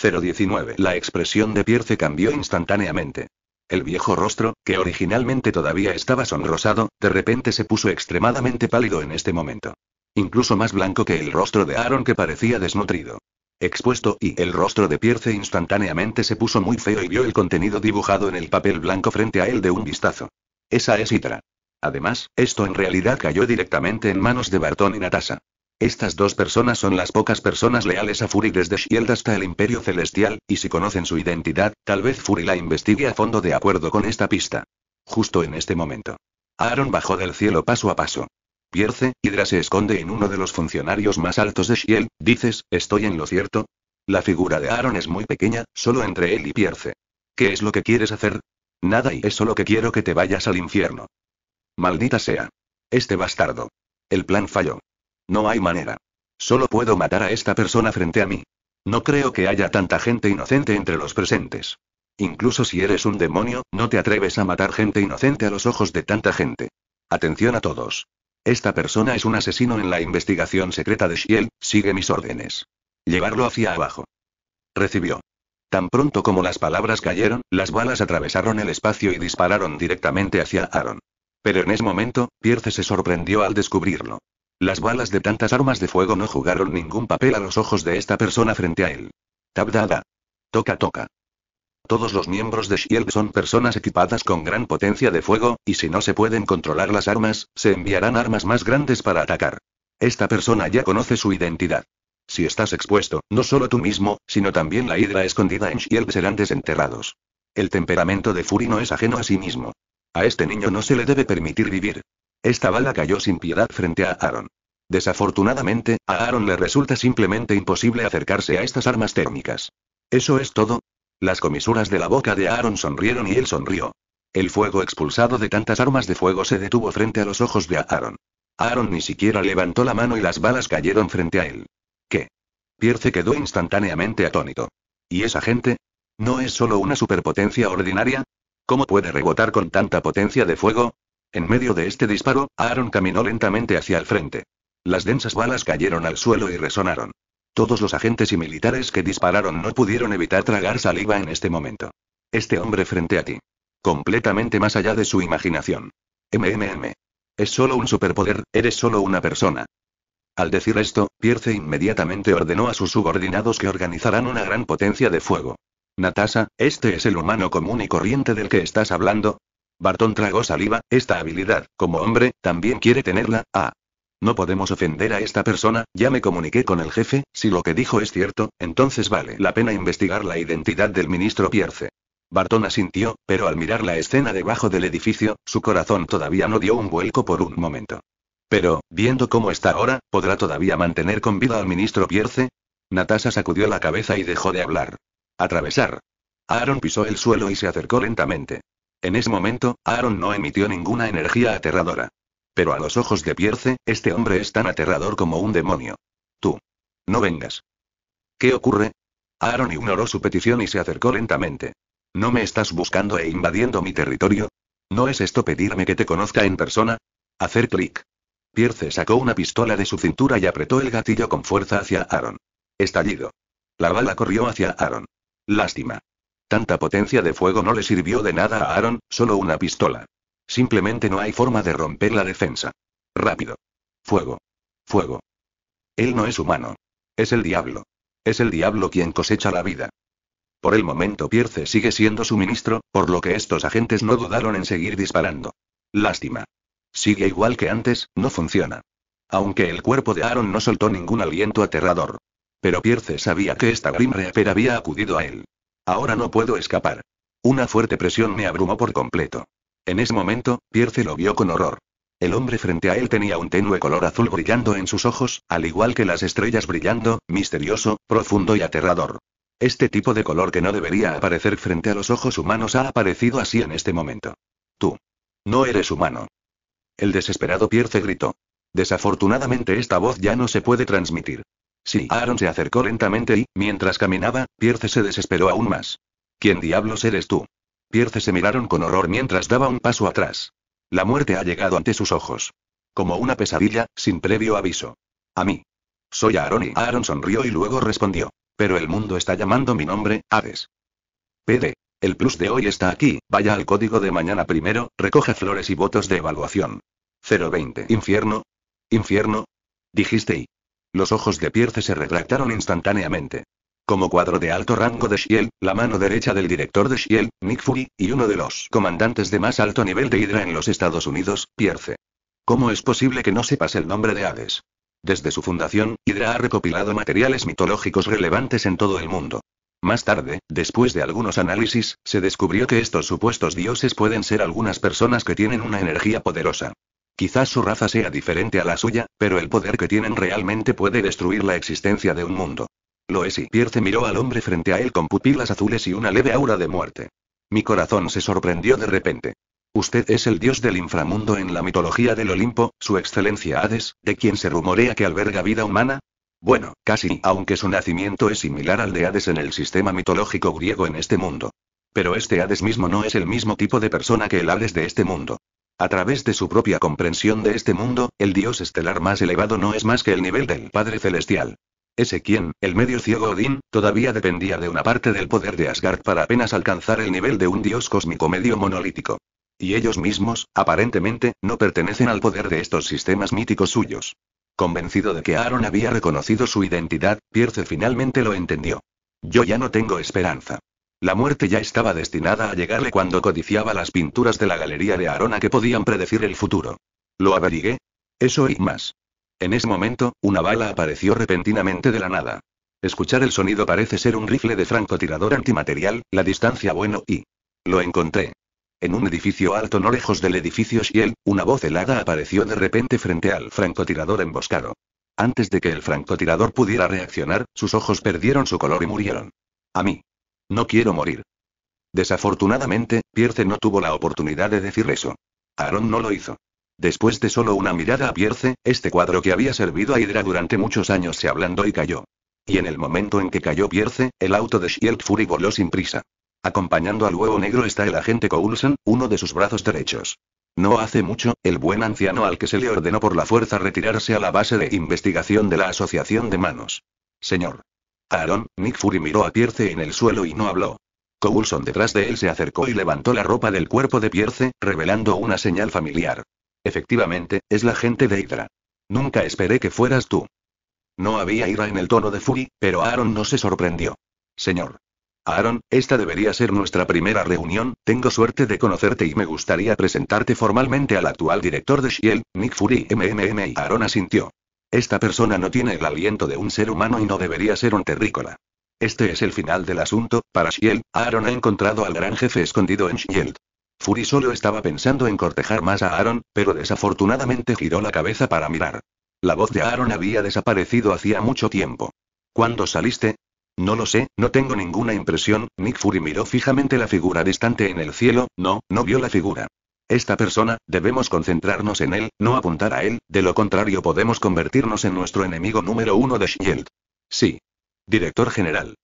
019. La expresión de Pierce cambió instantáneamente. El viejo rostro, que originalmente todavía estaba sonrosado, de repente se puso extremadamente pálido en este momento. Incluso más blanco que el rostro de Aaron que parecía desnutrido. Expuesto y el rostro de Pierce instantáneamente se puso muy feo y vio el contenido dibujado en el papel blanco frente a él de un vistazo. Esa es Itra. Además, esto en realidad cayó directamente en manos de Barton y Natasa. Estas dos personas son las pocas personas leales a Fury desde Shield hasta el Imperio Celestial, y si conocen su identidad, tal vez Fury la investigue a fondo de acuerdo con esta pista. Justo en este momento. Aaron bajó del cielo paso a paso. Pierce, Hydra se esconde en uno de los funcionarios más altos de Shield, dices, ¿estoy en lo cierto? La figura de Aaron es muy pequeña, solo entre él y Pierce. ¿Qué es lo que quieres hacer? Nada y es solo que quiero que te vayas al infierno. Maldita sea. Este bastardo. El plan falló. No hay manera. Solo puedo matar a esta persona frente a mí. No creo que haya tanta gente inocente entre los presentes. Incluso si eres un demonio, no te atreves a matar gente inocente a los ojos de tanta gente. Atención a todos. Esta persona es un asesino en la investigación secreta de Shiel, sigue mis órdenes. Llevarlo hacia abajo. Recibió. Tan pronto como las palabras cayeron, las balas atravesaron el espacio y dispararon directamente hacia Aaron. Pero en ese momento, Pierce se sorprendió al descubrirlo. Las balas de tantas armas de fuego no jugaron ningún papel a los ojos de esta persona frente a él. Tabdada. Toca toca. Todos los miembros de Shield son personas equipadas con gran potencia de fuego, y si no se pueden controlar las armas, se enviarán armas más grandes para atacar. Esta persona ya conoce su identidad. Si estás expuesto, no solo tú mismo, sino también la hidra escondida en Shield serán desenterrados. El temperamento de Fury no es ajeno a sí mismo. A este niño no se le debe permitir vivir. Esta bala cayó sin piedad frente a Aaron. Desafortunadamente, a Aaron le resulta simplemente imposible acercarse a estas armas térmicas. ¿Eso es todo? Las comisuras de la boca de Aaron sonrieron y él sonrió. El fuego expulsado de tantas armas de fuego se detuvo frente a los ojos de Aaron. Aaron ni siquiera levantó la mano y las balas cayeron frente a él. ¿Qué? Pierce quedó instantáneamente atónito. ¿Y esa gente? ¿No es solo una superpotencia ordinaria? ¿Cómo puede rebotar con tanta potencia de fuego? En medio de este disparo, Aaron caminó lentamente hacia el frente. Las densas balas cayeron al suelo y resonaron. Todos los agentes y militares que dispararon no pudieron evitar tragar saliva en este momento. Este hombre frente a ti. Completamente más allá de su imaginación. MMM. Es solo un superpoder, eres solo una persona. Al decir esto, Pierce inmediatamente ordenó a sus subordinados que organizaran una gran potencia de fuego. Natasha, este es el humano común y corriente del que estás hablando. Bartón tragó saliva, esta habilidad, como hombre, también quiere tenerla, ah. No podemos ofender a esta persona, ya me comuniqué con el jefe, si lo que dijo es cierto, entonces vale la pena investigar la identidad del ministro Pierce. Bartón asintió, pero al mirar la escena debajo del edificio, su corazón todavía no dio un vuelco por un momento. Pero, viendo cómo está ahora, ¿podrá todavía mantener con vida al ministro Pierce? Natasha sacudió la cabeza y dejó de hablar. Atravesar. Aaron pisó el suelo y se acercó lentamente. En ese momento, Aaron no emitió ninguna energía aterradora. Pero a los ojos de Pierce, este hombre es tan aterrador como un demonio. Tú. No vengas. ¿Qué ocurre? Aaron ignoró su petición y se acercó lentamente. ¿No me estás buscando e invadiendo mi territorio? ¿No es esto pedirme que te conozca en persona? Hacer clic. Pierce sacó una pistola de su cintura y apretó el gatillo con fuerza hacia Aaron. Estallido. La bala corrió hacia Aaron. Lástima. Tanta potencia de fuego no le sirvió de nada a Aaron, solo una pistola. Simplemente no hay forma de romper la defensa. Rápido. Fuego. Fuego. Él no es humano. Es el diablo. Es el diablo quien cosecha la vida. Por el momento Pierce sigue siendo su ministro, por lo que estos agentes no dudaron en seguir disparando. Lástima. Sigue igual que antes, no funciona. Aunque el cuerpo de Aaron no soltó ningún aliento aterrador. Pero Pierce sabía que esta Grim Reaper había acudido a él. Ahora no puedo escapar. Una fuerte presión me abrumó por completo. En ese momento, Pierce lo vio con horror. El hombre frente a él tenía un tenue color azul brillando en sus ojos, al igual que las estrellas brillando, misterioso, profundo y aterrador. Este tipo de color que no debería aparecer frente a los ojos humanos ha aparecido así en este momento. Tú. No eres humano. El desesperado Pierce gritó. Desafortunadamente esta voz ya no se puede transmitir. Sí, Aaron se acercó lentamente y, mientras caminaba, Pierce se desesperó aún más. ¿Quién diablos eres tú? Pierce se miraron con horror mientras daba un paso atrás. La muerte ha llegado ante sus ojos. Como una pesadilla, sin previo aviso. A mí. Soy Aaron y Aaron sonrió y luego respondió. Pero el mundo está llamando mi nombre, Hades. PD. El plus de hoy está aquí, vaya al código de mañana primero, recoge flores y votos de evaluación. 020. Infierno. Infierno. Dijiste y. Los ojos de Pierce se retractaron instantáneamente. Como cuadro de alto rango de Shield, la mano derecha del director de Shield, Nick Fury, y uno de los comandantes de más alto nivel de Hydra en los Estados Unidos, Pierce. ¿Cómo es posible que no sepas el nombre de Hades? Desde su fundación, Hydra ha recopilado materiales mitológicos relevantes en todo el mundo. Más tarde, después de algunos análisis, se descubrió que estos supuestos dioses pueden ser algunas personas que tienen una energía poderosa. Quizás su raza sea diferente a la suya, pero el poder que tienen realmente puede destruir la existencia de un mundo. Lo es y Pierce miró al hombre frente a él con pupilas azules y una leve aura de muerte. Mi corazón se sorprendió de repente. Usted es el dios del inframundo en la mitología del Olimpo, su excelencia Hades, de quien se rumorea que alberga vida humana. Bueno, casi, aunque su nacimiento es similar al de Hades en el sistema mitológico griego en este mundo. Pero este Hades mismo no es el mismo tipo de persona que el Hades de este mundo. A través de su propia comprensión de este mundo, el dios estelar más elevado no es más que el nivel del Padre Celestial. Ese quien, el medio ciego Odín, todavía dependía de una parte del poder de Asgard para apenas alcanzar el nivel de un dios cósmico medio monolítico. Y ellos mismos, aparentemente, no pertenecen al poder de estos sistemas míticos suyos. Convencido de que Aaron había reconocido su identidad, Pierce finalmente lo entendió. Yo ya no tengo esperanza. La muerte ya estaba destinada a llegarle cuando codiciaba las pinturas de la galería de Arona que podían predecir el futuro. Lo averigué. Eso y más. En ese momento, una bala apareció repentinamente de la nada. Escuchar el sonido parece ser un rifle de francotirador antimaterial, la distancia bueno y... Lo encontré. En un edificio alto no lejos del edificio Shiel, una voz helada apareció de repente frente al francotirador emboscado. Antes de que el francotirador pudiera reaccionar, sus ojos perdieron su color y murieron. A mí. No quiero morir. Desafortunadamente, Pierce no tuvo la oportunidad de decir eso. Aaron no lo hizo. Después de solo una mirada a Pierce, este cuadro que había servido a Hydra durante muchos años se ablandó y cayó. Y en el momento en que cayó Pierce, el auto de Shield Fury voló sin prisa. Acompañando al huevo negro está el agente Coulson, uno de sus brazos derechos. No hace mucho, el buen anciano al que se le ordenó por la fuerza retirarse a la base de investigación de la Asociación de Manos. Señor. Aaron, Nick Fury miró a Pierce en el suelo y no habló. Coulson detrás de él se acercó y levantó la ropa del cuerpo de Pierce, revelando una señal familiar. Efectivamente, es la gente de Hydra. Nunca esperé que fueras tú. No había ira en el tono de Fury, pero Aaron no se sorprendió. Señor. Aaron, esta debería ser nuestra primera reunión, tengo suerte de conocerte y me gustaría presentarte formalmente al actual director de Shield, Nick Fury. MMM y Aaron asintió. Esta persona no tiene el aliento de un ser humano y no debería ser un terrícola. Este es el final del asunto, para Shield, Aaron ha encontrado al gran jefe escondido en Shield. Fury solo estaba pensando en cortejar más a Aaron, pero desafortunadamente giró la cabeza para mirar. La voz de Aaron había desaparecido hacía mucho tiempo. ¿Cuándo saliste? No lo sé, no tengo ninguna impresión. Nick Fury miró fijamente la figura distante en el cielo, no, no vio la figura. Esta persona, debemos concentrarnos en él, no apuntar a él, de lo contrario podemos convertirnos en nuestro enemigo número uno de Shield. Sí. Director general.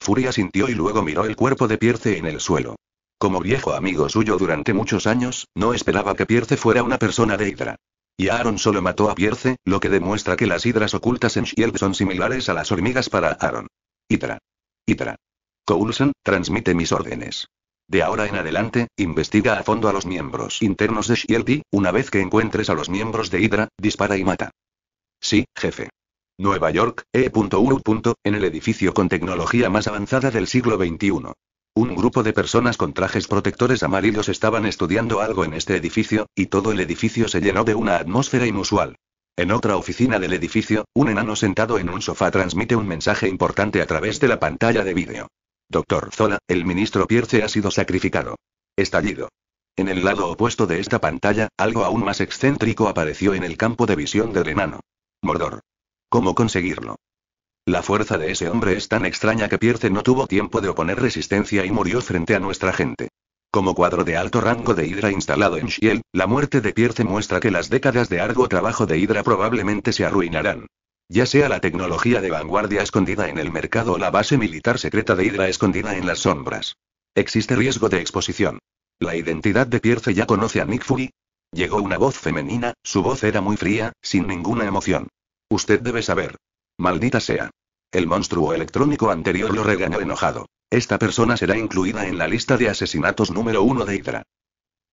Furia sintió y luego miró el cuerpo de Pierce en el suelo. Como viejo amigo suyo durante muchos años, no esperaba que Pierce fuera una persona de Hydra. Y Aaron solo mató a Pierce, lo que demuestra que las hidras ocultas en Shield son similares a las hormigas para Aaron. Hydra. Hydra. Coulson, transmite mis órdenes. De ahora en adelante, investiga a fondo a los miembros internos de Shieldy, una vez que encuentres a los miembros de Hydra, dispara y mata. Sí, jefe. Nueva York, E.U. En el edificio con tecnología más avanzada del siglo XXI. Un grupo de personas con trajes protectores amarillos estaban estudiando algo en este edificio, y todo el edificio se llenó de una atmósfera inusual. En otra oficina del edificio, un enano sentado en un sofá transmite un mensaje importante a través de la pantalla de vídeo. Doctor Zola, el ministro Pierce ha sido sacrificado. Estallido. En el lado opuesto de esta pantalla, algo aún más excéntrico apareció en el campo de visión del enano. Mordor. ¿Cómo conseguirlo? La fuerza de ese hombre es tan extraña que Pierce no tuvo tiempo de oponer resistencia y murió frente a nuestra gente. Como cuadro de alto rango de Hydra instalado en Shiel, la muerte de Pierce muestra que las décadas de arduo trabajo de Hydra probablemente se arruinarán. Ya sea la tecnología de vanguardia escondida en el mercado o la base militar secreta de Hydra escondida en las sombras. Existe riesgo de exposición. La identidad de Pierce ya conoce a Nick Fury. Llegó una voz femenina, su voz era muy fría, sin ninguna emoción. Usted debe saber. Maldita sea. El monstruo electrónico anterior lo regañó enojado. Esta persona será incluida en la lista de asesinatos número uno de Hydra.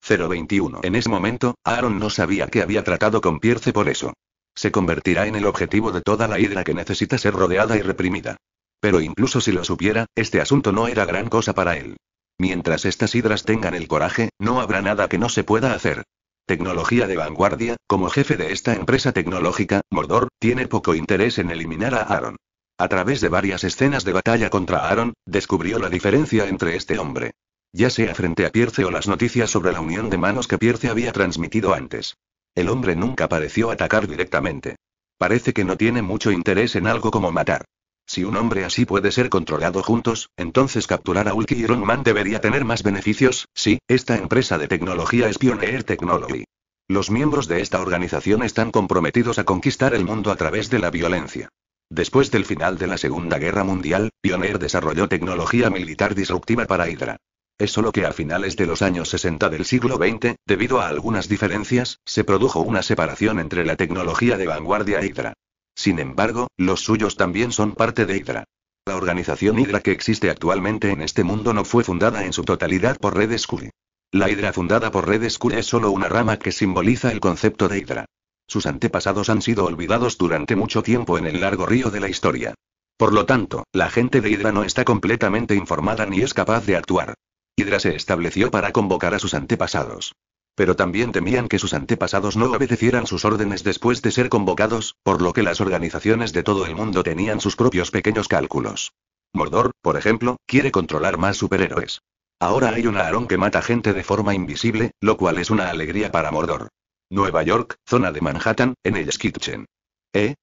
021. En ese momento, Aaron no sabía que había tratado con Pierce por eso. Se convertirá en el objetivo de toda la hidra que necesita ser rodeada y reprimida. Pero incluso si lo supiera, este asunto no era gran cosa para él. Mientras estas hidras tengan el coraje, no habrá nada que no se pueda hacer. Tecnología de vanguardia, como jefe de esta empresa tecnológica, Mordor, tiene poco interés en eliminar a Aaron. A través de varias escenas de batalla contra Aaron, descubrió la diferencia entre este hombre. Ya sea frente a Pierce o las noticias sobre la unión de manos que Pierce había transmitido antes. El hombre nunca pareció atacar directamente. Parece que no tiene mucho interés en algo como matar. Si un hombre así puede ser controlado juntos, entonces capturar a Ulki y Iron Man debería tener más beneficios, sí, esta empresa de tecnología es Pioneer Technology. Los miembros de esta organización están comprometidos a conquistar el mundo a través de la violencia. Después del final de la Segunda Guerra Mundial, Pioneer desarrolló tecnología militar disruptiva para Hydra. Es solo que a finales de los años 60 del siglo XX, debido a algunas diferencias, se produjo una separación entre la tecnología de vanguardia e Hydra. Sin embargo, los suyos también son parte de Hydra. La organización Hydra que existe actualmente en este mundo no fue fundada en su totalidad por Red Skull. La Hydra fundada por Red Skull es solo una rama que simboliza el concepto de Hydra. Sus antepasados han sido olvidados durante mucho tiempo en el largo río de la historia. Por lo tanto, la gente de Hydra no está completamente informada ni es capaz de actuar. Hydra se estableció para convocar a sus antepasados. Pero también temían que sus antepasados no obedecieran sus órdenes después de ser convocados, por lo que las organizaciones de todo el mundo tenían sus propios pequeños cálculos. Mordor, por ejemplo, quiere controlar más superhéroes. Ahora hay un Aarón que mata gente de forma invisible, lo cual es una alegría para Mordor. Nueva York, zona de Manhattan, en el Skitchen. ¿Eh?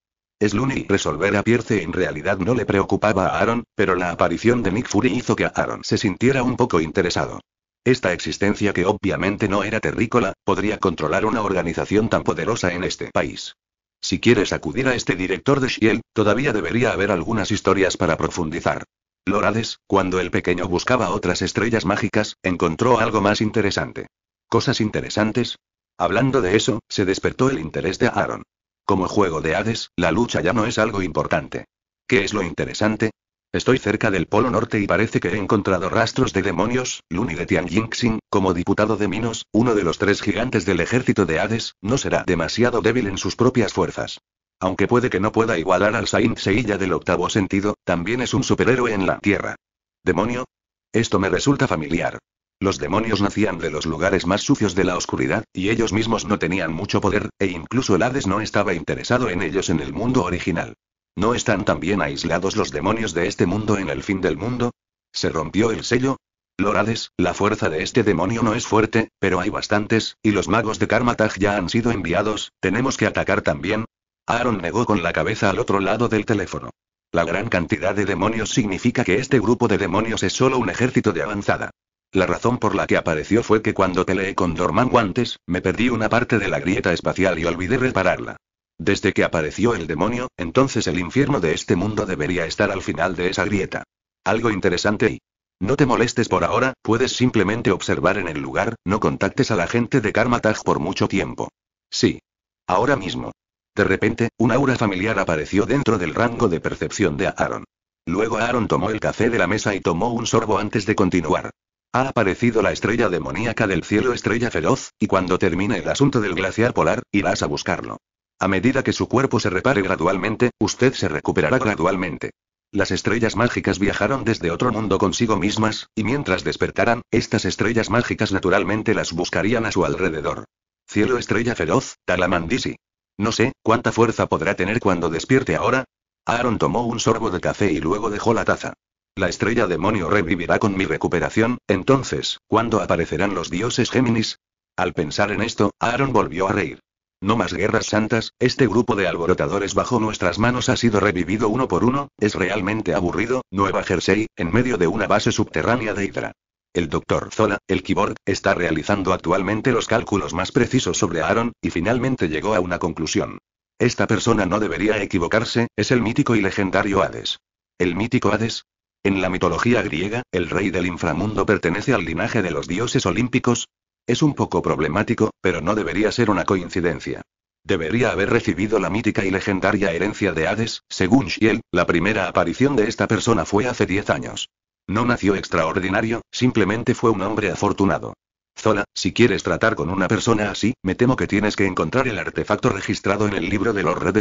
y resolver a Pierce en realidad no le preocupaba a Aaron, pero la aparición de Nick Fury hizo que Aaron se sintiera un poco interesado. Esta existencia que obviamente no era terrícola, podría controlar una organización tan poderosa en este país. Si quieres acudir a este director de Shield, todavía debería haber algunas historias para profundizar. Lorades, cuando el pequeño buscaba otras estrellas mágicas, encontró algo más interesante. ¿Cosas interesantes? Hablando de eso, se despertó el interés de Aaron. Como juego de Hades, la lucha ya no es algo importante. ¿Qué es lo interesante? Estoy cerca del Polo Norte y parece que he encontrado rastros de demonios, Luni de yingxing, como diputado de Minos, uno de los tres gigantes del ejército de Hades, no será demasiado débil en sus propias fuerzas. Aunque puede que no pueda igualar al Saint Seiya del octavo sentido, también es un superhéroe en la Tierra. ¿Demonio? Esto me resulta familiar. Los demonios nacían de los lugares más sucios de la oscuridad, y ellos mismos no tenían mucho poder, e incluso Lades no estaba interesado en ellos en el mundo original. ¿No están también aislados los demonios de este mundo en el fin del mundo? ¿Se rompió el sello? Lorades, la fuerza de este demonio no es fuerte, pero hay bastantes, y los magos de Karmatag ya han sido enviados, tenemos que atacar también. Aaron negó con la cabeza al otro lado del teléfono. La gran cantidad de demonios significa que este grupo de demonios es solo un ejército de avanzada. La razón por la que apareció fue que cuando peleé con Dorman Guantes, me perdí una parte de la grieta espacial y olvidé repararla. Desde que apareció el demonio, entonces el infierno de este mundo debería estar al final de esa grieta. Algo interesante y... No te molestes por ahora, puedes simplemente observar en el lugar, no contactes a la gente de Karmatag por mucho tiempo. Sí. Ahora mismo. De repente, un aura familiar apareció dentro del rango de percepción de Aaron. Luego Aaron tomó el café de la mesa y tomó un sorbo antes de continuar. Ha aparecido la estrella demoníaca del cielo estrella feroz, y cuando termine el asunto del glaciar polar, irás a buscarlo. A medida que su cuerpo se repare gradualmente, usted se recuperará gradualmente. Las estrellas mágicas viajaron desde otro mundo consigo mismas, y mientras despertaran, estas estrellas mágicas naturalmente las buscarían a su alrededor. Cielo estrella feroz, Talamandisi. No sé, ¿cuánta fuerza podrá tener cuando despierte ahora? Aaron tomó un sorbo de café y luego dejó la taza. La estrella demonio revivirá con mi recuperación, entonces, ¿cuándo aparecerán los dioses Géminis? Al pensar en esto, Aaron volvió a reír. No más guerras santas, este grupo de alborotadores bajo nuestras manos ha sido revivido uno por uno, es realmente aburrido, Nueva Jersey, en medio de una base subterránea de Hydra. El doctor Zola, el Kiborg, está realizando actualmente los cálculos más precisos sobre Aaron, y finalmente llegó a una conclusión. Esta persona no debería equivocarse, es el mítico y legendario Hades. El mítico Hades, en la mitología griega, el rey del inframundo pertenece al linaje de los dioses olímpicos. Es un poco problemático, pero no debería ser una coincidencia. Debería haber recibido la mítica y legendaria herencia de Hades, según Shiel, la primera aparición de esta persona fue hace 10 años. No nació extraordinario, simplemente fue un hombre afortunado. Zola, si quieres tratar con una persona así, me temo que tienes que encontrar el artefacto registrado en el libro de los Red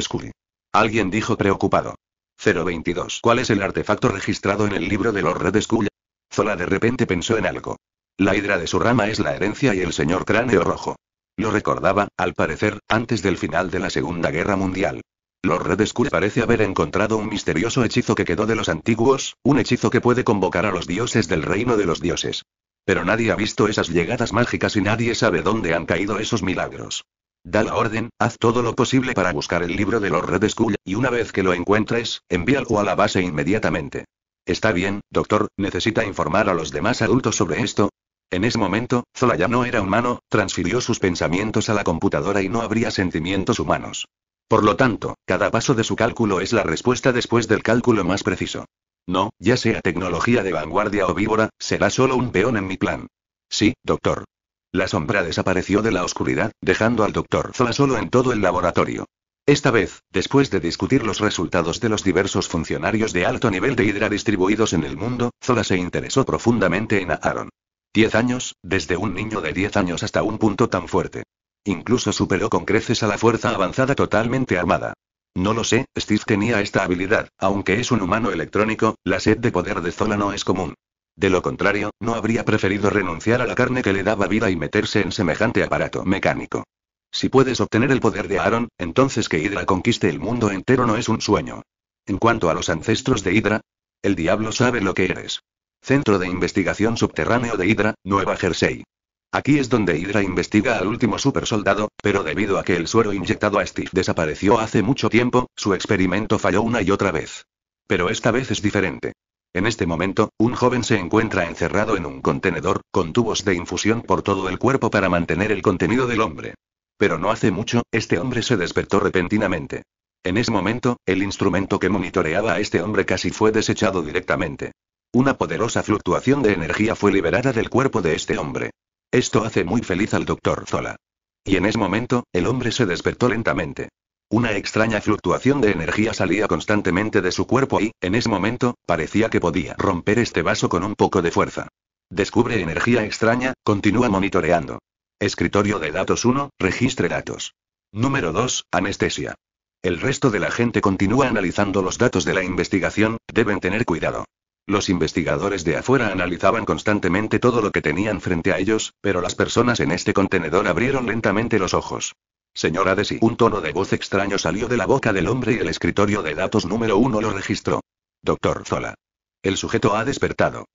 Alguien dijo preocupado. 022. ¿Cuál es el artefacto registrado en el libro de los redes cuya? Zola de repente pensó en algo. La hidra de su rama es la herencia y el señor cráneo rojo. Lo recordaba, al parecer, antes del final de la Segunda Guerra Mundial. Los redes cuya parece haber encontrado un misterioso hechizo que quedó de los antiguos, un hechizo que puede convocar a los dioses del reino de los dioses. Pero nadie ha visto esas llegadas mágicas y nadie sabe dónde han caído esos milagros. Da la orden, haz todo lo posible para buscar el libro de los Red Skull, y una vez que lo encuentres, envíalo a la base inmediatamente. Está bien, doctor, necesita informar a los demás adultos sobre esto. En ese momento, Zola ya no era humano, transfirió sus pensamientos a la computadora y no habría sentimientos humanos. Por lo tanto, cada paso de su cálculo es la respuesta después del cálculo más preciso. No, ya sea tecnología de vanguardia o víbora, será solo un peón en mi plan. Sí, doctor. La sombra desapareció de la oscuridad, dejando al doctor Zola solo en todo el laboratorio. Esta vez, después de discutir los resultados de los diversos funcionarios de alto nivel de Hydra distribuidos en el mundo, Zola se interesó profundamente en Aaron. Diez años, desde un niño de diez años hasta un punto tan fuerte. Incluso superó con creces a la fuerza avanzada totalmente armada. No lo sé, Steve tenía esta habilidad, aunque es un humano electrónico, la sed de poder de Zola no es común. De lo contrario, no habría preferido renunciar a la carne que le daba vida y meterse en semejante aparato mecánico. Si puedes obtener el poder de Aaron, entonces que Hydra conquiste el mundo entero no es un sueño. En cuanto a los ancestros de Hydra, el diablo sabe lo que eres. Centro de Investigación Subterráneo de Hydra, Nueva Jersey. Aquí es donde Hydra investiga al último supersoldado, pero debido a que el suero inyectado a Steve desapareció hace mucho tiempo, su experimento falló una y otra vez. Pero esta vez es diferente. En este momento, un joven se encuentra encerrado en un contenedor, con tubos de infusión por todo el cuerpo para mantener el contenido del hombre. Pero no hace mucho, este hombre se despertó repentinamente. En ese momento, el instrumento que monitoreaba a este hombre casi fue desechado directamente. Una poderosa fluctuación de energía fue liberada del cuerpo de este hombre. Esto hace muy feliz al doctor Zola. Y en ese momento, el hombre se despertó lentamente. Una extraña fluctuación de energía salía constantemente de su cuerpo y, en ese momento, parecía que podía romper este vaso con un poco de fuerza. Descubre energía extraña, continúa monitoreando. Escritorio de datos 1, registre datos. Número 2, anestesia. El resto de la gente continúa analizando los datos de la investigación, deben tener cuidado. Los investigadores de afuera analizaban constantemente todo lo que tenían frente a ellos, pero las personas en este contenedor abrieron lentamente los ojos. Señora Desi. Un tono de voz extraño salió de la boca del hombre y el escritorio de datos número uno lo registró. Doctor Zola. El sujeto ha despertado.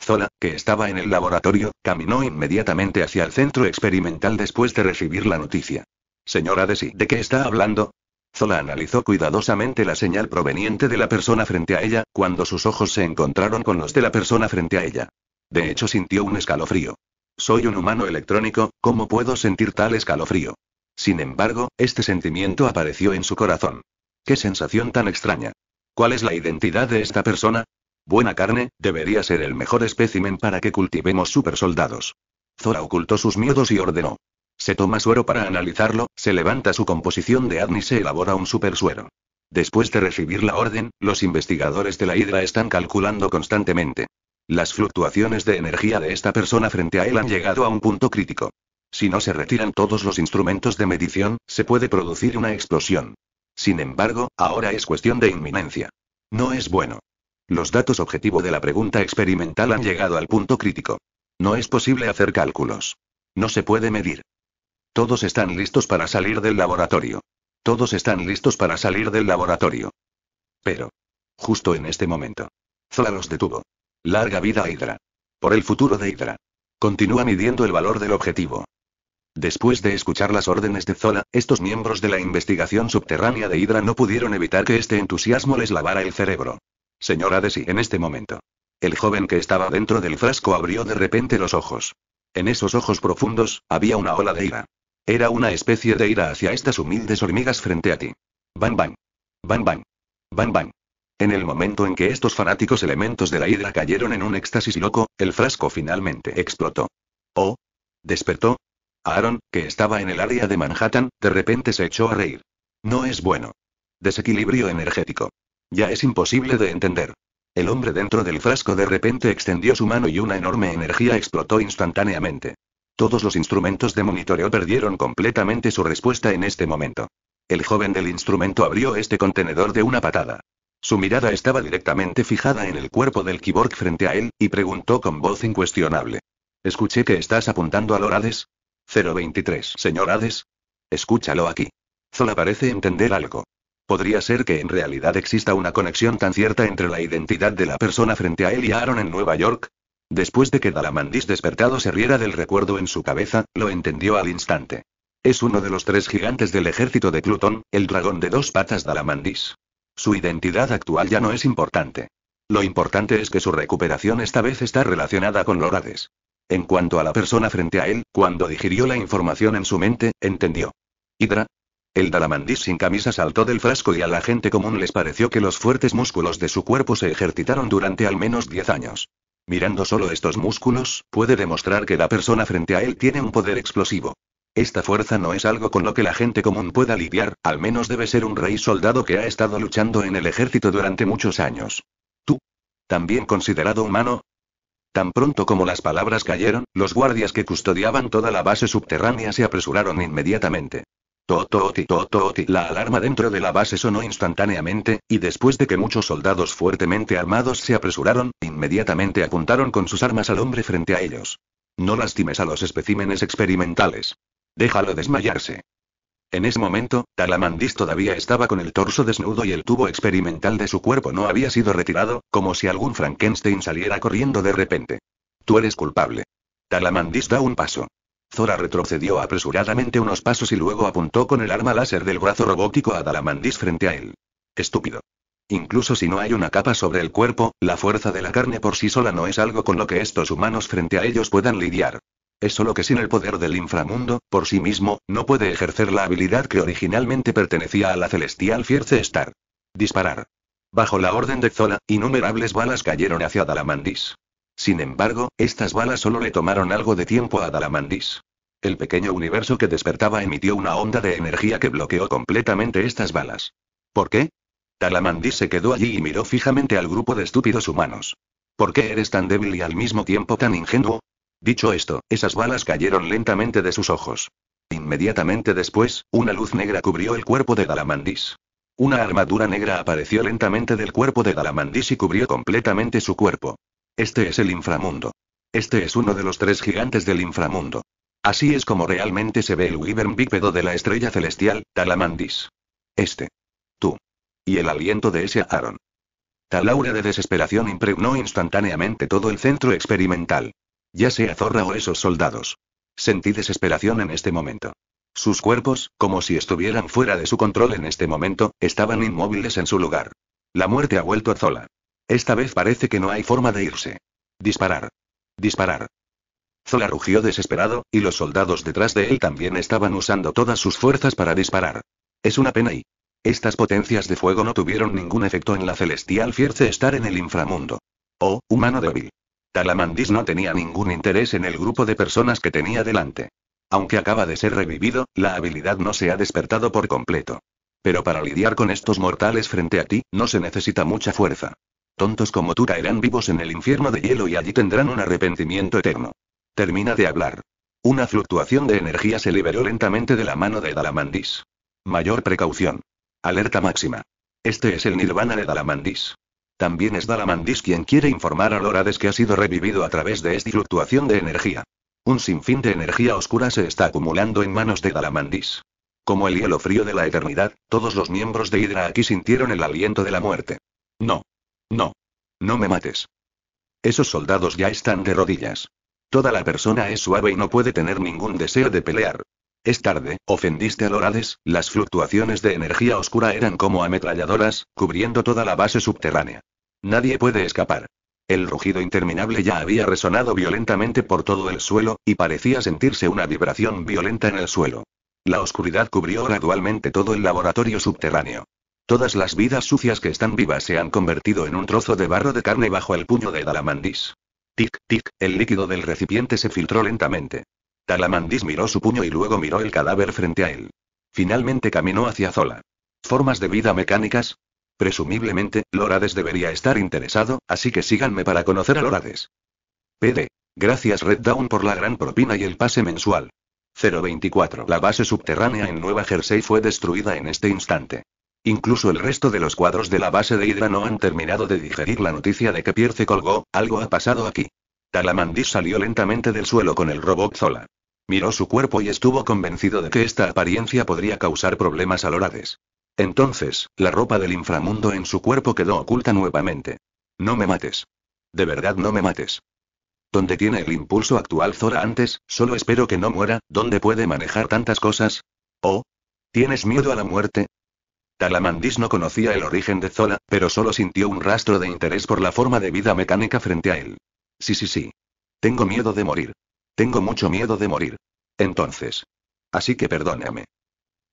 Zola, que estaba en el laboratorio, caminó inmediatamente hacia el centro experimental después de recibir la noticia. Señora Desi, ¿de qué está hablando? Zola analizó cuidadosamente la señal proveniente de la persona frente a ella, cuando sus ojos se encontraron con los de la persona frente a ella. De hecho, sintió un escalofrío. Soy un humano electrónico, ¿cómo puedo sentir tal escalofrío? Sin embargo, este sentimiento apareció en su corazón. ¡Qué sensación tan extraña! ¿Cuál es la identidad de esta persona? Buena carne, debería ser el mejor espécimen para que cultivemos supersoldados. Zora ocultó sus miedos y ordenó. Se toma suero para analizarlo, se levanta su composición de ADN y se elabora un supersuero. Después de recibir la orden, los investigadores de la Hidra están calculando constantemente. Las fluctuaciones de energía de esta persona frente a él han llegado a un punto crítico. Si no se retiran todos los instrumentos de medición, se puede producir una explosión. Sin embargo, ahora es cuestión de inminencia. No es bueno. Los datos objetivo de la pregunta experimental han llegado al punto crítico. No es posible hacer cálculos. No se puede medir. Todos están listos para salir del laboratorio. Todos están listos para salir del laboratorio. Pero. Justo en este momento. Zola los detuvo. Larga vida a Hydra. Por el futuro de Hydra. Continúa midiendo el valor del objetivo. Después de escuchar las órdenes de Zola, estos miembros de la investigación subterránea de Hydra no pudieron evitar que este entusiasmo les lavara el cerebro. Señora de sí en este momento. El joven que estaba dentro del frasco abrió de repente los ojos. En esos ojos profundos, había una ola de ira. Era una especie de ira hacia estas humildes hormigas frente a ti. Van van. Van van. Van van. En el momento en que estos fanáticos elementos de la hidra cayeron en un éxtasis loco, el frasco finalmente explotó. Oh. Despertó, Aaron, que estaba en el área de Manhattan, de repente se echó a reír. No es bueno. Desequilibrio energético. Ya es imposible de entender. El hombre dentro del frasco de repente extendió su mano y una enorme energía explotó instantáneamente. Todos los instrumentos de monitoreo perdieron completamente su respuesta en este momento. El joven del instrumento abrió este contenedor de una patada. Su mirada estaba directamente fijada en el cuerpo del kiborg frente a él, y preguntó con voz incuestionable. Escuché que estás apuntando a Lorades. 023. Señor Hades. Escúchalo aquí. Zola parece entender algo. Podría ser que en realidad exista una conexión tan cierta entre la identidad de la persona frente a él y Aaron en Nueva York. Después de que Dalamandis despertado se riera del recuerdo en su cabeza, lo entendió al instante. Es uno de los tres gigantes del ejército de Plutón, el dragón de dos patas Dalamandis. Su identidad actual ya no es importante. Lo importante es que su recuperación esta vez está relacionada con Lorades. En cuanto a la persona frente a él, cuando digirió la información en su mente, entendió. Hidra. El Dalamandis sin camisa saltó del frasco y a la gente común les pareció que los fuertes músculos de su cuerpo se ejercitaron durante al menos 10 años. Mirando solo estos músculos, puede demostrar que la persona frente a él tiene un poder explosivo. Esta fuerza no es algo con lo que la gente común pueda lidiar, al menos debe ser un rey soldado que ha estado luchando en el ejército durante muchos años. ¿Tú? ¿También considerado humano? Tan pronto como las palabras cayeron, los guardias que custodiaban toda la base subterránea se apresuraron inmediatamente. to tototi, la alarma dentro de la base sonó instantáneamente, y después de que muchos soldados fuertemente armados se apresuraron, inmediatamente apuntaron con sus armas al hombre frente a ellos. No lastimes a los especímenes experimentales. Déjalo desmayarse. En ese momento, Talamandis todavía estaba con el torso desnudo y el tubo experimental de su cuerpo no había sido retirado, como si algún Frankenstein saliera corriendo de repente. Tú eres culpable. Talamandis da un paso. Zora retrocedió apresuradamente unos pasos y luego apuntó con el arma láser del brazo robótico a Talamandis frente a él. Estúpido. Incluso si no hay una capa sobre el cuerpo, la fuerza de la carne por sí sola no es algo con lo que estos humanos frente a ellos puedan lidiar. Es solo que sin el poder del inframundo, por sí mismo, no puede ejercer la habilidad que originalmente pertenecía a la celestial Fierce Star. Disparar. Bajo la orden de Zola, innumerables balas cayeron hacia Dalamandis. Sin embargo, estas balas solo le tomaron algo de tiempo a Dalamandis. El pequeño universo que despertaba emitió una onda de energía que bloqueó completamente estas balas. ¿Por qué? Dalamandis se quedó allí y miró fijamente al grupo de estúpidos humanos. ¿Por qué eres tan débil y al mismo tiempo tan ingenuo? Dicho esto, esas balas cayeron lentamente de sus ojos. Inmediatamente después, una luz negra cubrió el cuerpo de Galamandis. Una armadura negra apareció lentamente del cuerpo de Galamandis y cubrió completamente su cuerpo. Este es el inframundo. Este es uno de los tres gigantes del inframundo. Así es como realmente se ve el Wyvern bípedo de la estrella celestial, Talamandis. Este. Tú. Y el aliento de ese Aaron. Tal aura de desesperación impregnó instantáneamente todo el centro experimental. Ya sea Zorra o esos soldados. Sentí desesperación en este momento. Sus cuerpos, como si estuvieran fuera de su control en este momento, estaban inmóviles en su lugar. La muerte ha vuelto a Zola. Esta vez parece que no hay forma de irse. Disparar. Disparar. Zola rugió desesperado, y los soldados detrás de él también estaban usando todas sus fuerzas para disparar. Es una pena y... Estas potencias de fuego no tuvieron ningún efecto en la celestial fierce estar en el inframundo. Oh, humano débil. Talamandis no tenía ningún interés en el grupo de personas que tenía delante. Aunque acaba de ser revivido, la habilidad no se ha despertado por completo. Pero para lidiar con estos mortales frente a ti, no se necesita mucha fuerza. Tontos como tú caerán vivos en el infierno de hielo y allí tendrán un arrepentimiento eterno. Termina de hablar. Una fluctuación de energía se liberó lentamente de la mano de Dalamandis. Mayor precaución. Alerta máxima. Este es el nirvana de Dalamandis. También es Dalamandis quien quiere informar a Lorades que ha sido revivido a través de esta fluctuación de energía. Un sinfín de energía oscura se está acumulando en manos de Dalamandis. Como el hielo frío de la eternidad, todos los miembros de Hydra aquí sintieron el aliento de la muerte. No. No. No me mates. Esos soldados ya están de rodillas. Toda la persona es suave y no puede tener ningún deseo de pelear. Es tarde, ofendiste a Lorades, las fluctuaciones de energía oscura eran como ametralladoras, cubriendo toda la base subterránea. Nadie puede escapar. El rugido interminable ya había resonado violentamente por todo el suelo, y parecía sentirse una vibración violenta en el suelo. La oscuridad cubrió gradualmente todo el laboratorio subterráneo. Todas las vidas sucias que están vivas se han convertido en un trozo de barro de carne bajo el puño de Dalamandis. Tic, tic, el líquido del recipiente se filtró lentamente. Talamandis miró su puño y luego miró el cadáver frente a él. Finalmente caminó hacia Zola. ¿Formas de vida mecánicas? Presumiblemente, Lorades debería estar interesado, así que síganme para conocer a Lorades. PD. Gracias Red Down por la gran propina y el pase mensual. 024. La base subterránea en Nueva Jersey fue destruida en este instante. Incluso el resto de los cuadros de la base de Hydra no han terminado de digerir la noticia de que Pierce colgó, algo ha pasado aquí. Talamandis salió lentamente del suelo con el robot Zola. Miró su cuerpo y estuvo convencido de que esta apariencia podría causar problemas a Lorades. Entonces, la ropa del inframundo en su cuerpo quedó oculta nuevamente. No me mates. De verdad no me mates. ¿Dónde tiene el impulso actual Zora antes? Solo espero que no muera, ¿dónde puede manejar tantas cosas? ¿Oh? ¿Tienes miedo a la muerte? Talamandis no conocía el origen de Zola, pero solo sintió un rastro de interés por la forma de vida mecánica frente a él. Sí, sí, sí. Tengo miedo de morir. Tengo mucho miedo de morir. Entonces. Así que perdóname.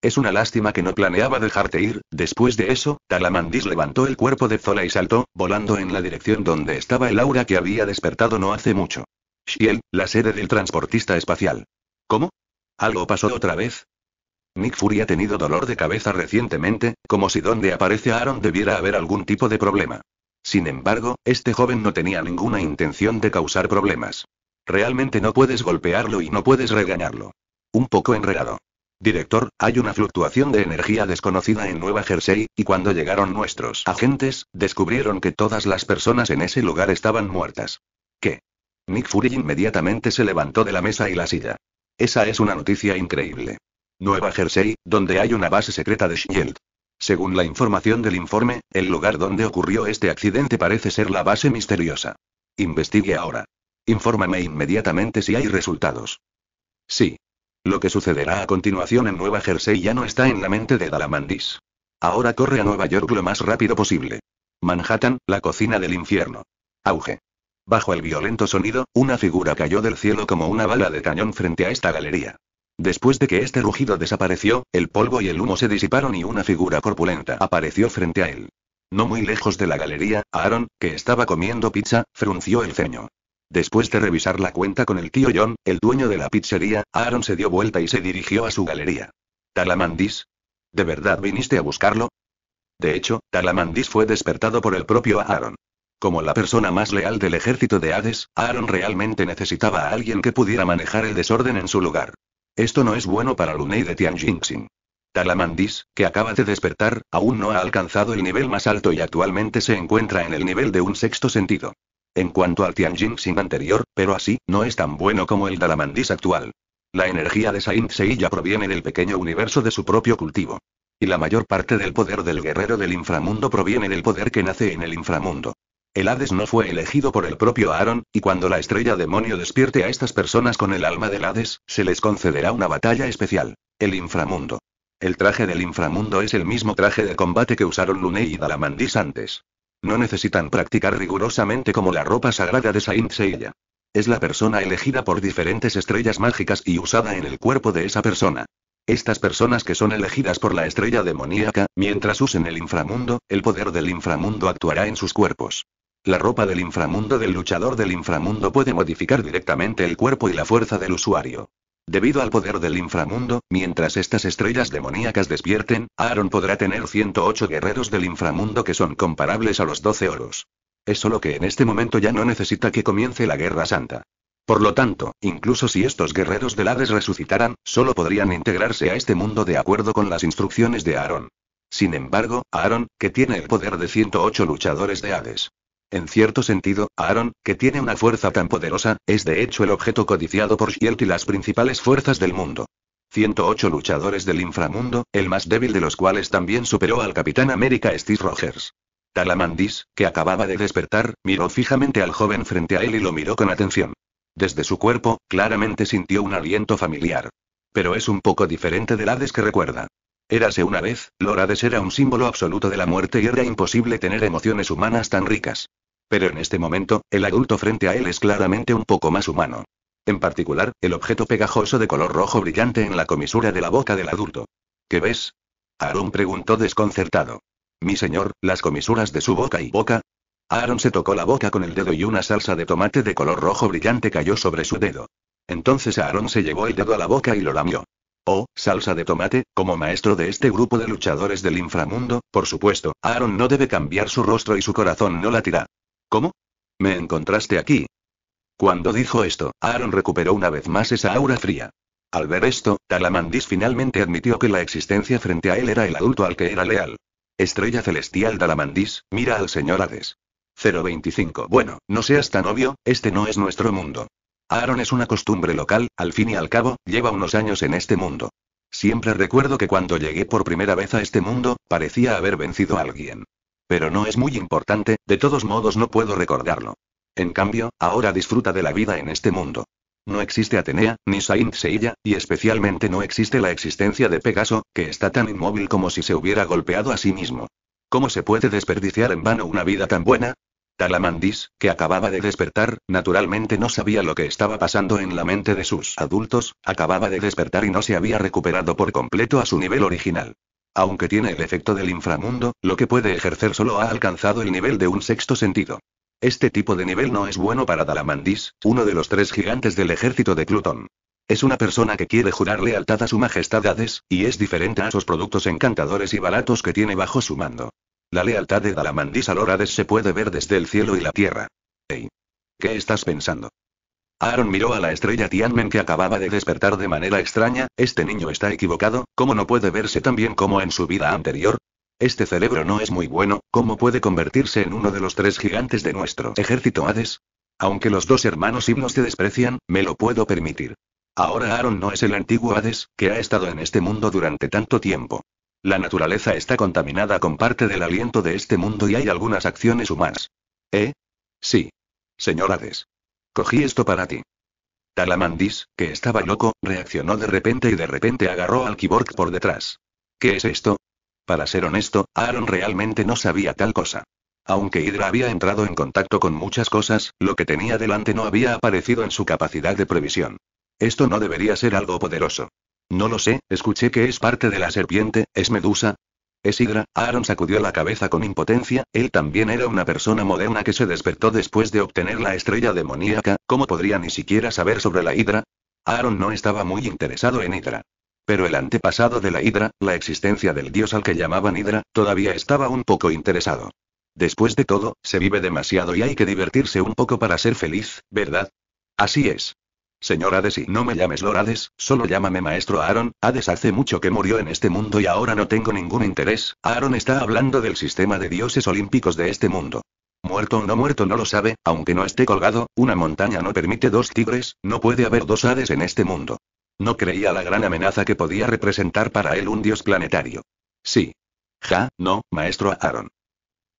Es una lástima que no planeaba dejarte ir. Después de eso, Talamandis levantó el cuerpo de Zola y saltó, volando en la dirección donde estaba el aura que había despertado no hace mucho. Shiel, la sede del transportista espacial. ¿Cómo? ¿Algo pasó otra vez? Nick Fury ha tenido dolor de cabeza recientemente, como si donde aparece Aaron debiera haber algún tipo de problema. Sin embargo, este joven no tenía ninguna intención de causar problemas. Realmente no puedes golpearlo y no puedes regañarlo. Un poco enredado. Director, hay una fluctuación de energía desconocida en Nueva Jersey, y cuando llegaron nuestros agentes, descubrieron que todas las personas en ese lugar estaban muertas. ¿Qué? Nick Fury inmediatamente se levantó de la mesa y la silla. Esa es una noticia increíble. Nueva Jersey, donde hay una base secreta de Shield. Según la información del informe, el lugar donde ocurrió este accidente parece ser la base misteriosa. Investigue ahora. Infórmame inmediatamente si hay resultados. Sí. Lo que sucederá a continuación en Nueva Jersey ya no está en la mente de Dalamandis. Ahora corre a Nueva York lo más rápido posible. Manhattan, la cocina del infierno. Auge. Bajo el violento sonido, una figura cayó del cielo como una bala de cañón frente a esta galería. Después de que este rugido desapareció, el polvo y el humo se disiparon y una figura corpulenta apareció frente a él. No muy lejos de la galería, Aaron, que estaba comiendo pizza, frunció el ceño. Después de revisar la cuenta con el tío John, el dueño de la pizzería, Aaron se dio vuelta y se dirigió a su galería. ¿Talamandis? ¿De verdad viniste a buscarlo? De hecho, Talamandis fue despertado por el propio Aaron. Como la persona más leal del ejército de Hades, Aaron realmente necesitaba a alguien que pudiera manejar el desorden en su lugar. Esto no es bueno para Lunei de Tianjinxin. Dalamandis, que acaba de despertar, aún no ha alcanzado el nivel más alto y actualmente se encuentra en el nivel de un sexto sentido. En cuanto al Tianjinxin anterior, pero así, no es tan bueno como el Dalamandis actual. La energía de Saint Seiya proviene del pequeño universo de su propio cultivo. Y la mayor parte del poder del guerrero del inframundo proviene del poder que nace en el inframundo. El Hades no fue elegido por el propio Aaron, y cuando la estrella demonio despierte a estas personas con el alma del Hades, se les concederá una batalla especial. El inframundo. El traje del inframundo es el mismo traje de combate que usaron Lune y Dalamandis antes. No necesitan practicar rigurosamente como la ropa sagrada de Saint Seiya. Es la persona elegida por diferentes estrellas mágicas y usada en el cuerpo de esa persona. Estas personas que son elegidas por la estrella demoníaca, mientras usen el inframundo, el poder del inframundo actuará en sus cuerpos. La ropa del inframundo del luchador del inframundo puede modificar directamente el cuerpo y la fuerza del usuario. Debido al poder del inframundo, mientras estas estrellas demoníacas despierten, Aaron podrá tener 108 guerreros del inframundo que son comparables a los 12 oros. Es solo que en este momento ya no necesita que comience la Guerra Santa. Por lo tanto, incluso si estos guerreros del Hades resucitaran, solo podrían integrarse a este mundo de acuerdo con las instrucciones de Aaron. Sin embargo, Aaron, que tiene el poder de 108 luchadores de Hades, en cierto sentido, Aaron, que tiene una fuerza tan poderosa, es de hecho el objeto codiciado por Shield y las principales fuerzas del mundo. 108 luchadores del inframundo, el más débil de los cuales también superó al Capitán América Steve Rogers. Talamandis, que acababa de despertar, miró fijamente al joven frente a él y lo miró con atención. Desde su cuerpo, claramente sintió un aliento familiar. Pero es un poco diferente del Hades que recuerda. Érase una vez, Lorades era un símbolo absoluto de la muerte y era imposible tener emociones humanas tan ricas. Pero en este momento, el adulto frente a él es claramente un poco más humano. En particular, el objeto pegajoso de color rojo brillante en la comisura de la boca del adulto. ¿Qué ves? Aaron preguntó desconcertado. Mi señor, las comisuras de su boca y boca. Aaron se tocó la boca con el dedo y una salsa de tomate de color rojo brillante cayó sobre su dedo. Entonces Aaron se llevó el dedo a la boca y lo lamió. Oh, salsa de tomate, como maestro de este grupo de luchadores del inframundo, por supuesto, Aaron no debe cambiar su rostro y su corazón no la latirá. ¿Cómo? ¿Me encontraste aquí? Cuando dijo esto, Aaron recuperó una vez más esa aura fría. Al ver esto, Dalamandis finalmente admitió que la existencia frente a él era el adulto al que era leal. Estrella celestial Dalamandis, mira al señor Hades. 025 Bueno, no seas tan obvio, este no es nuestro mundo. Aaron es una costumbre local, al fin y al cabo, lleva unos años en este mundo. Siempre recuerdo que cuando llegué por primera vez a este mundo, parecía haber vencido a alguien. Pero no es muy importante, de todos modos no puedo recordarlo. En cambio, ahora disfruta de la vida en este mundo. No existe Atenea, ni Saint Seilla, y especialmente no existe la existencia de Pegaso, que está tan inmóvil como si se hubiera golpeado a sí mismo. ¿Cómo se puede desperdiciar en vano una vida tan buena? Talamandis, que acababa de despertar, naturalmente no sabía lo que estaba pasando en la mente de sus adultos, acababa de despertar y no se había recuperado por completo a su nivel original. Aunque tiene el efecto del inframundo, lo que puede ejercer solo ha alcanzado el nivel de un sexto sentido. Este tipo de nivel no es bueno para Dalamandis, uno de los tres gigantes del ejército de Plutón. Es una persona que quiere jurar lealtad a su majestad Hades, y es diferente a sus productos encantadores y baratos que tiene bajo su mando. La lealtad de Dalamandis a Hades se puede ver desde el cielo y la tierra. Hey. ¿Qué estás pensando? Aaron miró a la estrella Tianmen que acababa de despertar de manera extraña, este niño está equivocado, ¿cómo no puede verse tan bien como en su vida anterior? Este cerebro no es muy bueno, ¿cómo puede convertirse en uno de los tres gigantes de nuestro ejército Hades? Aunque los dos hermanos himnos te desprecian, me lo puedo permitir. Ahora Aaron no es el antiguo Hades, que ha estado en este mundo durante tanto tiempo. La naturaleza está contaminada con parte del aliento de este mundo y hay algunas acciones humanas. ¿Eh? Sí. Señor Hades. Cogí esto para ti. Talamandis, que estaba loco, reaccionó de repente y de repente agarró al Kiborg por detrás. ¿Qué es esto? Para ser honesto, Aaron realmente no sabía tal cosa. Aunque Hydra había entrado en contacto con muchas cosas, lo que tenía delante no había aparecido en su capacidad de previsión. Esto no debería ser algo poderoso. No lo sé, escuché que es parte de la serpiente, ¿es medusa? Es Hydra, Aaron sacudió la cabeza con impotencia, él también era una persona moderna que se despertó después de obtener la estrella demoníaca, ¿cómo podría ni siquiera saber sobre la Hidra? Aaron no estaba muy interesado en Hidra. Pero el antepasado de la Hidra, la existencia del dios al que llamaban Hidra, todavía estaba un poco interesado. Después de todo, se vive demasiado y hay que divertirse un poco para ser feliz, ¿verdad? Así es. Señor Hades y no me llames Lorades, solo llámame maestro Aaron, Hades hace mucho que murió en este mundo y ahora no tengo ningún interés, Aaron está hablando del sistema de dioses olímpicos de este mundo. Muerto o no muerto no lo sabe, aunque no esté colgado, una montaña no permite dos tigres, no puede haber dos Hades en este mundo. No creía la gran amenaza que podía representar para él un dios planetario. Sí. Ja, no, maestro Aaron.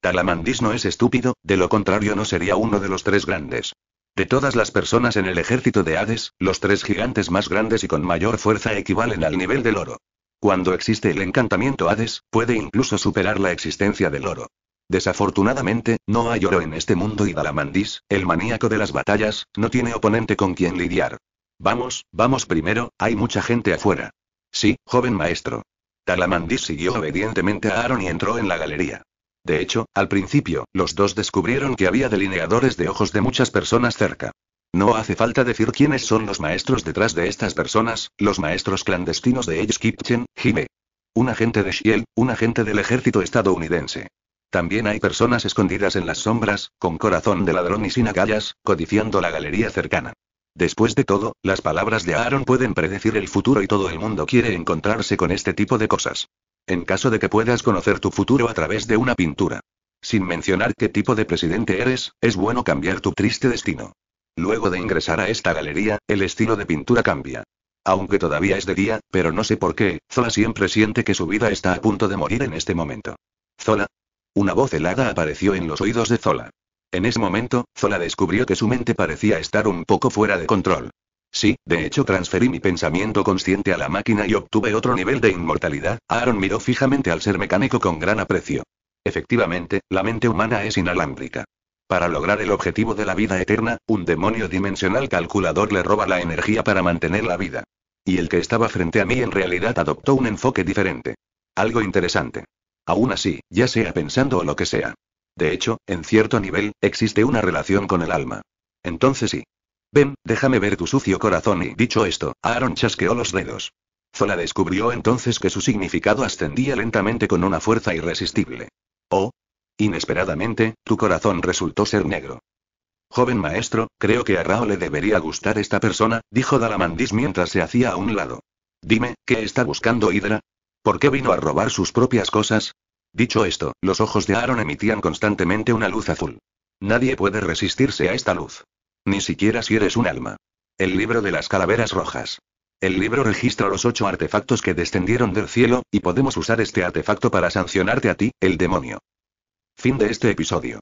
Talamandis no es estúpido, de lo contrario no sería uno de los tres grandes. De todas las personas en el ejército de Hades, los tres gigantes más grandes y con mayor fuerza equivalen al nivel del oro. Cuando existe el encantamiento Hades, puede incluso superar la existencia del oro. Desafortunadamente, no hay oro en este mundo y Dalamandis, el maníaco de las batallas, no tiene oponente con quien lidiar. Vamos, vamos primero, hay mucha gente afuera. Sí, joven maestro. Dalamandis siguió obedientemente a Aaron y entró en la galería. De hecho, al principio, los dos descubrieron que había delineadores de ojos de muchas personas cerca. No hace falta decir quiénes son los maestros detrás de estas personas, los maestros clandestinos de Edge Kitchen, Jime. Un agente de Shield, un agente del ejército estadounidense. También hay personas escondidas en las sombras, con corazón de ladrón y sin agallas, codiciando la galería cercana. Después de todo, las palabras de Aaron pueden predecir el futuro y todo el mundo quiere encontrarse con este tipo de cosas. En caso de que puedas conocer tu futuro a través de una pintura. Sin mencionar qué tipo de presidente eres, es bueno cambiar tu triste destino. Luego de ingresar a esta galería, el estilo de pintura cambia. Aunque todavía es de día, pero no sé por qué, Zola siempre siente que su vida está a punto de morir en este momento. Zola. Una voz helada apareció en los oídos de Zola. En ese momento, Zola descubrió que su mente parecía estar un poco fuera de control. Sí, de hecho transferí mi pensamiento consciente a la máquina y obtuve otro nivel de inmortalidad. Aaron miró fijamente al ser mecánico con gran aprecio. Efectivamente, la mente humana es inalámbrica. Para lograr el objetivo de la vida eterna, un demonio dimensional calculador le roba la energía para mantener la vida. Y el que estaba frente a mí en realidad adoptó un enfoque diferente. Algo interesante. Aún así, ya sea pensando o lo que sea. De hecho, en cierto nivel, existe una relación con el alma. Entonces sí, Ven, déjame ver tu sucio corazón y dicho esto, Aaron chasqueó los dedos. Zola descubrió entonces que su significado ascendía lentamente con una fuerza irresistible. Oh. Inesperadamente, tu corazón resultó ser negro. Joven maestro, creo que a Rao le debería gustar esta persona, dijo Dalamandis mientras se hacía a un lado. Dime, ¿qué está buscando Hydra? ¿Por qué vino a robar sus propias cosas? Dicho esto, los ojos de Aaron emitían constantemente una luz azul. Nadie puede resistirse a esta luz. Ni siquiera si eres un alma. El libro de las calaveras rojas. El libro registra los ocho artefactos que descendieron del cielo, y podemos usar este artefacto para sancionarte a ti, el demonio. Fin de este episodio.